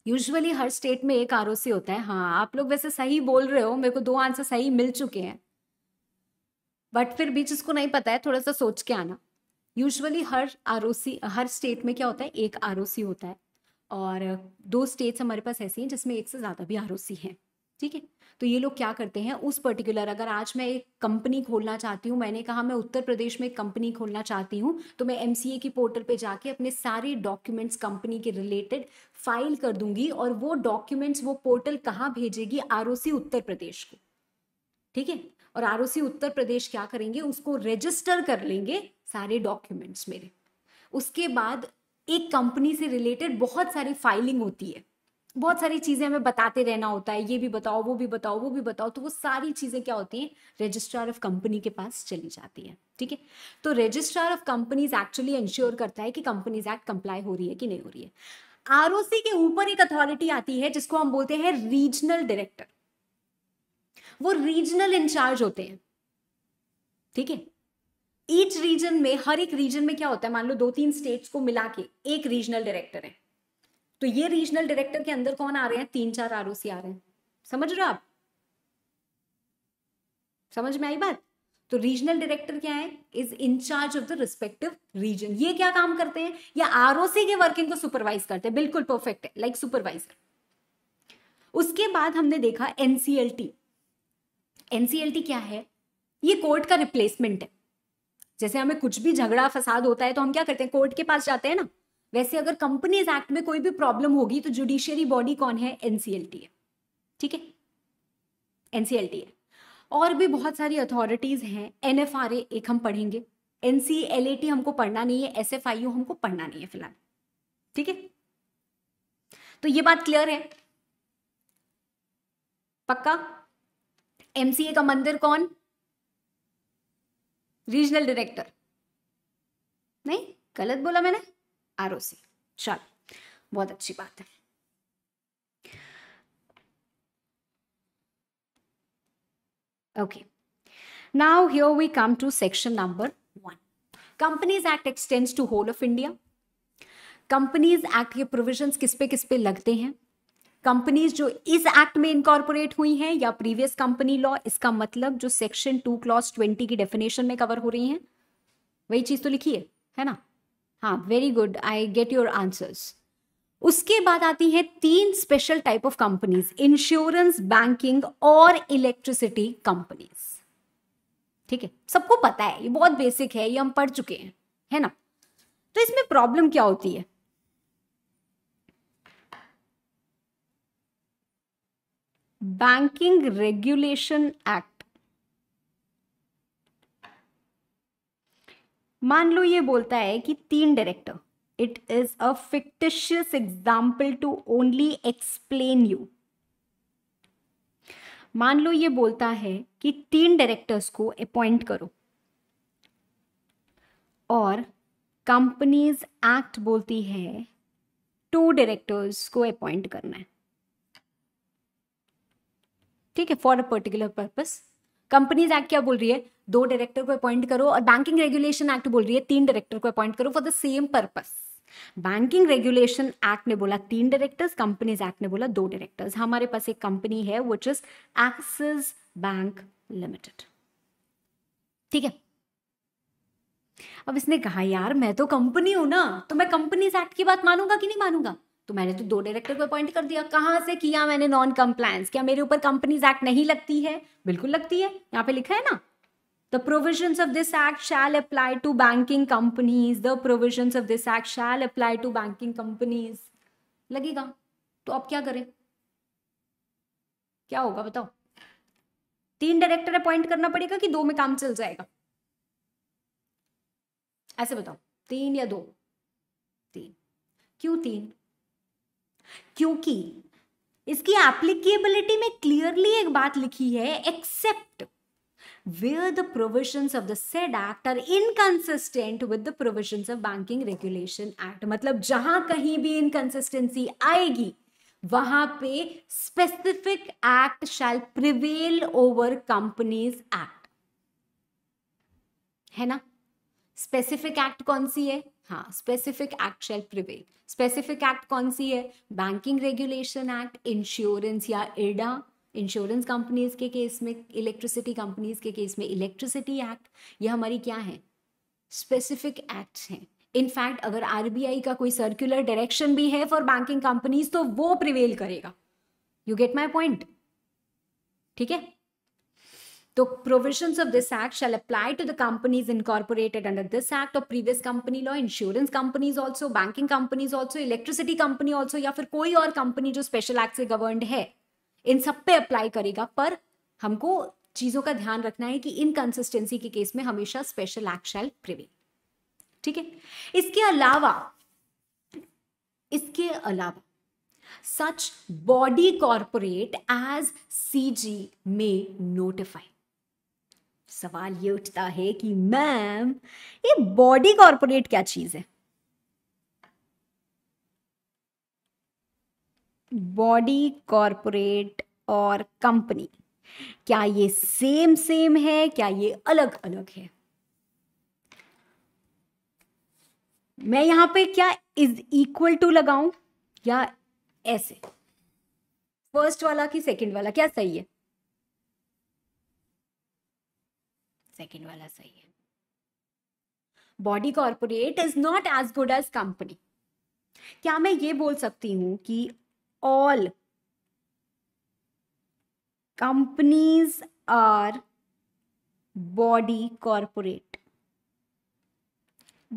यूजुअली हर स्टेट में एक आर होता है हाँ आप लोग वैसे सही बोल रहे हो मेरे को दो आंसर सही मिल चुके हैं बट फिर भी जिसको नहीं पता है थोड़ा सा सोच के आना यूजुअली हर आर हर स्टेट में क्या होता है एक आर होता है और दो स्टेट्स हमारे पास ऐसी हैं जिसमें एक से ज़्यादा भी आर हैं ठीक है तो ये लोग क्या करते हैं उस पर्टिकुलर अगर आज मैं एक कंपनी खोलना चाहती हूँ मैंने कहा मैं उत्तर प्रदेश में एक कंपनी खोलना चाहती हूँ तो मैं एम की पोर्टल पे जाके अपने सारे डॉक्यूमेंट्स कंपनी के रिलेटेड फाइल कर दूंगी और वो डॉक्यूमेंट्स वो पोर्टल कहाँ भेजेगी आर उत्तर प्रदेश को ठीक है और आर उत्तर प्रदेश क्या करेंगे उसको रजिस्टर कर लेंगे सारे डॉक्यूमेंट्स मेरे उसके बाद एक कंपनी से रिलेटेड बहुत सारी फाइलिंग होती है बहुत सारी चीज़ें हमें बताते रहना होता है ये भी बताओ वो भी बताओ वो भी बताओ तो वो सारी चीज़ें क्या होती हैं रजिस्ट्रार ऑफ कंपनी के पास चली जाती है ठीक है तो registrar of companies actually ensure करता है कि कंपनीज एक्ट कंप्लाई हो रही है कि नहीं हो रही है आर के ऊपर एक अथॉरिटी आती है जिसको हम बोलते हैं रीजनल डायरेक्टर वो रीजनल इंचार्ज होते हैं ठीक है ईच रीजन में हर एक रीजन में क्या होता है मान लो दो तीन स्टेट्स को मिला के एक रीजनल डायरेक्टर है तो ये रीजनल डायरेक्टर के अंदर कौन आ रहे हैं तीन चार आर आ रहे हैं समझ रहे हो आप समझ में आई बात तो रीजनल डायरेक्टर क्या है is in charge of the respective region ये क्या काम करते हैं या आर के वर्किंग को सुपरवाइज करते हैं बिल्कुल परफेक्ट है लाइक like सुपरवाइजर उसके बाद हमने देखा एनसीएलटी एनसीएलटी क्या है ये कोर्ट का रिप्लेसमेंट है जैसे हमें कुछ भी झगड़ा फसाद होता है तो हम क्या करते हैं कोर्ट के पास जाते हैं ना वैसे अगर कंपनीज एक्ट में कोई भी प्रॉब्लम होगी तो जुडिशियरी बॉडी कौन है एनसीएलटी है ठीक है एनसीएलटी है और भी बहुत सारी अथॉरिटीज हैं एन एक हम पढ़ेंगे एन हमको पढ़ना नहीं है एस हमको पढ़ना नहीं है फिलहाल ठीक है तो ये बात क्लियर है पक्का एमसीए का मंदिर कौन रीजनल डायरेक्टर नहीं गलत बोला मैंने आर ओ सी चल बहुत अच्छी बात है okay now here we come to section number one companies act extends to whole of India companies act के प्रोविजंस किस पे किस पे लगते हैं कंपनीज जो इस एक्ट में इनकॉर्पोरेट हुई हैं या प्रीवियस कंपनी लॉ इसका मतलब जो सेक्शन टू क्लॉज ट्वेंटी की डेफिनेशन में कवर हो रही हैं वही चीज तो लिखी है है ना हाँ very good I get your answers उसके बाद आती है तीन special type of companies insurance banking और इलेक्ट्रिसिटी कंपनीज ठीक है सबको पता है ये बहुत बेसिक है ये हम पढ़ चुके हैं है ना तो इसमें प्रॉब्लम क्या होती है बैंकिंग रेगुलेशन एक्ट मान लो ये बोलता है कि तीन director it is a fictitious example to only explain you मान लो ये बोलता है कि तीन डायरेक्टर्स को अपॉइंट करो और कंपनीज एक्ट बोलती है टू डायरेक्टर्स को अपॉइंट करना है ठीक है for a particular purpose companies act क्या बोल रही है दो डायरेक्टर को अपॉइंट करो और बैंकिंग रेगुलेशन एक्ट बोल रही है तीन डायरेक्टर को अपॉइंट करो for the same purpose banking regulation act ने बोला तीन डायरेक्टर्स कंपनीज एक्ट ने बोला दो डायरेक्टर्स हमारे पास एक कंपनी है which is Axis bank limited ठीक है अब इसने कहा यार मैं तो कंपनी हूं ना तो मैं कंपनीज एक्ट की बात मानूंगा कि नहीं मानूंगा तो मैंने तो दो डायरेक्टर को अपॉइंट कर दिया कहाँ से किया मैंने नॉन कंप्लायंस क्या मेरे ऊपर कंपनीज एक्ट नहीं लगती है बिल्कुल लगती है यहाँ पे लिखा है ना the provision of this act shall apply to banking companies the provision of this act shall apply to banking companies लगेगा तो आप क्या करें क्या होगा बताओ तीन डायरेक्टर अपॉइंट करना पड़ेगा कि दो में काम चल जाएगा ऐसे बताओ तीन या दो तीन क्यों तीन क्योंकि इसकी एप्लीकेबिलिटी में क्लियरली एक बात लिखी है except where the provision of the said act are inconsistent with the provision of banking regulation act मतलब जहां कहीं भी इनकंसिस्टेंसी आएगी वहां पे specific act shall prevail over companies act है ना स्पेसिफिक एक्ट कौन सी है हाँ specific act shall prevail specific act कौन सी है बैंकिंग रेगुलेशन एक्ट इंश्योरेंस या इडा इंश्योरेंस कंपनीज के केस में इलेक्ट्रिसिटी कंपनीज के केस में इलेक्ट्रिसिटी एक्ट ये हमारी क्या है स्पेसिफिक एक्ट्स हैं इनफैक्ट अगर आरबीआई का कोई सर्कुलर डायरेक्शन भी है फॉर बैंकिंग कंपनीज तो वो प्रिवेल करेगा यू गेट माई पॉइंट ठीक है The provisions of this act shall apply to the companies incorporated under this act or previous company law, insurance companies also, banking companies also, electricity company also या फिर कोई और company जो special act से governed है इन सब पे apply करेगा पर हमको चीजों का ध्यान रखना है कि इनकन्सिस्टेंसी के केस में हमेशा स्पेशल एक्ट शैल प्रिवेल ठीक है इसके अलावा इसके अलावा such body corporate as CG may notify. सवाल ये उठता है कि मैम ये बॉडी कॉर्पोरेट क्या चीज है बॉडी कॉर्पोरेट और कंपनी क्या ये सेम सेम है क्या ये अलग अलग है मैं यहां पे क्या इज इक्वल टू लगाऊं या ऐसे फर्स्ट वाला कि सेकंड वाला क्या सही है सेकेंड वाला सही है body corporate is not as good as company क्या मैं ये बोल सकती हूं कि all companies are body corporate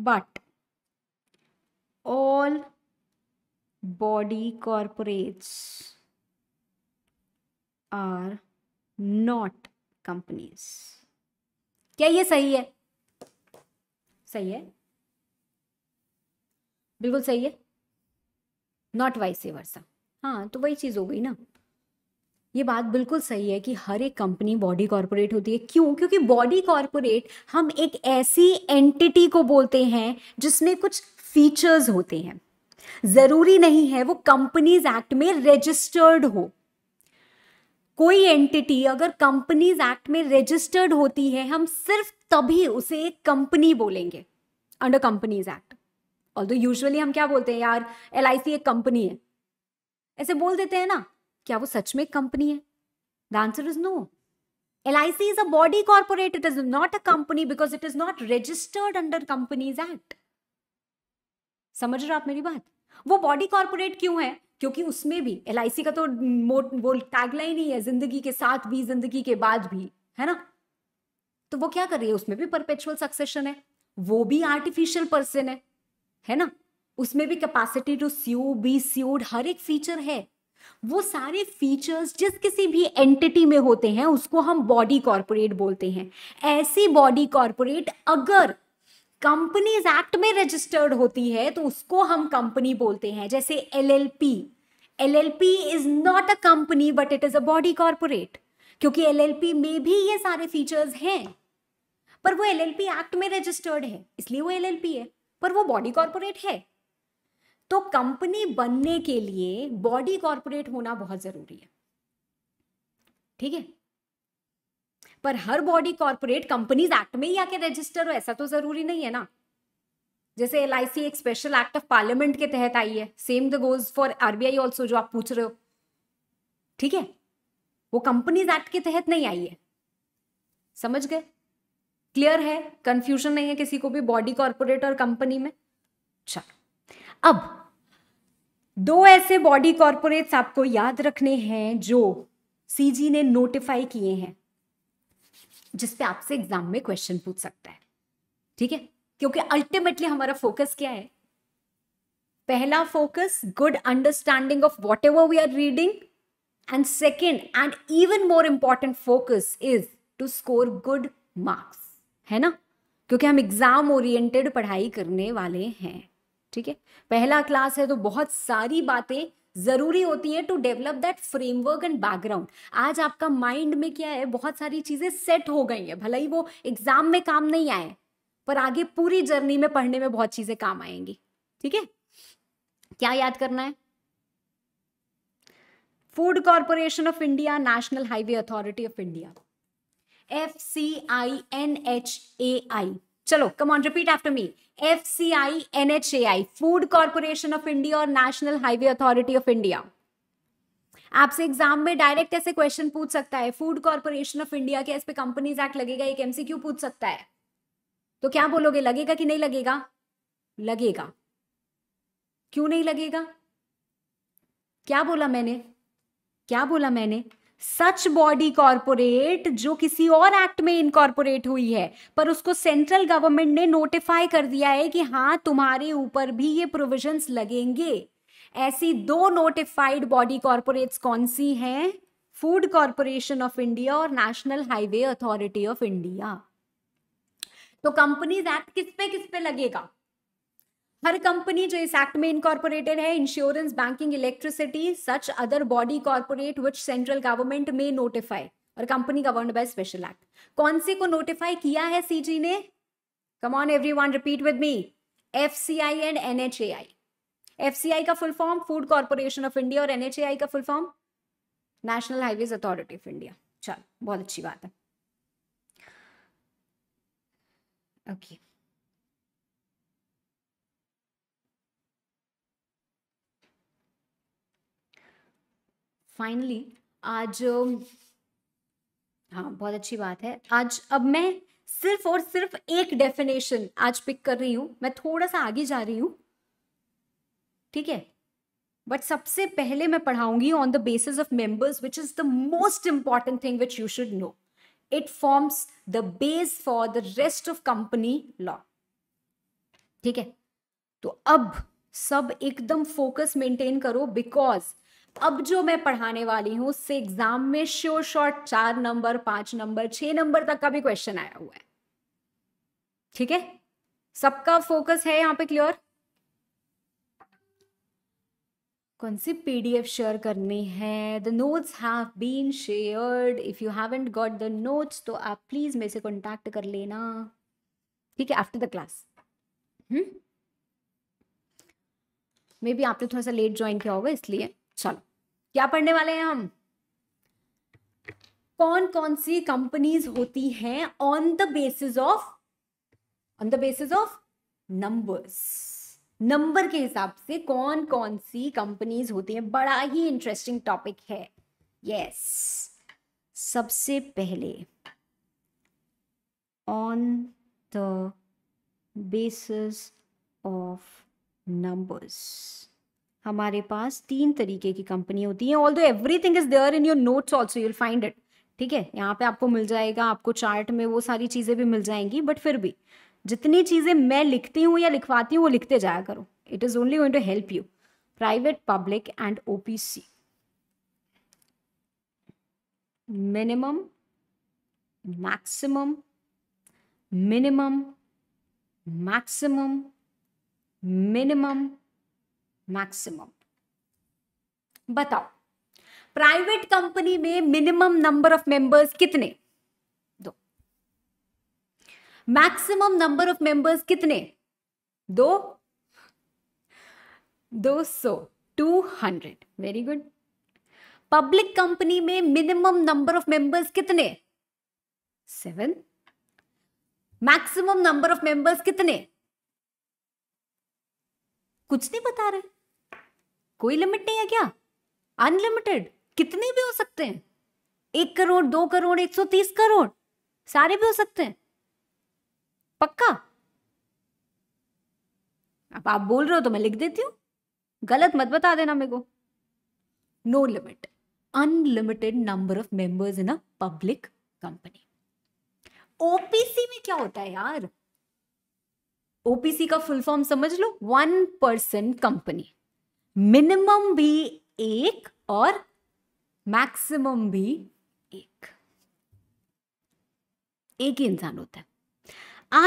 but all body corporates are not companies क्या ये सही है सही है बिल्कुल सही है नॉट वाइस वर्सा हाँ तो वही चीज़ हो गई ना ये बात बिल्कुल सही है कि हर एक कंपनी बॉडी कॉरपोरेट होती है क्यों क्योंकि बॉडी कॉरपोरेट हम एक ऐसी एंटिटी को बोलते हैं जिसमें कुछ फीचर्स होते हैं ज़रूरी नहीं है वो कंपनीज एक्ट में रजिस्टर्ड हो कोई एंटिटी अगर कंपनीज एक्ट में रजिस्टर्ड होती है हम सिर्फ तभी उसे एक कंपनी बोलेंगे under companies act although usually हम क्या बोलते हैं यार एल एक कंपनी है ऐसे बोल देते हैं ना क्या वो सच में कंपनी है the answer is no L I C is a body corporate it is not a company because it is not registered under companies act समझ रहे हो आप मेरी बात वो बॉडी कॉर्पोरेट क्यों है क्योंकि उसमें भी एल का तो मोट वो टैगलाइन ही है जिंदगी के साथ भी जिंदगी के बाद भी है ना तो वो क्या कर रही है उसमें भी परपेचुअल सक्सेशन है वो भी आर्टिफिशियल पर्सन है है ना उसमें भी capacity to sue be sued हर एक फीचर है वो सारे फीचर्स जिस किसी भी एंटिटी में होते हैं उसको हम बॉडी कॉरपोरेट बोलते हैं ऐसी बॉडी कॉरपोरेट अगर कंपनीज एक्ट में रजिस्टर्ड होती है तो उसको हम कंपनी बोलते हैं जैसे L L P L L P is not a company but it is a body corporate क्योंकि एल एल पी में भी ये सारे फीचर्स हैं पर वो एल एल पी एक्ट में रजिस्टर्ड है इसलिए वो एल एल पी है पर वो बॉडी कॉरपोरेट है तो कंपनी बनने के लिए बॉडी कॉरपोरेट होना बहुत जरूरी है ठीक है पर हर बॉडी कॉर्पोरेट कंपनीज एक्ट में ही आके रजिस्टर हो ऐसा तो जरूरी नहीं है ना जैसे एल एक स्पेशल एक्ट ऑफ पार्लियामेंट के तहत आई है same the goes for RBI also जो आप पूछ रहे हो ठीक है वो कंपनीज एक्ट के तहत नहीं आई है समझ गए क्लियर है कंफ्यूजन नहीं है किसी को भी बॉडी कॉर्पोरेट और कंपनी में चल अब दो ऐसे बॉडी कॉर्पोरेट्स आपको याद रखने हैं जो सीजी ने नोटिफाई किए हैं जिसपे आपसे एग्जाम में क्वेश्चन पूछ सकता है ठीक है क्योंकि अल्टीमेटली हमारा फोकस क्या है पहला focus good understanding of whatever we are reading and second and even more important focus is to score good marks है ना क्योंकि हम एग्जाम ओरिएंटेड पढ़ाई करने वाले हैं ठीक है पहला क्लास है तो बहुत सारी बातें ज़रूरी होती है to develop that framework and background आज आपका माइंड में क्या है बहुत सारी चीज़ें सेट हो गई हैं भले ही वो एग्जाम में काम नहीं आए पर आगे पूरी जर्नी में पढ़ने में बहुत चीज़ें काम आएंगी ठीक है क्या याद करना है Food Corporation of India National Highway Authority of India F C I N H A I चलो come on repeat after me F C I N H A I Food Corporation of India और National Highway Authority of India आपसे exam में direct ऐसे question पूछ सकता है food Corporation of India के इस पे कंपनीज एक्ट लगेगा एक एमसीक्यू पूछ सकता है तो क्या बोलोगे लगेगा कि नहीं लगेगा लगेगा क्यों नहीं लगेगा क्या बोला मैंने क्या बोला मैंने सच बॉडी कॉरपोरेट जो किसी और एक्ट में इनकॉरपोरेट हुई है पर उसको सेंट्रल गवर्नमेंट ने नोटिफाई कर दिया है कि हाँ तुम्हारे ऊपर भी ये प्रोविजंस लगेंगे ऐसी दो नोटिफाइड बॉडी कॉरपोरेट्स कौन सी हैं फूड कॉरपोरेशन ऑफ इंडिया और National Highway Authority of India तो कंपनीज एक्ट किस पे किस पे लगेगा हर कंपनी जो इस एक्ट में इनकॉर्पोरेटेड है insurance banking electricity such other body corporate which central government में नोटिफाई और company govern by special act कौन से को नोटिफाई किया है सीजी ने come on everyone repeat with me F C I and N H A I F C I का full form Food Corporation of India और N H A I का full form National Highways Authority of India चलो बहुत अच्छी बात है okay okay. Finally आज um, हाँ बहुत अच्छी बात है आज अब मैं सिर्फ और सिर्फ एक डेफिनेशन आज पिक कर रही हूं मैं थोड़ा सा आगे जा रही हूं ठीक है बट सबसे पहले मैं पढ़ाऊंगी on the basis of members which is the most important thing which you should know it forms the base for the rest of company law ठीक है तो अब सब एकदम फोकस मेंटेन करो बिकॉज अब जो मैं पढ़ाने वाली हूँ उससे एग्जाम में श्योर शॉर्ट चार नंबर पांच नंबर छह नंबर तक का भी क्वेश्चन आया हुआ है ठीक है सबका फोकस है यहाँ पे क्लियर कौन सी पीडीएफ शेयर करनी है the notes have been shared if you haven't got the notes तो आप प्लीज मेरे से कॉन्टैक्ट कर लेना ठीक है after the class maybe आपने थोड़ा सा लेट ज्वाइन किया होगा इसलिए चलो क्या पढ़ने वाले हैं हम कौन कौन सी कंपनीज होती हैं on the basis of on the basis of numbers number के हिसाब से कौन कौन सी कंपनीज होती हैं बड़ा ही इंटरेस्टिंग टॉपिक है यस yes. सबसे पहले on the basis of numbers हमारे पास तीन तरीके की कंपनी होती है although everything is there in your notes also you'll find it ठीक है यहाँ पे आपको मिल जाएगा आपको चार्ट में वो सारी चीज़ें भी मिल जाएंगी बट फिर भी जितनी चीज़ें मैं लिखती हूँ या लिखवाती हूँ वो लिखते जाया करो it is only going to help you private public and OPC minimum maximum minimum maximum minimum maximum बताओ प्राइवेट कंपनी में मिनिमम नंबर ऑफ मेंबर्स कितने दो मैक्सिमम नंबर ऑफ मेंबर्स कितने दो दो सौ two hundred very good public company में minimum number of members कितने seven maximum number of members कितने कुछ नहीं बता रहे कोई लिमिट नहीं है क्या अनलिमिटेड कितने भी हो सकते हैं एक करोड़ दो करोड़ एक सौ तीस करोड़ सारे भी हो सकते हैं पक्का अब आप बोल रहे हो तो मैं लिख देती हूं गलत मत बता देना मेरे को no limit unlimited number of members in a public company OPC में क्या होता है यार ओपीसी का फुल फॉर्म समझ लो वन पर्सन कंपनी मिनिमम भी एक और मैक्सिमम भी एक एक ही इंसान होता है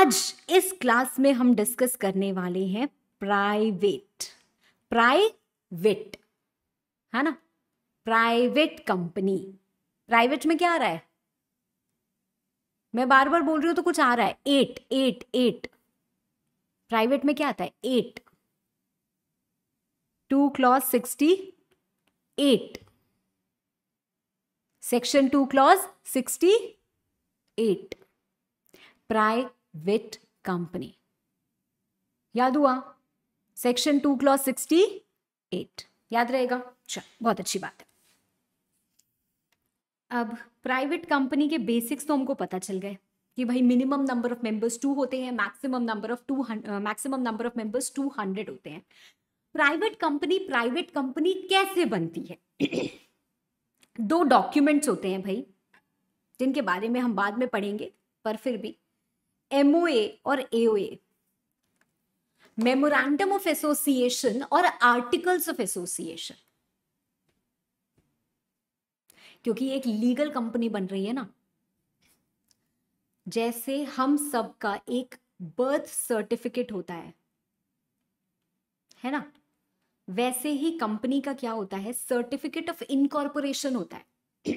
आज इस क्लास में हम डिस्कस करने वाले हैं प्राइवेट प्राइवेट है ना प्राइवेट कंपनी प्राइवेट में क्या आ रहा है मैं बार बार बोल रही हूं तो कुछ आ रहा है एट एट एट प्राइवेट में क्या आता है eight two clause sixty eight section two clause sixty eight private company याद हुआ section two clause sixty eight याद रहेगा चल बहुत अच्छी बात है अब प्राइवेट कंपनी के बेसिक्स तो हमको पता चल गए कि भाई minimum number of members two होते हैं maximum number of two maximum number of members two hundred होते हैं प्राइवेट कंपनी प्राइवेट कंपनी कैसे बनती है दो डॉक्यूमेंट्स होते हैं भाई जिनके बारे में हम बाद में पढ़ेंगे पर फिर भी एमओए और एओए मेमोरेंडम ऑफ एसोसिएशन और आर्टिकल्स ऑफ एसोसिएशन क्योंकि एक लीगल कंपनी बन रही है ना जैसे हम सबका एक बर्थ सर्टिफिकेट होता है है ना वैसे ही कंपनी का क्या होता है सर्टिफिकेट ऑफ इनकॉर्पोरेशन होता है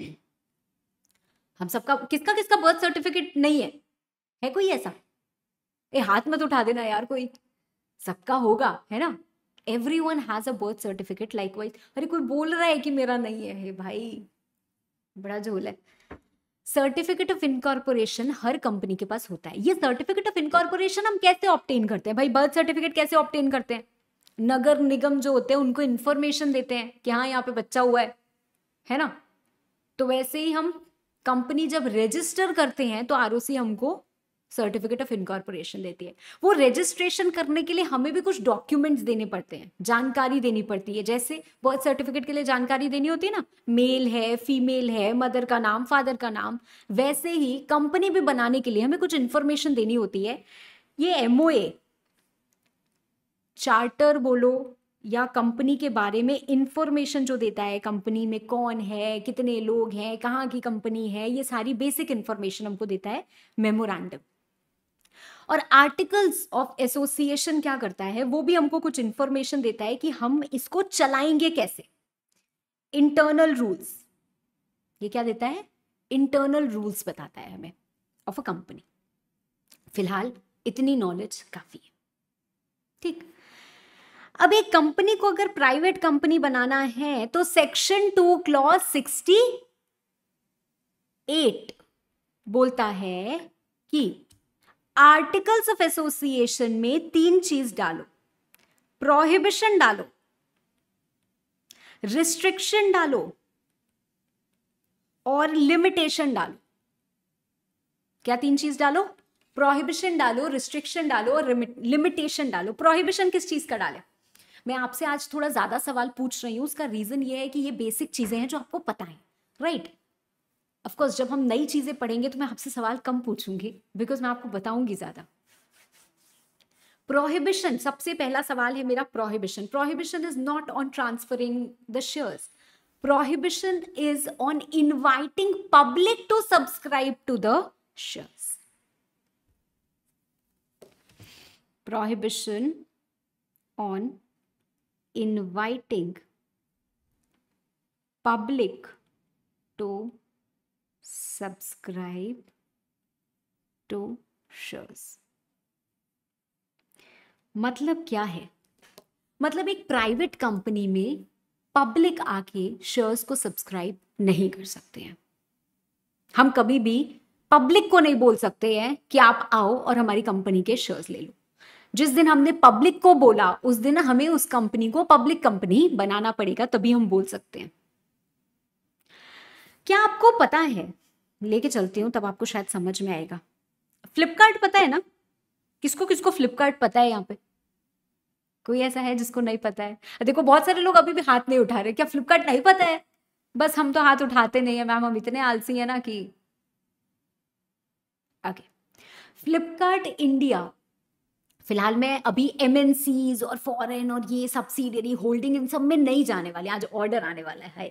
हम सबका किसका किसका बर्थ सर्टिफिकेट नहीं है है कोई ऐसा ए हाथ मत उठा देना यार कोई सबका होगा है ना everyone has a birth certificate likewise अरे कोई बोल रहा है कि मेरा नहीं है हे भाई बड़ा झोल है सर्टिफिकेट ऑफ इनकॉर्पोरेशन हर कंपनी के पास होता है ये सर्टिफिकेट ऑफ इनकॉर्पोरेशन हम कैसे ऑप्टेन करते हैं भाई बर्थ सर्टिफिकेट कैसे ऑप्टेन करते हैं नगर निगम जो होते हैं उनको इन्फॉर्मेशन देते हैं कि हाँ यहाँ पे बच्चा हुआ है है ना तो वैसे ही हम कंपनी जब रजिस्टर करते हैं तो आर हमको सर्टिफिकेट ऑफ इनकॉर्पोरेशन देती है वो रजिस्ट्रेशन करने के लिए हमें भी कुछ डॉक्यूमेंट्स देने पड़ते हैं जानकारी देनी पड़ती है जैसे बर्थ सर्टिफिकेट के लिए जानकारी देनी होती है ना मेल है फीमेल है मदर का नाम फादर का नाम वैसे ही कंपनी भी बनाने के लिए हमें कुछ इन्फॉर्मेशन देनी होती है ये एम चार्टर बोलो या कंपनी के बारे में इंफॉर्मेशन जो देता है कंपनी में कौन है कितने लोग हैं कहाँ की कंपनी है ये सारी बेसिक इंफॉर्मेशन हमको देता है मेमोरेंडम और आर्टिकल्स ऑफ एसोसिएशन क्या करता है वो भी हमको कुछ इंफॉर्मेशन देता है कि हम इसको चलाएंगे कैसे इंटरनल रूल्स ये क्या देता है इंटरनल रूल्स बताता है हमें ऑफ अ कंपनी फिलहाल इतनी नॉलेज काफ़ी है ठीक अब एक कंपनी को अगर प्राइवेट कंपनी बनाना है तो section two clause sixty eight बोलता है कि आर्टिकल्स ऑफ एसोसिएशन में तीन चीज डालो प्रोहिबिशन डालो रिस्ट्रिक्शन डालो और लिमिटेशन डालो क्या तीन चीज डालो प्रोहिबिशन डालो रिस्ट्रिक्शन डालो और लिमिटेशन डालो प्रोहिबिशन किस चीज का डाले मैं आपसे आज थोड़ा ज़्यादा सवाल पूछ रही हूँ उसका रीज़न ये है कि ये बेसिक चीज़ें हैं जो आपको पता है राइट ऑफकोर्स जब हम नई चीज़ें पढ़ेंगे तो मैं आपसे सवाल कम पूछूंगी बिकॉज मैं आपको बताऊंगी ज़्यादा प्रोहिबिशन सबसे पहला सवाल है मेरा prohibition prohibition is not on transferring the shares prohibition is on inviting public to subscribe to the shares prohibition on inviting public to subscribe to shows मतलब क्या है मतलब एक प्राइवेट कंपनी में पब्लिक आके शेयर्स को सब्सक्राइब नहीं कर सकते हैं हम कभी भी पब्लिक को नहीं बोल सकते हैं कि आप आओ और हमारी कंपनी के शेयर्स ले लो जिस दिन हमने पब्लिक को बोला उस दिन हमें उस कंपनी को पब्लिक कंपनी बनाना पड़ेगा तभी हम बोल सकते हैं क्या आपको पता है लेके चलती हूँ तब आपको शायद समझ में आएगा फ्लिपकार्ट पता है ना किसको किसको फ्लिपकार्ट पता है यहाँ पे कोई ऐसा है जिसको नहीं पता है देखो बहुत सारे लोग अभी भी हाथ नहीं उठा रहे क्या फ्लिपकार्ट नहीं पता है बस हम तो हाथ उठाते नहीं है मैम हम इतने आलसी है ना कि फ्लिपकार्ट इंडिया फिलहाल मैं अभी एम और फॉरेन और ये सब्सिडरी होल्डिंग इन सब में नहीं जाने वाली आज ऑर्डर आने वाला है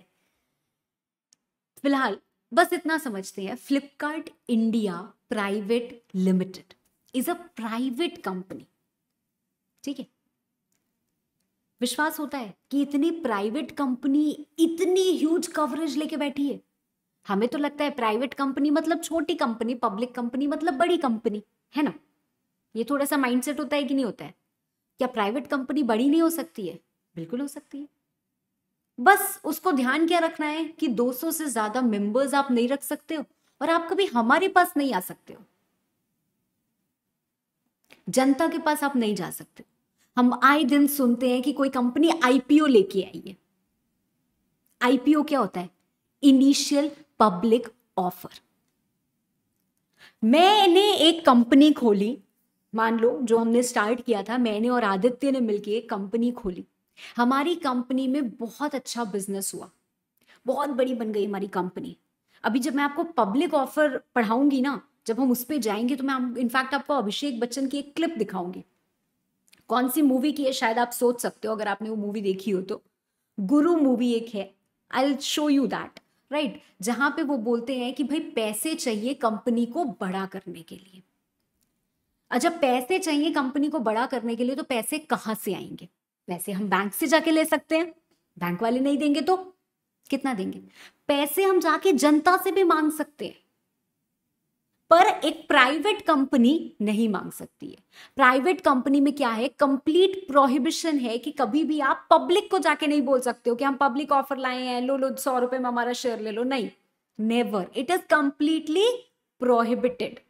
फिलहाल बस इतना समझते हैं Flipkart India private limited is a private company ठीक है विश्वास होता है कि इतनी प्राइवेट कंपनी इतनी ह्यूज कवरेज लेके बैठी है हमें तो लगता है प्राइवेट कंपनी मतलब छोटी कंपनी पब्लिक कंपनी मतलब बड़ी कंपनी है ना ये थोड़ा सा माइंडसेट होता है कि नहीं होता है क्या प्राइवेट कंपनी बड़ी नहीं हो सकती है बिल्कुल हो सकती है बस उसको ध्यान क्या रखना है कि 200 से ज्यादा मेंबर्स आप नहीं रख सकते हो और आप कभी हमारे पास नहीं आ सकते हो जनता के पास आप नहीं जा सकते हम आए दिन सुनते हैं कि कोई कंपनी आईपीओ लेके आई है आईपीओ क्या होता है इनिशियल पब्लिक ऑफर मैंने एक कंपनी खोली मान लो जो हमने स्टार्ट किया था मैंने और आदित्य ने मिलकर एक कंपनी खोली हमारी कंपनी में बहुत अच्छा बिजनेस हुआ बहुत बड़ी बन गई हमारी कंपनी अभी जब मैं आपको पब्लिक ऑफर पढ़ाऊंगी ना जब हम उस पर जाएंगे तो मैं इनफैक्ट आपको अभिषेक बच्चन की एक क्लिप दिखाऊंगी कौन सी मूवी की है शायद आप सोच सकते हो अगर आपने वो मूवी देखी हो तो गुरु मूवी एक है I show you that right जहाँ पे वो बोलते हैं कि भाई पैसे चाहिए कंपनी को बड़ा करने के लिए अच्छा पैसे चाहिए कंपनी को बड़ा करने के लिए तो पैसे कहाँ से आएंगे पैसे हम बैंक से जाके ले सकते हैं बैंक वाले नहीं देंगे तो कितना देंगे पैसे हम जाके जनता से भी मांग सकते हैं पर एक प्राइवेट कंपनी नहीं मांग सकती है प्राइवेट कंपनी में क्या है कंप्लीट प्रोहिबिशन है कि कभी भी आप पब्लिक को जाके नहीं बोल सकते हो कि हम पब्लिक ऑफर लाए हैं लो लो सौ रुपए में हमारा शेयर ले लो नहीं never it is completely prohibited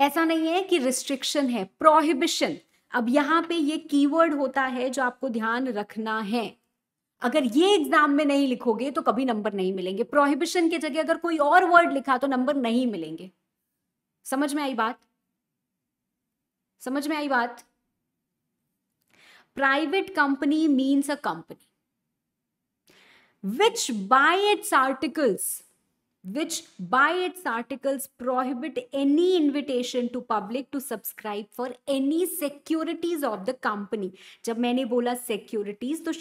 ऐसा नहीं है कि रिस्ट्रिक्शन है प्रोहिबिशन अब यहां पे ये कीवर्ड होता है जो आपको ध्यान रखना है अगर ये एग्जाम में नहीं लिखोगे तो कभी नंबर नहीं मिलेंगे प्रोहिबिशन की जगह अगर कोई और वर्ड लिखा तो नंबर नहीं मिलेंगे समझ में आई बात समझ में आई बात private company means a company which by its articles which by its articles prohibit any invitation to public to subscribe for any securities of the company jab maine bola securities to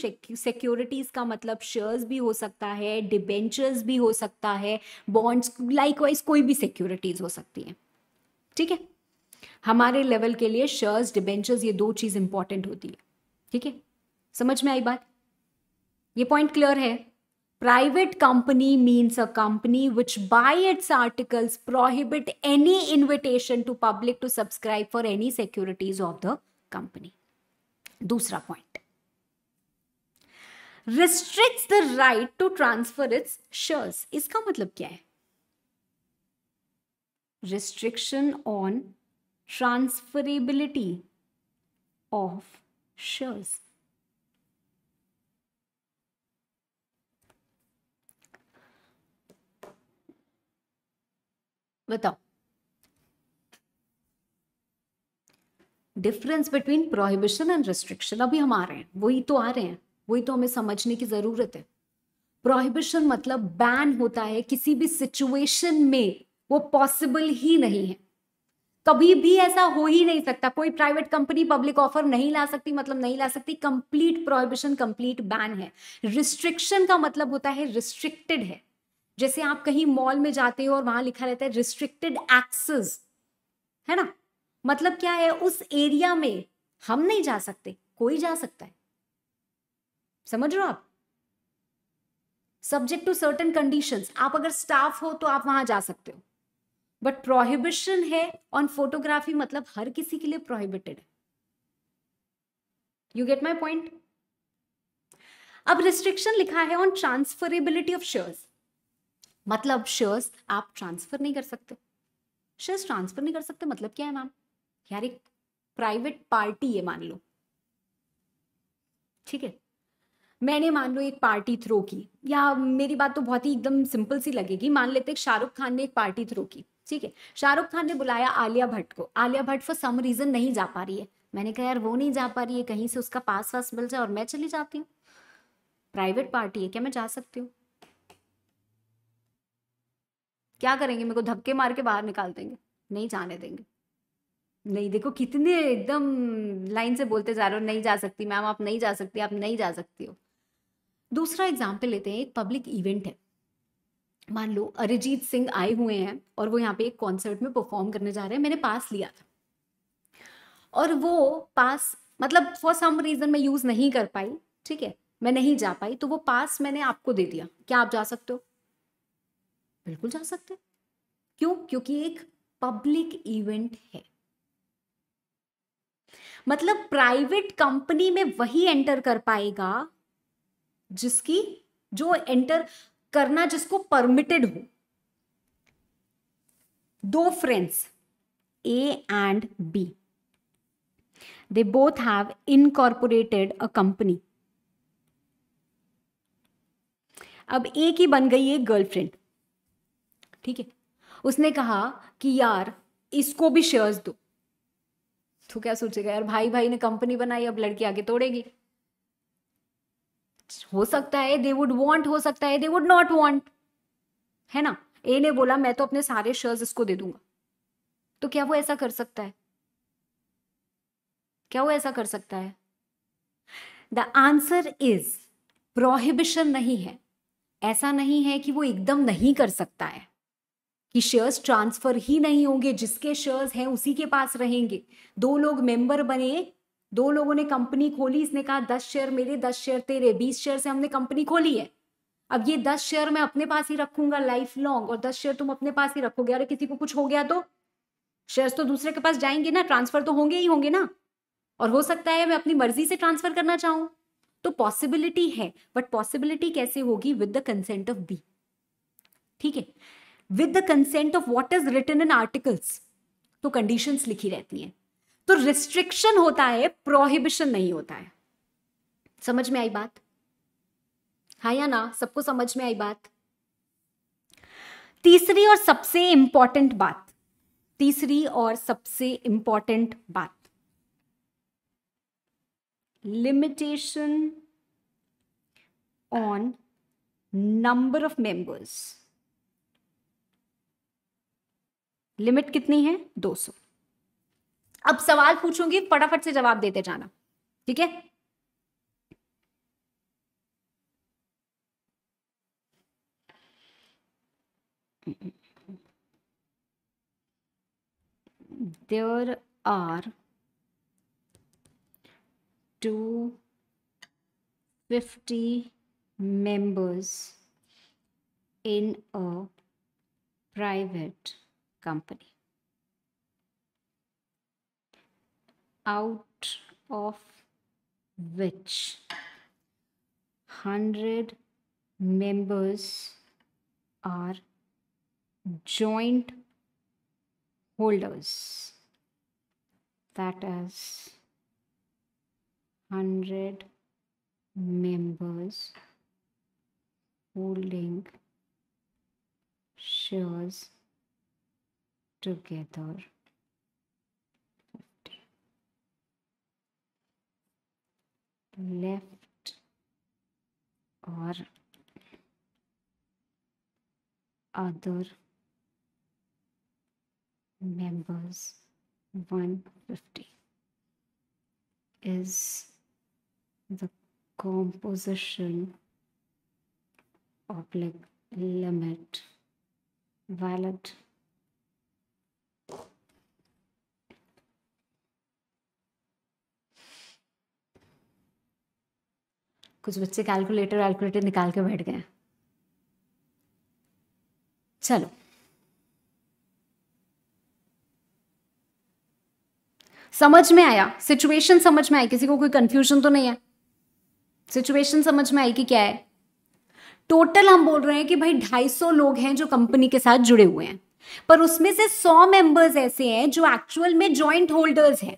securities ka matlab shares bhi ho sakta hai debentures bhi ho sakta hai bonds likewise koi bhi securities ho sakti hai theek hai hamare level ke liye shares debentures ye do cheez important hoti hai theek hai samajh mein aayi baat ye point clear hai Private company means a company which by its articles prohibit any invitation to public to subscribe for any securities of the company. Dusra point. Restricts the right to transfer its shares. इसका मतलब क्या है Restriction on transferability of shares. बताओ difference between prohibition and restriction अभी हम आ रहे हैं वही तो आ रहे हैं वही तो हमें समझने की जरूरत है प्रोहिबिशन मतलब बैन होता है किसी भी सिचुएशन में वो पॉसिबल ही नहीं है कभी भी ऐसा हो ही नहीं सकता कोई प्राइवेट कंपनी पब्लिक ऑफर नहीं ला सकती मतलब नहीं ला सकती कंप्लीट प्रोहिबिशन कंप्लीट बैन है रिस्ट्रिक्शन का मतलब होता है रिस्ट्रिक्टेड है जैसे आप कहीं मॉल में जाते हो और वहां लिखा रहता है रिस्ट्रिक्टेड एक्सेस है ना मतलब क्या है उस एरिया में हम नहीं जा सकते कोई जा सकता है समझ रहे हो आप सब्जेक्ट टू सर्टन कंडीशंस आप अगर स्टाफ हो तो आप वहां जा सकते हो बट प्रोहिबिशन है ऑन फोटोग्राफी मतलब हर किसी के लिए प्रोहिबिटेड है यू गेट माई पॉइंट अब रिस्ट्रिक्शन लिखा है ऑन ट्रांसफरेबिलिटी ऑफ शेयर्स मतलब शेयर्स आप ट्रांसफर नहीं कर सकते शेयर्स ट्रांसफर नहीं कर सकते मतलब क्या है मैम यार एक प्राइवेट पार्टी है मान लो ठीक है मैंने मान लो एक पार्टी थ्रो की या मेरी बात तो बहुत ही एकदम सिंपल सी लगेगी मान लेते शाहरुख खान ने एक पार्टी थ्रो की ठीक है शाहरुख खान ने बुलाया आलिया भट्ट को Alia Bhatt for some reason नहीं जा पा रही है मैंने कहा यार वो नहीं जा पा रही है कहीं से उसका पास वास मिल जाए और मैं चली जाती हूँ प्राइवेट पार्टी है क्या मैं जा सकती हूँ क्या करेंगे मेरे को धक्के मार के बाहर निकाल देंगे नहीं जाने देंगे नहीं देखो कितने एकदम लाइन से बोलते जा रहे हो नहीं जा सकती मैम आप नहीं जा सकती आप नहीं जा सकती हो दूसरा एग्जाम्पल लेते हैं एक पब्लिक इवेंट है मान लो अरिजीत सिंह आए हुए हैं और वो यहाँ पे एक कॉन्सर्ट में परफॉर्म करने जा रहे हैं मैंने पास लिया था और वो पास मतलब फॉर सम रीज़न मैं यूज़ नहीं कर पाई ठीक है मैं नहीं जा पाई तो वो पास मैंने आपको दे दिया क्या आप जा सकते हो बिल्कुल जा सकते क्यों क्योंकि एक पब्लिक इवेंट है मतलब प्राइवेट कंपनी में वही एंटर कर पाएगा जिसकी जो एंटर करना जिसको परमिटेड हो दो friends A and B they both have incorporated a company अब ए की बन गई है गर्लफ्रेंड ठीक है उसने कहा कि यार इसको भी शेयर्स दो तो क्या सोचेगा यार भाई भाई ने कंपनी बनाई अब लड़की आगे तोड़ेगी हो सकता है दे वुड वांट हो सकता है दे वुड नॉट वांट है ना ए ने बोला मैं तो अपने सारे शेयर्स इसको दे दूंगा तो क्या वो ऐसा कर सकता है क्या वो ऐसा कर सकता है द आंसर इज प्रोहिबिशन नहीं है ऐसा नहीं है कि वो एकदम नहीं कर सकता है कि शेयर्स ट्रांसफर ही नहीं होंगे जिसके शेयर्स हैं उसी के पास रहेंगे दो लोग मेंबर बने दो लोगों ने कंपनी खोली इसने कहा दस शेयर मेरे दस शेयर तेरे बीस शेयर से हमने कंपनी खोली है अब ये दस शेयर मैं अपने पास ही रखूंगा लाइफ लॉन्ग और दस शेयर तुम अपने पास ही रखोगे अरे किसी को कुछ हो गया तो शेयर्स तो दूसरे के पास जाएंगे ना ट्रांसफर तो होंगे ही होंगे ना और हो सकता है मैं अपनी मर्जी से ट्रांसफर करना चाहूँ तो पॉसिबिलिटी है बट पॉसिबिलिटी कैसे होगी with the consent of B ठीक है with the consent of what is written in articles तो कंडीशन लिखी रहती हैं तो रिस्ट्रिक्शन होता है प्रोहिबिशन नहीं होता है समझ में आई बात हाँ या ना सबको समझ में आई बात तीसरी और सबसे इंपॉर्टेंट बात तीसरी और सबसे इंपॉर्टेंट बात limitation on number of members limit कितनी है दो सौ अब सवाल पूछूंगी फटाफट से जवाब देते जाना ठीक है there are two fifty members in a private company. Out of which 100 members are joint holders. That is 100 members holding shares together left or other members 150 is the composition oblique limit valid कुछ बच्चे calculator वैलकुलेटर निकाल के बैठ गए चलो समझ में आया सिचुएशन समझ में आई किसी को कोई कंफ्यूजन तो नहीं है सिचुएशन समझ में आई कि क्या है टोटल हम बोल रहे हैं कि भाई 250 लोग हैं जो कंपनी के साथ जुड़े हुए हैं पर उसमें से 100 मेंबर्स ऐसे हैं जो एक्चुअल में जॉइंट होल्डर्स हैं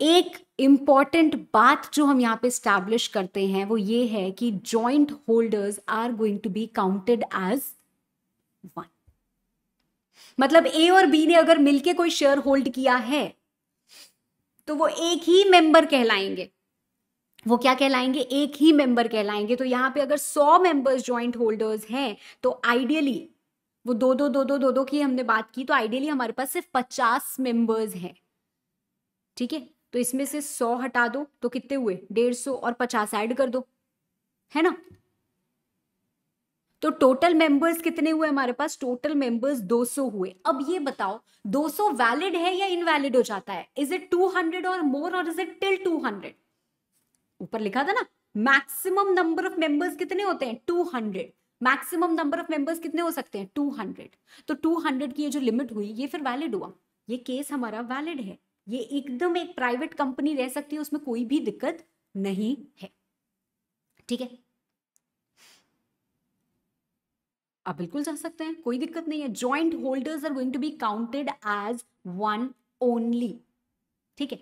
एक इम्पॉर्टेंट बात जो हम यहाँ पे स्टैब्लिश करते हैं वो ये है कि joint holders are going to be counted as one मतलब ए और बी ने अगर मिलके कोई शेयर होल्ड किया है तो वो एक ही मेंबर कहलाएंगे वो क्या कहलाएंगे एक ही मेंबर कहलाएंगे तो यहाँ पे अगर सौ मेंबर्स ज्वाइंट होल्डर्स हैं तो आइडियली वो दो दो दो दो दो दो की हमने बात की तो आइडियली हमारे पास सिर्फ पचास मेंबर्स हैं ठीक है तो इसमें से सौ हटा दो तो कितने हुए डेढ़ सौ और पचास ऐड कर दो है ना तो टोटल मेंबर्स कितने हुए हमारे पास टोटल मेंबर्स 200 हुए अब ये बताओ 200 वैलिड है या इनवैलिड हो जाता है इज इट 200 और मोर और इज इट टिल 200 ऊपर लिखा था ना मैक्सिमम नंबर ऑफ मेंबर्स कितने होते हैं 200 मैक्सिमम नंबर ऑफ मेंबर्स कितने हो सकते हैं 200 तो 200 की ये जो लिमिट हुई ये फिर वैलिड हुआ ये केस हमारा वैलिड है ये एकदम एक प्राइवेट कंपनी रह सकती है उसमें कोई भी दिक्कत नहीं है ठीक है आप बिल्कुल जा सकते हैं कोई दिक्कत नहीं है joint holders are going to be counted as one only ठीक है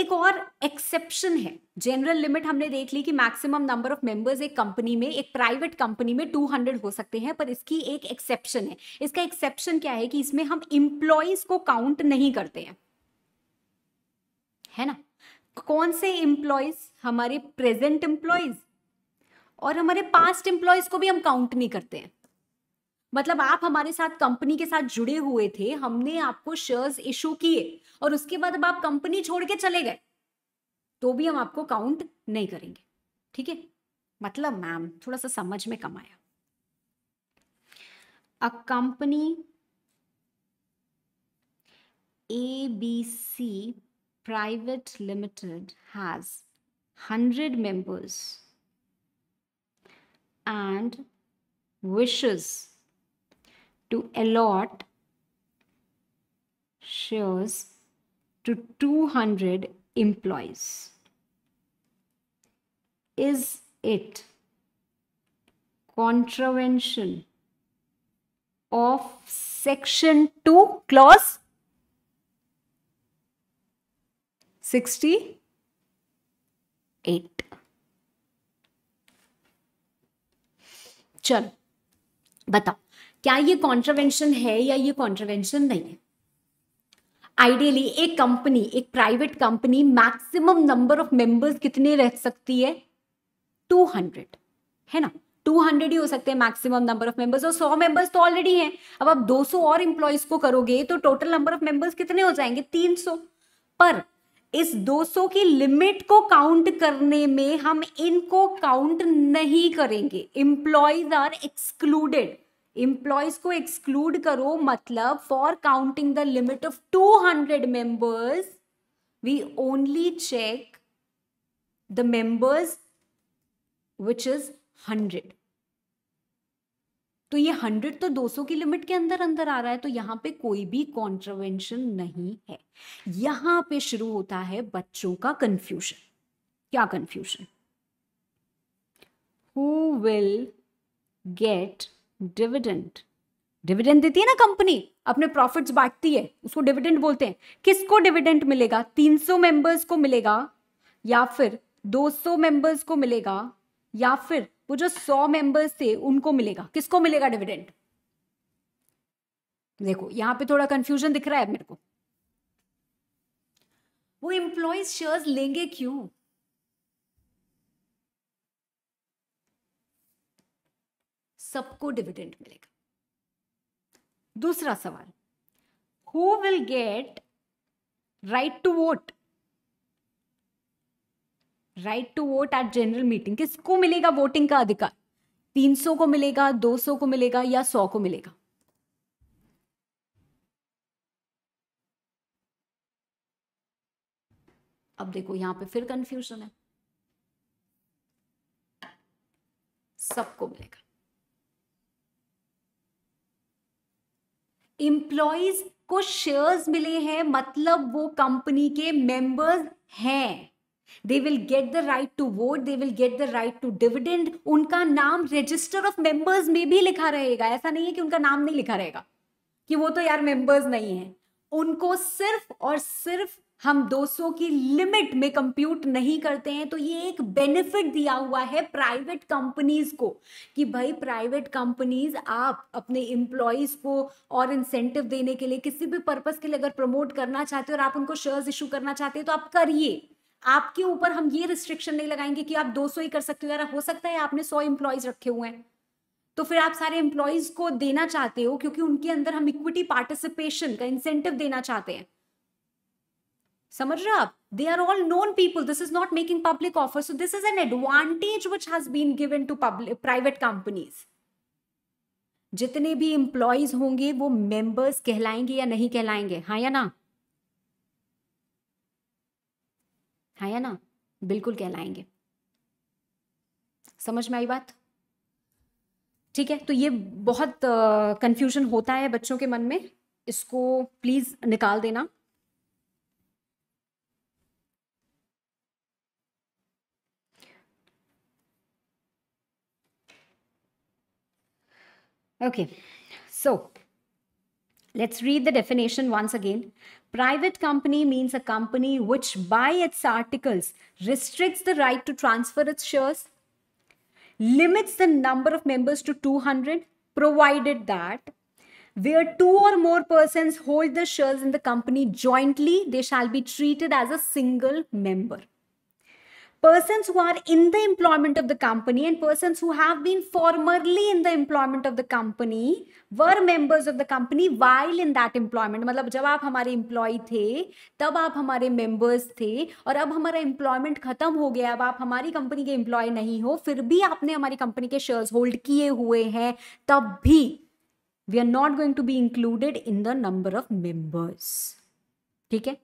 एक और एक्सेप्शन है जनरल लिमिट हमने देख ली कि मैक्सिमम नंबर ऑफ मेंबर्स एक कंपनी में एक प्राइवेट कंपनी में 200 हो सकते हैं पर इसकी एक एक्सेप्शन है इसका एक्सेप्शन क्या है कि इसमें हम इंप्लॉइज को काउंट नहीं करते हैं है ना कौन से इंप्लॉयज हमारे प्रेजेंट इंप्लॉयज और हमारे पास्ट इंप्लॉयज को भी हम काउंट नहीं करते हैं मतलब आप हमारे साथ कंपनी के साथ जुड़े हुए थे हमने आपको शेयर्स इशू किए और उसके बाद अब आप कंपनी छोड़ के चले गए तो भी हम आपको काउंट नहीं करेंगे ठीक है मतलब मैम थोड़ा सा समझ में कम आया a company A B C Private Limited has 100 members and wishes to allot shares to 200 employees. Is it contravention of section 2 clause eight चल चलो बताओ क्या ये कॉन्ट्रावेंशन है या ये कॉन्ट्रावेंशन नहीं है आइडियली एक कंपनी एक private company maximum number of members कितने रह सकती है 200 है ना 200 ही हो सकते हैं मैक्सिमम नंबर ऑफ मेंबर्स और 100 मेंबर्स तो ऑलरेडी हैं अब आप 200 और इंप्लॉयज को करोगे तो टोटल नंबर ऑफ मेंबर्स कितने हो जाएंगे 300 पर इस 200 की लिमिट को काउंट करने में हम इनको काउंट नहीं करेंगे इंप्लॉयज आर एक्सक्लूडेड इंप्लॉयज को एक्सक्लूड करो मतलब for counting the limit of 200 members we only check the members which is 100 तो ये हंड्रेड तो दो सौ की लिमिट के अंदर अंदर आ रहा है तो यहाँ पे कोई भी कॉन्ट्रवेंशन नहीं है यहाँ पे शुरू होता है बच्चों का कंफ्यूजन क्या confusion who will get dividend dividend देती है ना कंपनी अपने प्रॉफिट्स बांटती है उसको डिविडेंट बोलते हैं किसको डिविडेंट मिलेगा 300 मेंबर्स को मिलेगा या फिर 200 मेंबर्स को मिलेगा या फिर वो जो सौ मेंबर्स थे उनको मिलेगा किसको मिलेगा डिविडेंड देखो यहां पे थोड़ा कंफ्यूजन दिख रहा है मेरे को वो एम्प्लॉयज शेयर्स लेंगे क्यों सबको डिविडेंड मिलेगा दूसरा सवाल who will get right to vote right to vote at general meeting किसको मिलेगा वोटिंग का अधिकार 300 को मिलेगा 200 को मिलेगा या 100 को मिलेगा अब देखो यहां पे फिर कंफ्यूजन है सबको मिलेगा एम्प्लॉयज को शेयर्स मिले हैं मतलब वो कंपनी के मेंबर्स हैं they will get the right to vote they will get the right to dividend उनका नाम रजिस्टर ऑफ मेंबर्स में भी लिखा रहेगा ऐसा नहीं है कि उनका नाम नहीं लिखा रहेगा कि वो तो यार मेंबर्स नहीं है उनको सिर्फ और सिर्फ हम 200 की लिमिट में कंप्यूट नहीं करते हैं तो ये एक बेनिफिट दिया हुआ है प्राइवेट कंपनीज को कि भाई प्राइवेट कंपनीज आप अपने इंप्लॉयज को और इंसेंटिव देने के लिए किसी भी पर्पस के लिए अगर प्रमोट करना चाहते हो और आप उनको शेयर्स इशू करना चाहते हो तो आप करिए आपके ऊपर हम ये रिस्ट्रिक्शन नहीं लगाएंगे कि आप 200 ही कर सकते हो यार हो सकता है आपने 100 इंप्लॉयज रखे हुए हैं तो फिर आप सारे इंप्लॉयज को देना चाहते हो क्योंकि उनके अंदर हम इक्विटी पार्टिसिपेशन का इंसेंटिव देना चाहते हैं समझ रहे आप they are all known people this is not making public offer so this is an advantage which has been given to public private companies जितने भी एम्प्लॉयज होंगे वो मेंबर्स कहलाएंगे या नहीं कहलाएंगे हाँ या ना हाँ या ना बिल्कुल कहलाएंगे समझ में आई बात ठीक है तो ये बहुत कंफ्यूजन uh, होता है बच्चों के मन में इसको प्लीज निकाल देना okay so let's read the definition once again Private company means a company which, by its articles, restricts the right to transfer its shares, limits the number of members to 200, provided that where two or more persons hold the shares in the company jointly, they shall be treated as a single member. persons who are in the employment of the company and persons who have been formerly in the employment of the company were members of the company while in that employment मतलब जब आप हमारे employee थे तब आप हमारे members थे और अब हमारा employment खत्म हो गया अब आप हमारी company के employee नहीं हो फिर भी आपने हमारी company के shares hold किए हुए हैं तब भी we are not going to be included in the number of members ठीक है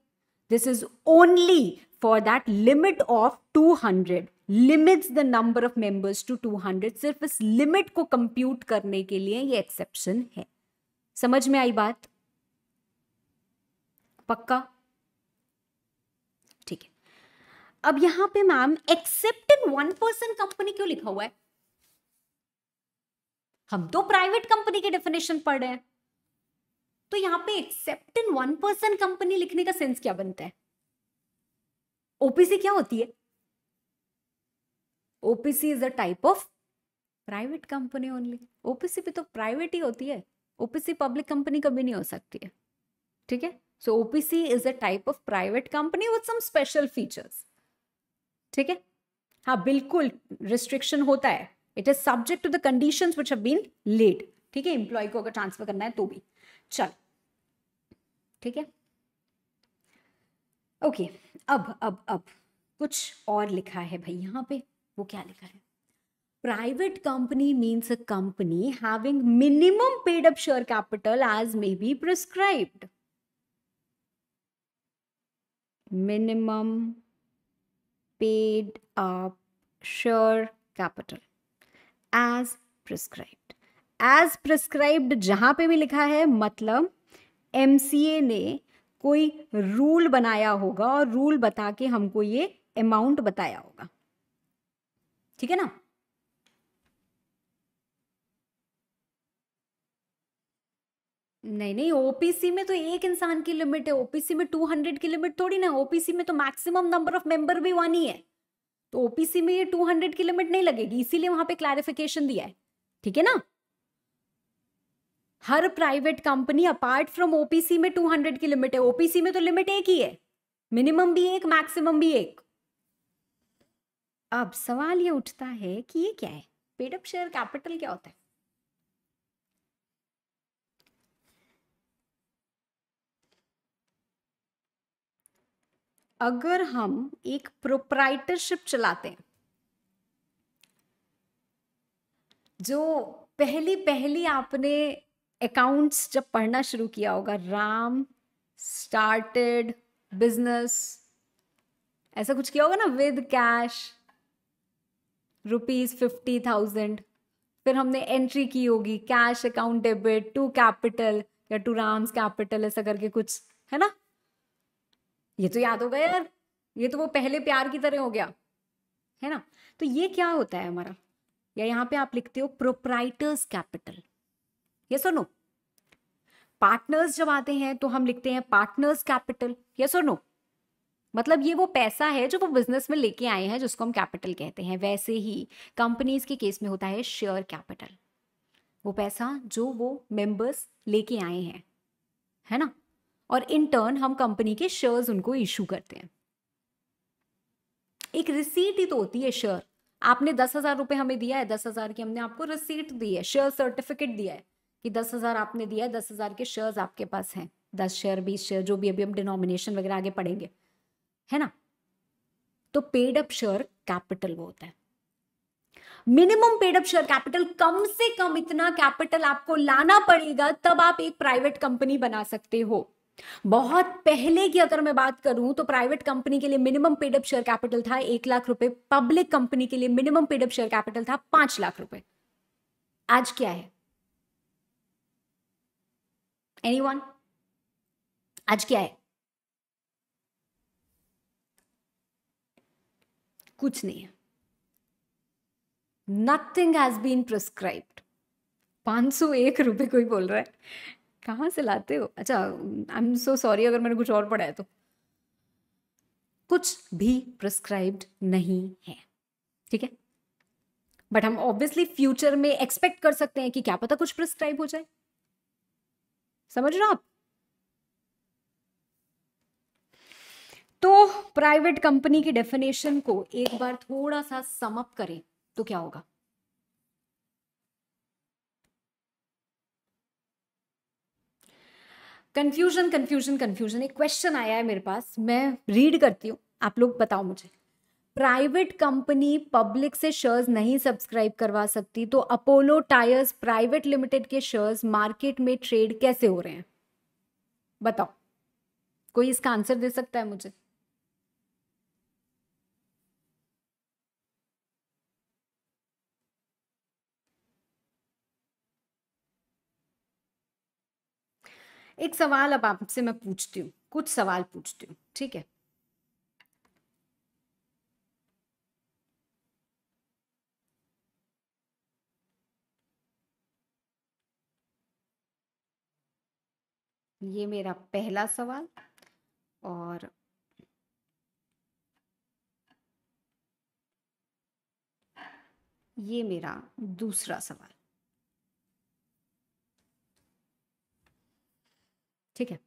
this is only for limit limit of 200 limits the number of members to 200 सिर्फ इस लिमिट को कंप्यूट करने के लिए ये एक्सेप्शन है समझ में आई बात पक्का ठीक है अब यहां पे ma'am excepting one person company क्यों लिखा हुआ है हम तो प्राइवेट कंपनी के डेफिनेशन पढ़ रहे हैं तो यहां पे except in one person company लिखने का सेंस क्या बनता है ओपीसी क्या होती है OPC is a type of private company only OPC भी तो प्राइवेट ही होती है ओपीसी पब्लिक कंपनी कभी नहीं हो सकती है ठीक है so OPC is a type of private company with some special features ठीक है हाँ बिल्कुल रिस्ट्रिक्शन होता है it is subject to the condition which have been laid ठीक है इंप्लॉय को अगर ट्रांसफर करना है तो भी चल ठीक है ओके okay. अब अब अब कुछ और लिखा है भाई यहाँ पे वो क्या लिखा है private company means a company having minimum paid up share capital as may be prescribed minimum paid up share capital as prescribed as prescribed जहां पे भी लिखा है मतलब एमसीए ने कोई रूल बनाया होगा और रूल बता के हमको ये अमाउंट बताया होगा ठीक है ना नहीं नहीं ओपीसी में तो एक इंसान की लिमिट है ओपीसी में टू हंड्रेड की लिमिट थोड़ी ना ओपीसी में तो मैक्सिमम नंबर ऑफ मेंबर भी वन ही है तो ओपीसी में ये टू हंड्रेड की लिमिट नहीं लगेगी इसीलिए वहां पे क्लैरिफिकेशन दिया है ठीक है ना हर private company apart from OPC में 200 की लिमिट है ओपीसी में तो लिमिट एक ही है मिनिमम भी एक मैक्सिमम भी एक अब सवाल ये उठता है कि ये क्या है पेडअप शेयर कैपिटल क्या होता है अगर हम एक प्रोप्राइटरशिप चलाते हैं जो पहली पहली आपने अकाउंट्स जब पढ़ना शुरू किया होगा राम स्टार्टेड बिजनेस ऐसा कुछ किया होगा ना with cash rupees fifty thousand फिर हमने एंट्री की होगी cash account debit to capital या टू राम्स कैपिटल ऐसा करके कुछ है ना ये तो याद होगा यार ये तो वो पहले प्यार की तरह हो गया है ना तो ये क्या होता है हमारा या यहाँ पे आप लिखते हो प्रोप्राइटर्स कैपिटल ये सो नो पार्टनर्स जब आते हैं तो हम लिखते हैं पार्टनर्स कैपिटल ये सो नो मतलब ये वो पैसा है जो वो बिजनेस में लेके आए हैं जिसको हम कैपिटल कहते हैं वैसे ही कंपनीज के केस में होता है शेयर कैपिटल वो पैसा जो वो मेंबर्स लेके आए हैं है ना और इन टर्न हम कंपनी के शेयर्स उनको इशू करते हैं एक रिसीट ही तो होती है शेयर आपने दस हजार रुपए हमें दिया है दस हजार की हमने आपको रिसीट दी है शेयर सर्टिफिकेट दिया है कि दस हज़ार आपने दिया है दस हज़ार के शेयर्स आपके पास हैं दस शेयर बीस शेयर जो भी अभी हम डिनोमिनेशन वगैरह आगे पढ़ेंगे है ना तो पेड अप शेयर कैपिटल वो होता है minimum paid up share capital कम से कम इतना कैपिटल आपको लाना पड़ेगा तब आप एक प्राइवेट कंपनी बना सकते हो बहुत पहले की अगर मैं बात करूं तो प्राइवेट कंपनी के लिए minimum paid up share capital था एक लाख रुपए पब्लिक कंपनी के लिए minimum paid up share capital था पांच लाख रुपए आज क्या है वन आज क्या है कुछ नहीं है नथिंग हैज बीन प्रिस्क्राइब्ड पाँच सौ एक रुपये कोई बोल रहा है कहाँ से लाते हो अच्छा आई एम सो सॉरी अगर मैंने कुछ और पढ़ा है तो कुछ भी प्रिस्क्राइब्ड नहीं है ठीक है बट हम ऑब्वियसली फ्यूचर में एक्सपेक्ट कर सकते हैं कि क्या पता कुछ प्रिस्क्राइब हो जाए समझ रहे हो आप तो प्राइवेट कंपनी की डेफिनेशन को एक बार थोड़ा सा समअप करें तो क्या होगा कंफ्यूजन कंफ्यूजन कंफ्यूजन एक क्वेश्चन आया है मेरे पास मैं रीड करती हूं आप लोग बताओ मुझे प्राइवेट कंपनी पब्लिक से शेयर्स नहीं सब्सक्राइब करवा सकती तो अपोलो टायर्स प्राइवेट लिमिटेड के शेयर्स मार्केट में ट्रेड कैसे हो रहे हैं बताओ कोई इसका आंसर दे सकता है मुझे एक सवाल अब आपसे मैं पूछती हूँ कुछ सवाल पूछती हूँ ठीक है ये मेरा पहला सवाल और ये मेरा दूसरा सवाल ठीक है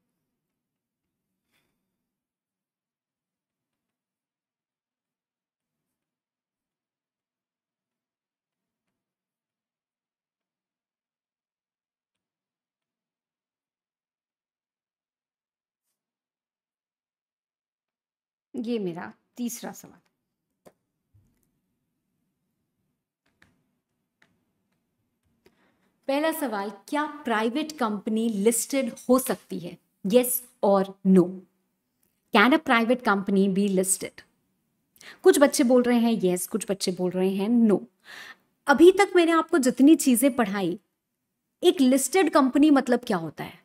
ये मेरा तीसरा सवाल पहला सवाल क्या प्राइवेट कंपनी लिस्टेड हो सकती है यस और no can a private company be listed कुछ बच्चे बोल रहे हैं यस कुछ बच्चे बोल रहे हैं नो अभी तक मैंने आपको जितनी चीज़ें पढ़ाई एक लिस्टेड कंपनी मतलब क्या होता है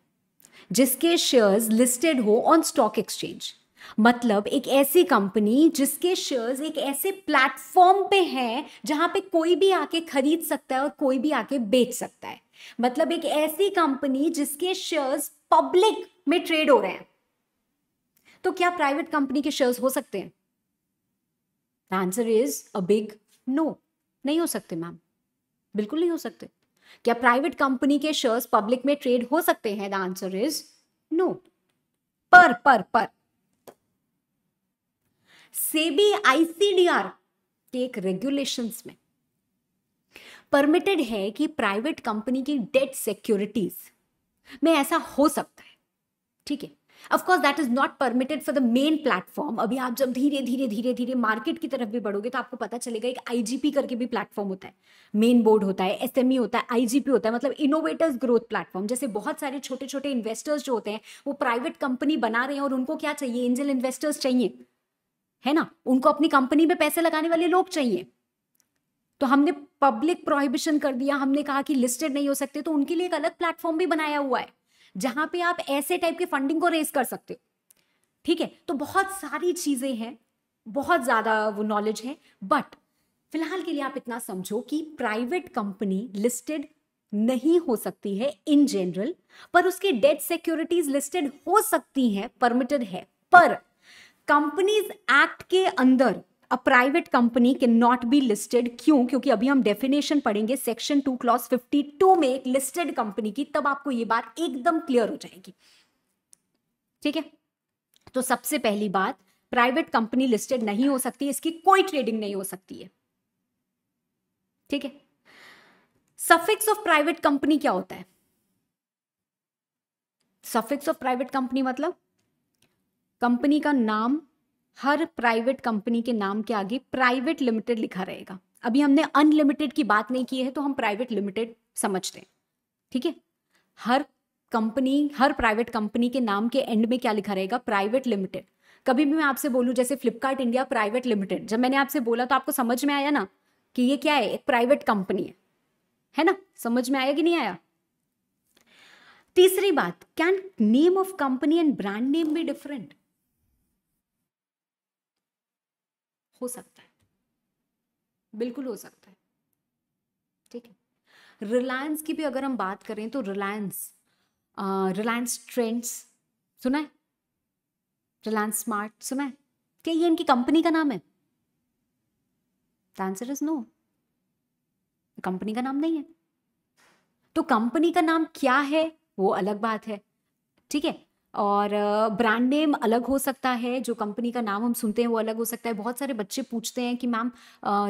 जिसके शेयर्स लिस्टेड हो ऑन स्टॉक एक्सचेंज मतलब एक ऐसी कंपनी जिसके शेयर्स एक ऐसे प्लेटफॉर्म पे हैं जहां पे कोई भी आके खरीद सकता है और कोई भी आके बेच सकता है मतलब एक ऐसी कंपनी जिसके शेयर्स पब्लिक में ट्रेड हो रहे हैं तो क्या प्राइवेट कंपनी के शेयर्स हो सकते हैं answer is a big no नहीं हो सकते मैम बिल्कुल नहीं हो सकते क्या प्राइवेट कंपनी के शेयर्स पब्लिक में ट्रेड हो सकते हैं द आंसर इज नो पर पर पर सेबी आईसीडीआर के एक रेगुलेशंस में परमिटेड है कि प्राइवेट कंपनी की डेट सिक्योरिटीज में ऐसा हो सकता है ठीक है of course that is not permitted for the main platform अभी आप जब धीरे धीरे धीरे धीरे मार्केट की तरफ भी बढ़ोगे तो आपको पता चलेगा एक आईजीपी करके भी प्लेटफॉर्म होता है मेन बोर्ड होता है एसएमई e होता है आईजीपी होता है मतलब इनोवेटर्स ग्रोथ प्लेटफॉर्म जैसे बहुत सारे छोटे छोटे इन्वेस्टर्स जो होते हैं वो प्राइवेट कंपनी बना रहे हैं और उनको क्या चाहिए एंजल इन्वेस्टर्स चाहिए है ना उनको अपनी कंपनी में पैसे लगाने वाले लोग चाहिए तो हमने पब्लिक प्रोहिबिशन कर दिया हमने कहा कि लिस्टेड नहीं हो सकते तो उनके लिए एक अलग प्लेटफॉर्म भी बनाया हुआ है जहां पे आप ऐसे टाइप की फंडिंग को रेस कर सकते हो ठीक है तो बहुत सारी चीजें हैं बहुत ज्यादा वो नॉलेज है बट फिलहाल के लिए आप इतना समझो कि प्राइवेट कंपनी लिस्टेड नहीं हो सकती है इन जनरल पर उसके डेट सिक्योरिटीज लिस्टेड हो सकती हैं परमिटेड है पर कंपनीज एक्ट के अंदर अ प्राइवेट कंपनी के नॉट बी लिस्टेड क्यों क्योंकि अभी हम डेफिनेशन पढ़ेंगे section two clause fifty two में एक लिस्टेड कंपनी की तब आपको ये बात एकदम क्लियर हो जाएगी ठीक है तो सबसे पहली बात प्राइवेट कंपनी लिस्टेड नहीं हो सकती इसकी कोई ट्रेडिंग नहीं हो सकती है ठीक है सफिक्स ऑफ प्राइवेट कंपनी क्या होता है सफिक्स ऑफ प्राइवेट कंपनी मतलब कंपनी का नाम हर प्राइवेट कंपनी के नाम के आगे प्राइवेट लिमिटेड लिखा रहेगा अभी हमने अनलिमिटेड की बात नहीं की है तो हम प्राइवेट लिमिटेड समझते हैं ठीक है हर कंपनी हर प्राइवेट कंपनी के नाम के एंड में क्या लिखा रहेगा प्राइवेट लिमिटेड कभी भी मैं आपसे बोलूँ जैसे फ्लिपकार्ट इंडिया प्राइवेट लिमिटेड जब मैंने आपसे बोला तो आपको समझ में आया ना कि ये क्या है एक प्राइवेट कंपनी है है ना समझ में आया कि नहीं आया तीसरी बात can name of company and brand name भी डिफरेंट हो सकता है बिल्कुल हो सकता है ठीक है रिलायंस की भी अगर हम बात करें तो रिलायंस रिलायंस ट्रेंड्स सुना है रिलायंस स्मार्ट सुना है क्या ये इनकी कंपनी का नाम है आंसर इज नो कंपनी का नाम नहीं है तो कंपनी का नाम क्या है वो अलग बात है ठीक है और ब्रांड नेम अलग हो सकता है जो कंपनी का नाम हम सुनते हैं वो अलग हो सकता है बहुत सारे बच्चे पूछते हैं कि मैम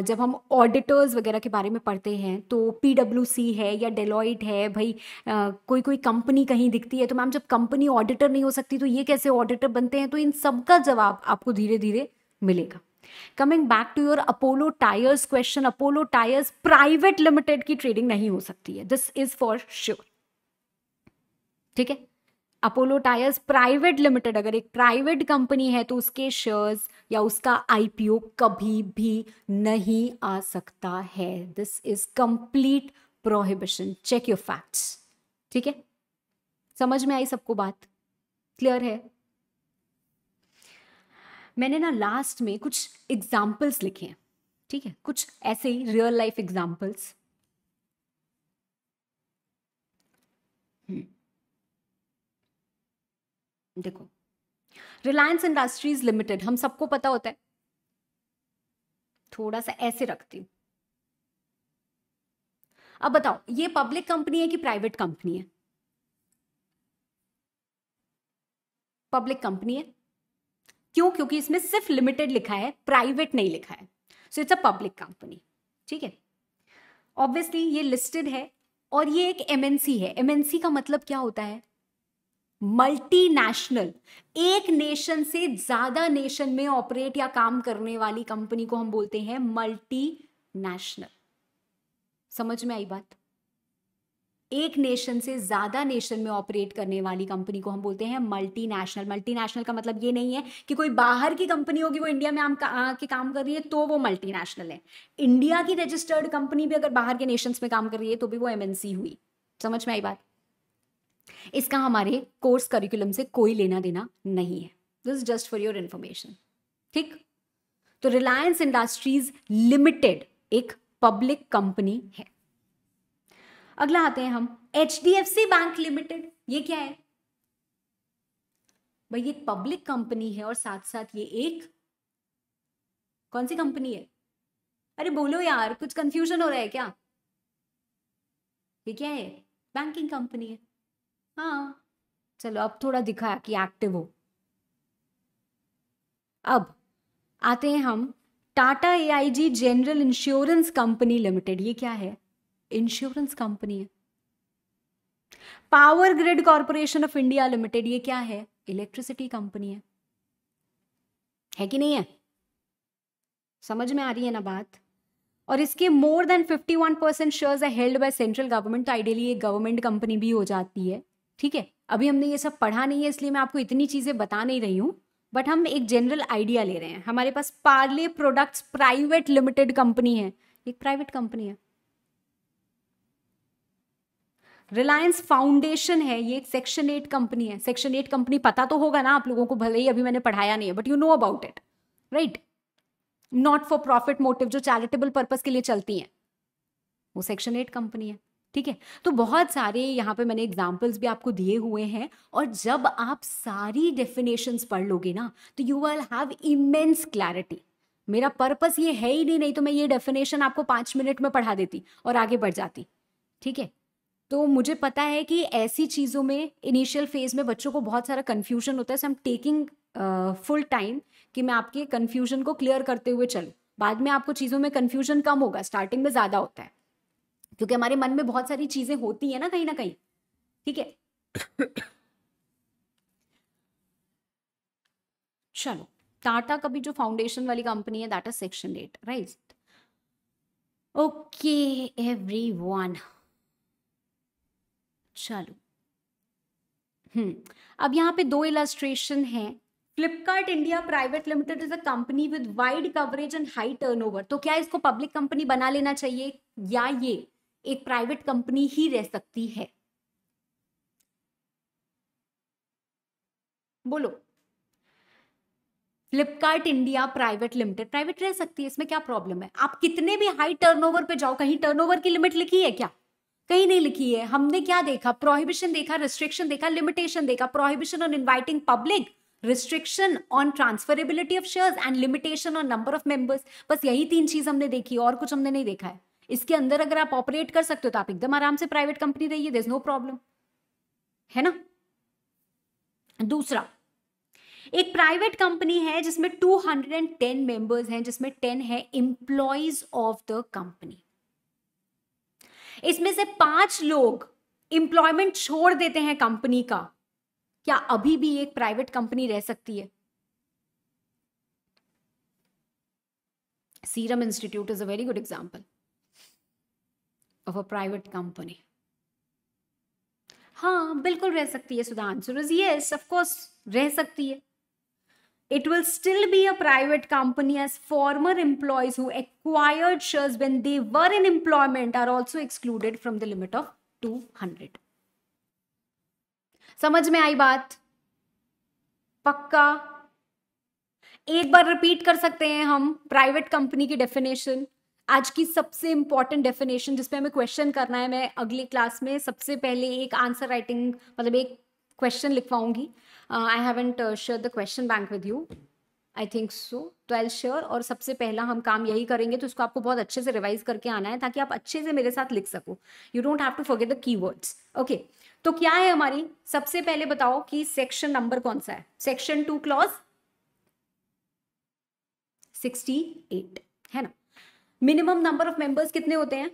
जब हम ऑडिटर्स वगैरह के बारे में पढ़ते हैं तो पी है या डेलॉइट है भाई कोई कोई कंपनी कहीं दिखती है तो मैम जब कंपनी ऑडिटर नहीं हो सकती तो ये कैसे ऑडिटर बनते हैं तो इन सब का जवाब आपको धीरे धीरे मिलेगा coming back to your Apollo Tyres question Apollo Tyres private limited की ट्रेडिंग नहीं हो सकती है दिस इज फॉर श्योर ठीक है अपोलो टायर्स प्राइवेट लिमिटेड अगर एक प्राइवेट कंपनी है तो उसके शेयर्स या उसका आईपीओ कभी भी नहीं आ सकता है this is complete prohibition check your facts ठीक है समझ में आई सबको बात क्लियर है मैंने ना लास्ट में कुछ एग्जाम्पल्स लिखे हैं ठीक है कुछ ऐसे ही रियल लाइफ एग्जाम्पल्स देखो रिलायंस इंडस्ट्रीज लिमिटेड हम सबको पता होता है थोड़ा सा ऐसे रखती हूं अब बताओ ये पब्लिक कंपनी है कि प्राइवेट कंपनी है पब्लिक कंपनी है क्यों क्योंकि इसमें सिर्फ लिमिटेड लिखा है प्राइवेट नहीं लिखा है so it's a public company ठीक है ऑब्वियसली ये लिस्टेड है और ये एक एमएनसी है एमएनसी का मतलब क्या होता है मल्टीनेशनल एक नेशन से ज्यादा नेशन में ऑपरेट या काम करने वाली कंपनी को हम बोलते हैं मल्टी नेशनल समझ में आई बात एक नेशन से ज़्यादा नेशन में ऑपरेट करने वाली कंपनी को हम बोलते हैं मल्टीनेशनल मल्टीनेशनल का मतलब ये नहीं है कि कोई बाहर की कंपनी होगी वो इंडिया में आके काम कर रही है तो वो मल्टीनेशनल है इंडिया की रजिस्टर्ड कंपनी भी अगर बाहर के नेशंस में काम कर रही है तो भी वो एमएनसी हुई समझ में आई बात इसका हमारे कोर्स करिकुलम से कोई लेना देना नहीं है this just for your information ठीक तो रिलायंस इंडस्ट्रीज लिमिटेड एक पब्लिक कंपनी है अगला आते हैं हम H D F C bank limited ये क्या है भाई ये पब्लिक कंपनी है और साथ साथ ये एक कौन सी कंपनी है अरे बोलो यार कुछ कंफ्यूजन हो रहा है क्या ये क्या है बैंकिंग कंपनी है हाँ चलो अब थोड़ा दिखाया कि एक्टिव हो अब आते हैं हम Tata A I G general insurance company limited ये क्या है इंश्योरेंस कंपनी है power grid corporation of India limited ये क्या है इलेक्ट्रिसिटी कंपनी है है कि नहीं है समझ में आ रही है ना बात और इसके more than 51 percent shares are held by central government तो आइडियली ये गवर्नमेंट कंपनी भी हो जाती है ठीक है अभी हमने ये सब पढ़ा नहीं है इसलिए मैं आपको इतनी चीज़ें बता नहीं रही हूँ बट हम एक जनरल आइडिया ले रहे हैं हमारे पास Parle products private limited company है एक प्राइवेट कंपनी है रिलायंस फाउंडेशन है ये एक सेक्शन एट कंपनी है सेक्शन एट कंपनी पता तो होगा ना आप लोगों को भले ही अभी मैंने पढ़ाया नहीं है but you know about it right not for profit motive जो चैरिटेबल पर्पज के लिए चलती है वो सेक्शन एट कंपनी है ठीक है तो बहुत सारे यहाँ पे मैंने एग्जाम्पल्स भी आपको दिए हुए हैं और जब आप सारी डेफिनेशंस पढ़ लोगे ना तो you will have immense clarity मेरा पर्पस ये है ही नहीं नहीं तो मैं ये डेफिनेशन आपको पाँच मिनट में पढ़ा देती और आगे बढ़ जाती ठीक है तो मुझे पता है कि ऐसी चीज़ों में इनिशियल फेज में बच्चों को बहुत सारा कन्फ्यूजन होता है so I'm taking full time कि मैं आपके कन्फ्यूजन को क्लियर करते हुए चलूँ बाद में आपको चीज़ों में कन्फ्यूजन कम होगा स्टार्टिंग में ज़्यादा होता है क्योंकि हमारे मन में बहुत सारी चीजें होती है ना कहीं ना कहीं ठीक है चलो टाटा का भी जो फाउंडेशन वाली कंपनी है that is section eight right okay everyone चलो हम्म अब यहाँ पे दो इलास्ट्रेशन है Flipkart India private limited is a company with wide coverage and high turnover तो क्या इसको पब्लिक कंपनी बना लेना चाहिए या ये एक प्राइवेट कंपनी ही रह सकती है बोलो Flipkart India private limited private रह सकती है इसमें क्या प्रॉब्लम है आप कितने भी हाई टर्नओवर पे जाओ कहीं टर्नओवर की लिमिट लिखी है क्या कहीं नहीं लिखी है हमने क्या देखा प्रोहिबिशन देखा रिस्ट्रिक्शन देखा लिमिटेशन देखा prohibition on inviting public restriction on transferability of shares and limitation on number of members बस यही तीन चीज हमने देखी और कुछ हमने नहीं देखा है इसके अंदर अगर आप ऑपरेट कर सकते हो तो आप एकदम आराम से प्राइवेट कंपनी रहिए दर इज नो प्रॉब्लम है ना दूसरा एक प्राइवेट कंपनी है जिसमें 210 मेंबर्स हैं जिसमें 10 है इंप्लॉइज ऑफ द कंपनी इसमें से पांच लोग इंप्लॉयमेंट छोड़ देते हैं कंपनी का क्या अभी भी एक प्राइवेट कंपनी रह सकती है Serum Institute is a very good example of a private company? हाँ बिल्कुल रह सकती है so the answer is yes of course रह सकती है It will still be a private company as former employees who acquired shares when they were in employment are also excluded from the limit of 200. समझ में आई बात पक्का एक बार repeat कर सकते हैं हम प्राइवेट कंपनी की डेफिनेशन आज की सबसे इंपॉर्टेंट डेफिनेशन जिसपे हमें क्वेश्चन करना है मैं अगली क्लास में सबसे पहले एक आंसर राइटिंग मतलब एक क्वेश्चन लिखवाऊंगी I haven't share the question bank with you I think so twelfth sure और सबसे पहला हम काम यही करेंगे तो इसको आपको बहुत अच्छे से रिवाइज करके आना है ताकि आप अच्छे से मेरे साथ लिख सको you don't have to forget the words okay तो क्या है हमारी सबसे पहले बताओ कि सेक्शन नंबर कौन सा है section two clause sixty eight है ना मिनिमम नंबर ऑफ मेंबर्स कितने होते हैं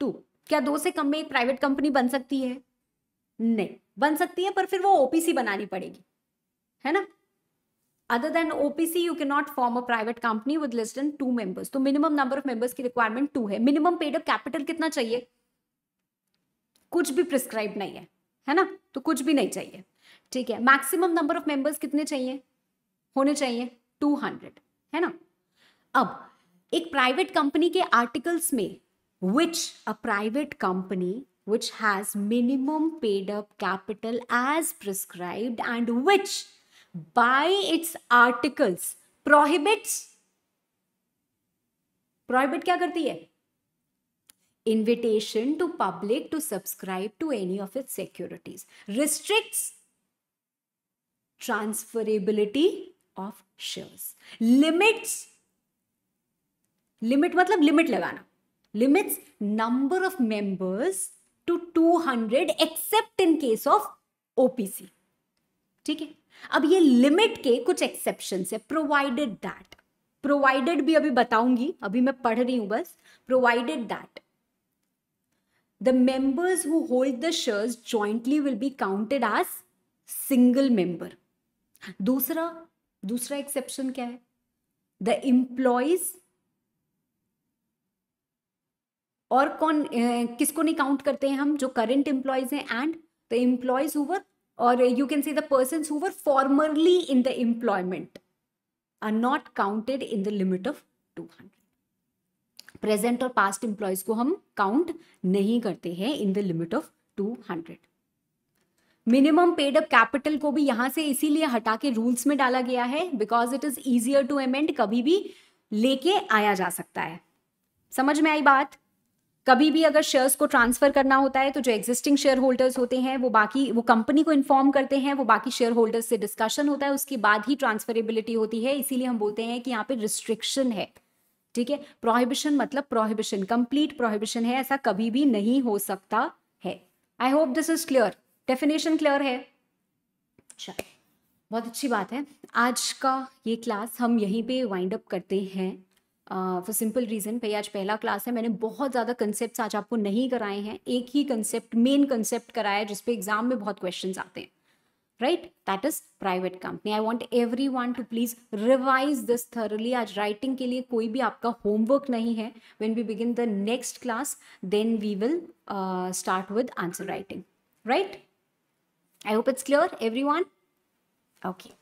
टू क्या दो से कम में एक प्राइवेट कंपनी बन सकती है नहीं बन सकती है पर फिर वो ओपीसी बनानी पड़ेगी है ना other than OPC you can not form a private company with less than two members तो मिनिमम नंबर ऑफ मेंबर्स की रिक्वायरमेंट टू है मिनिमम पेड ऑफ कैपिटल कितना चाहिए कुछ भी प्रिस्क्राइब नहीं है है ना तो कुछ भी नहीं चाहिए ठीक है मैक्सिमम नंबर ऑफ मेंबर्स कितने चाहिए होने चाहिए टू हंड्रेड है ना अब एक प्राइवेट कंपनी के आर्टिकल्स में which a private company which has minimum paid up capital as prescribe and which by its articles prohibits prohibit क्या करती है invitation to public to subscribe to any of its securities restrict transferability of shares limits limit मतलब limit लगाना limits number of members to 200 except in case of OPC ठीक है अब ये limit के कुछ एक्सेप्शन है प्रोवाइडेड दैट प्रोवाइडेड भी अभी बताऊंगी अभी मैं पढ़ रही हूं बस provided that the members who hold the shares jointly will be counted as single member दूसरा दूसरा एक्सेप्शन क्या है द इंप्लॉयज और कौन किसको नहीं काउंट करते हैं हम जो करंट एम्प्लॉयज हैं एंड द एम्प्लॉयज हुवर और you can see the person who were formerly in the employment are not counted in the limit of two hundred present और पास्ट एम्प्लॉयज को हम काउंट नहीं करते हैं in the limit of two hundred minimum paid up capital को भी यहां से इसीलिए हटा के रूल्स में डाला गया है because it is easier to amend कभी भी लेके आया जा सकता है समझ में आई बात कभी भी अगर शेयर्स को ट्रांसफर करना होता है तो जो एग्जिस्टिंग शेयर होल्डर्स होते हैं वो बाकी वो कंपनी को इन्फॉर्म करते हैं वो बाकी शेयर होल्डर्स से डिस्कशन होता है उसके बाद ही ट्रांसफरेबिलिटी होती है इसीलिए हम बोलते हैं कि यहाँ पे रिस्ट्रिक्शन है ठीक है प्रोहिबिशन मतलब प्रोहिबिशन कंप्लीट प्रोहिबिशन है ऐसा कभी भी नहीं हो सकता है I hope this is clear definition clear है बहुत अच्छी बात है आज का ये क्लास हम यहीं पे वाइंड अप करते हैं फॉर सिंपल रीज़न भैया आज पहला क्लास है मैंने बहुत ज़्यादा कंसेप्ट आज आपको नहीं कराए हैं एक ही कंसेप्ट मेन कंसेप्ट कराया है जिसपे एग्जाम में बहुत क्वेश्चन आते हैं right that is private company I want everyone to please revise this thoroughly आज राइटिंग के लिए कोई भी आपका होमवर्क नहीं है when we begin the next class then we will start with answer writing right I hope it's clear everyone okay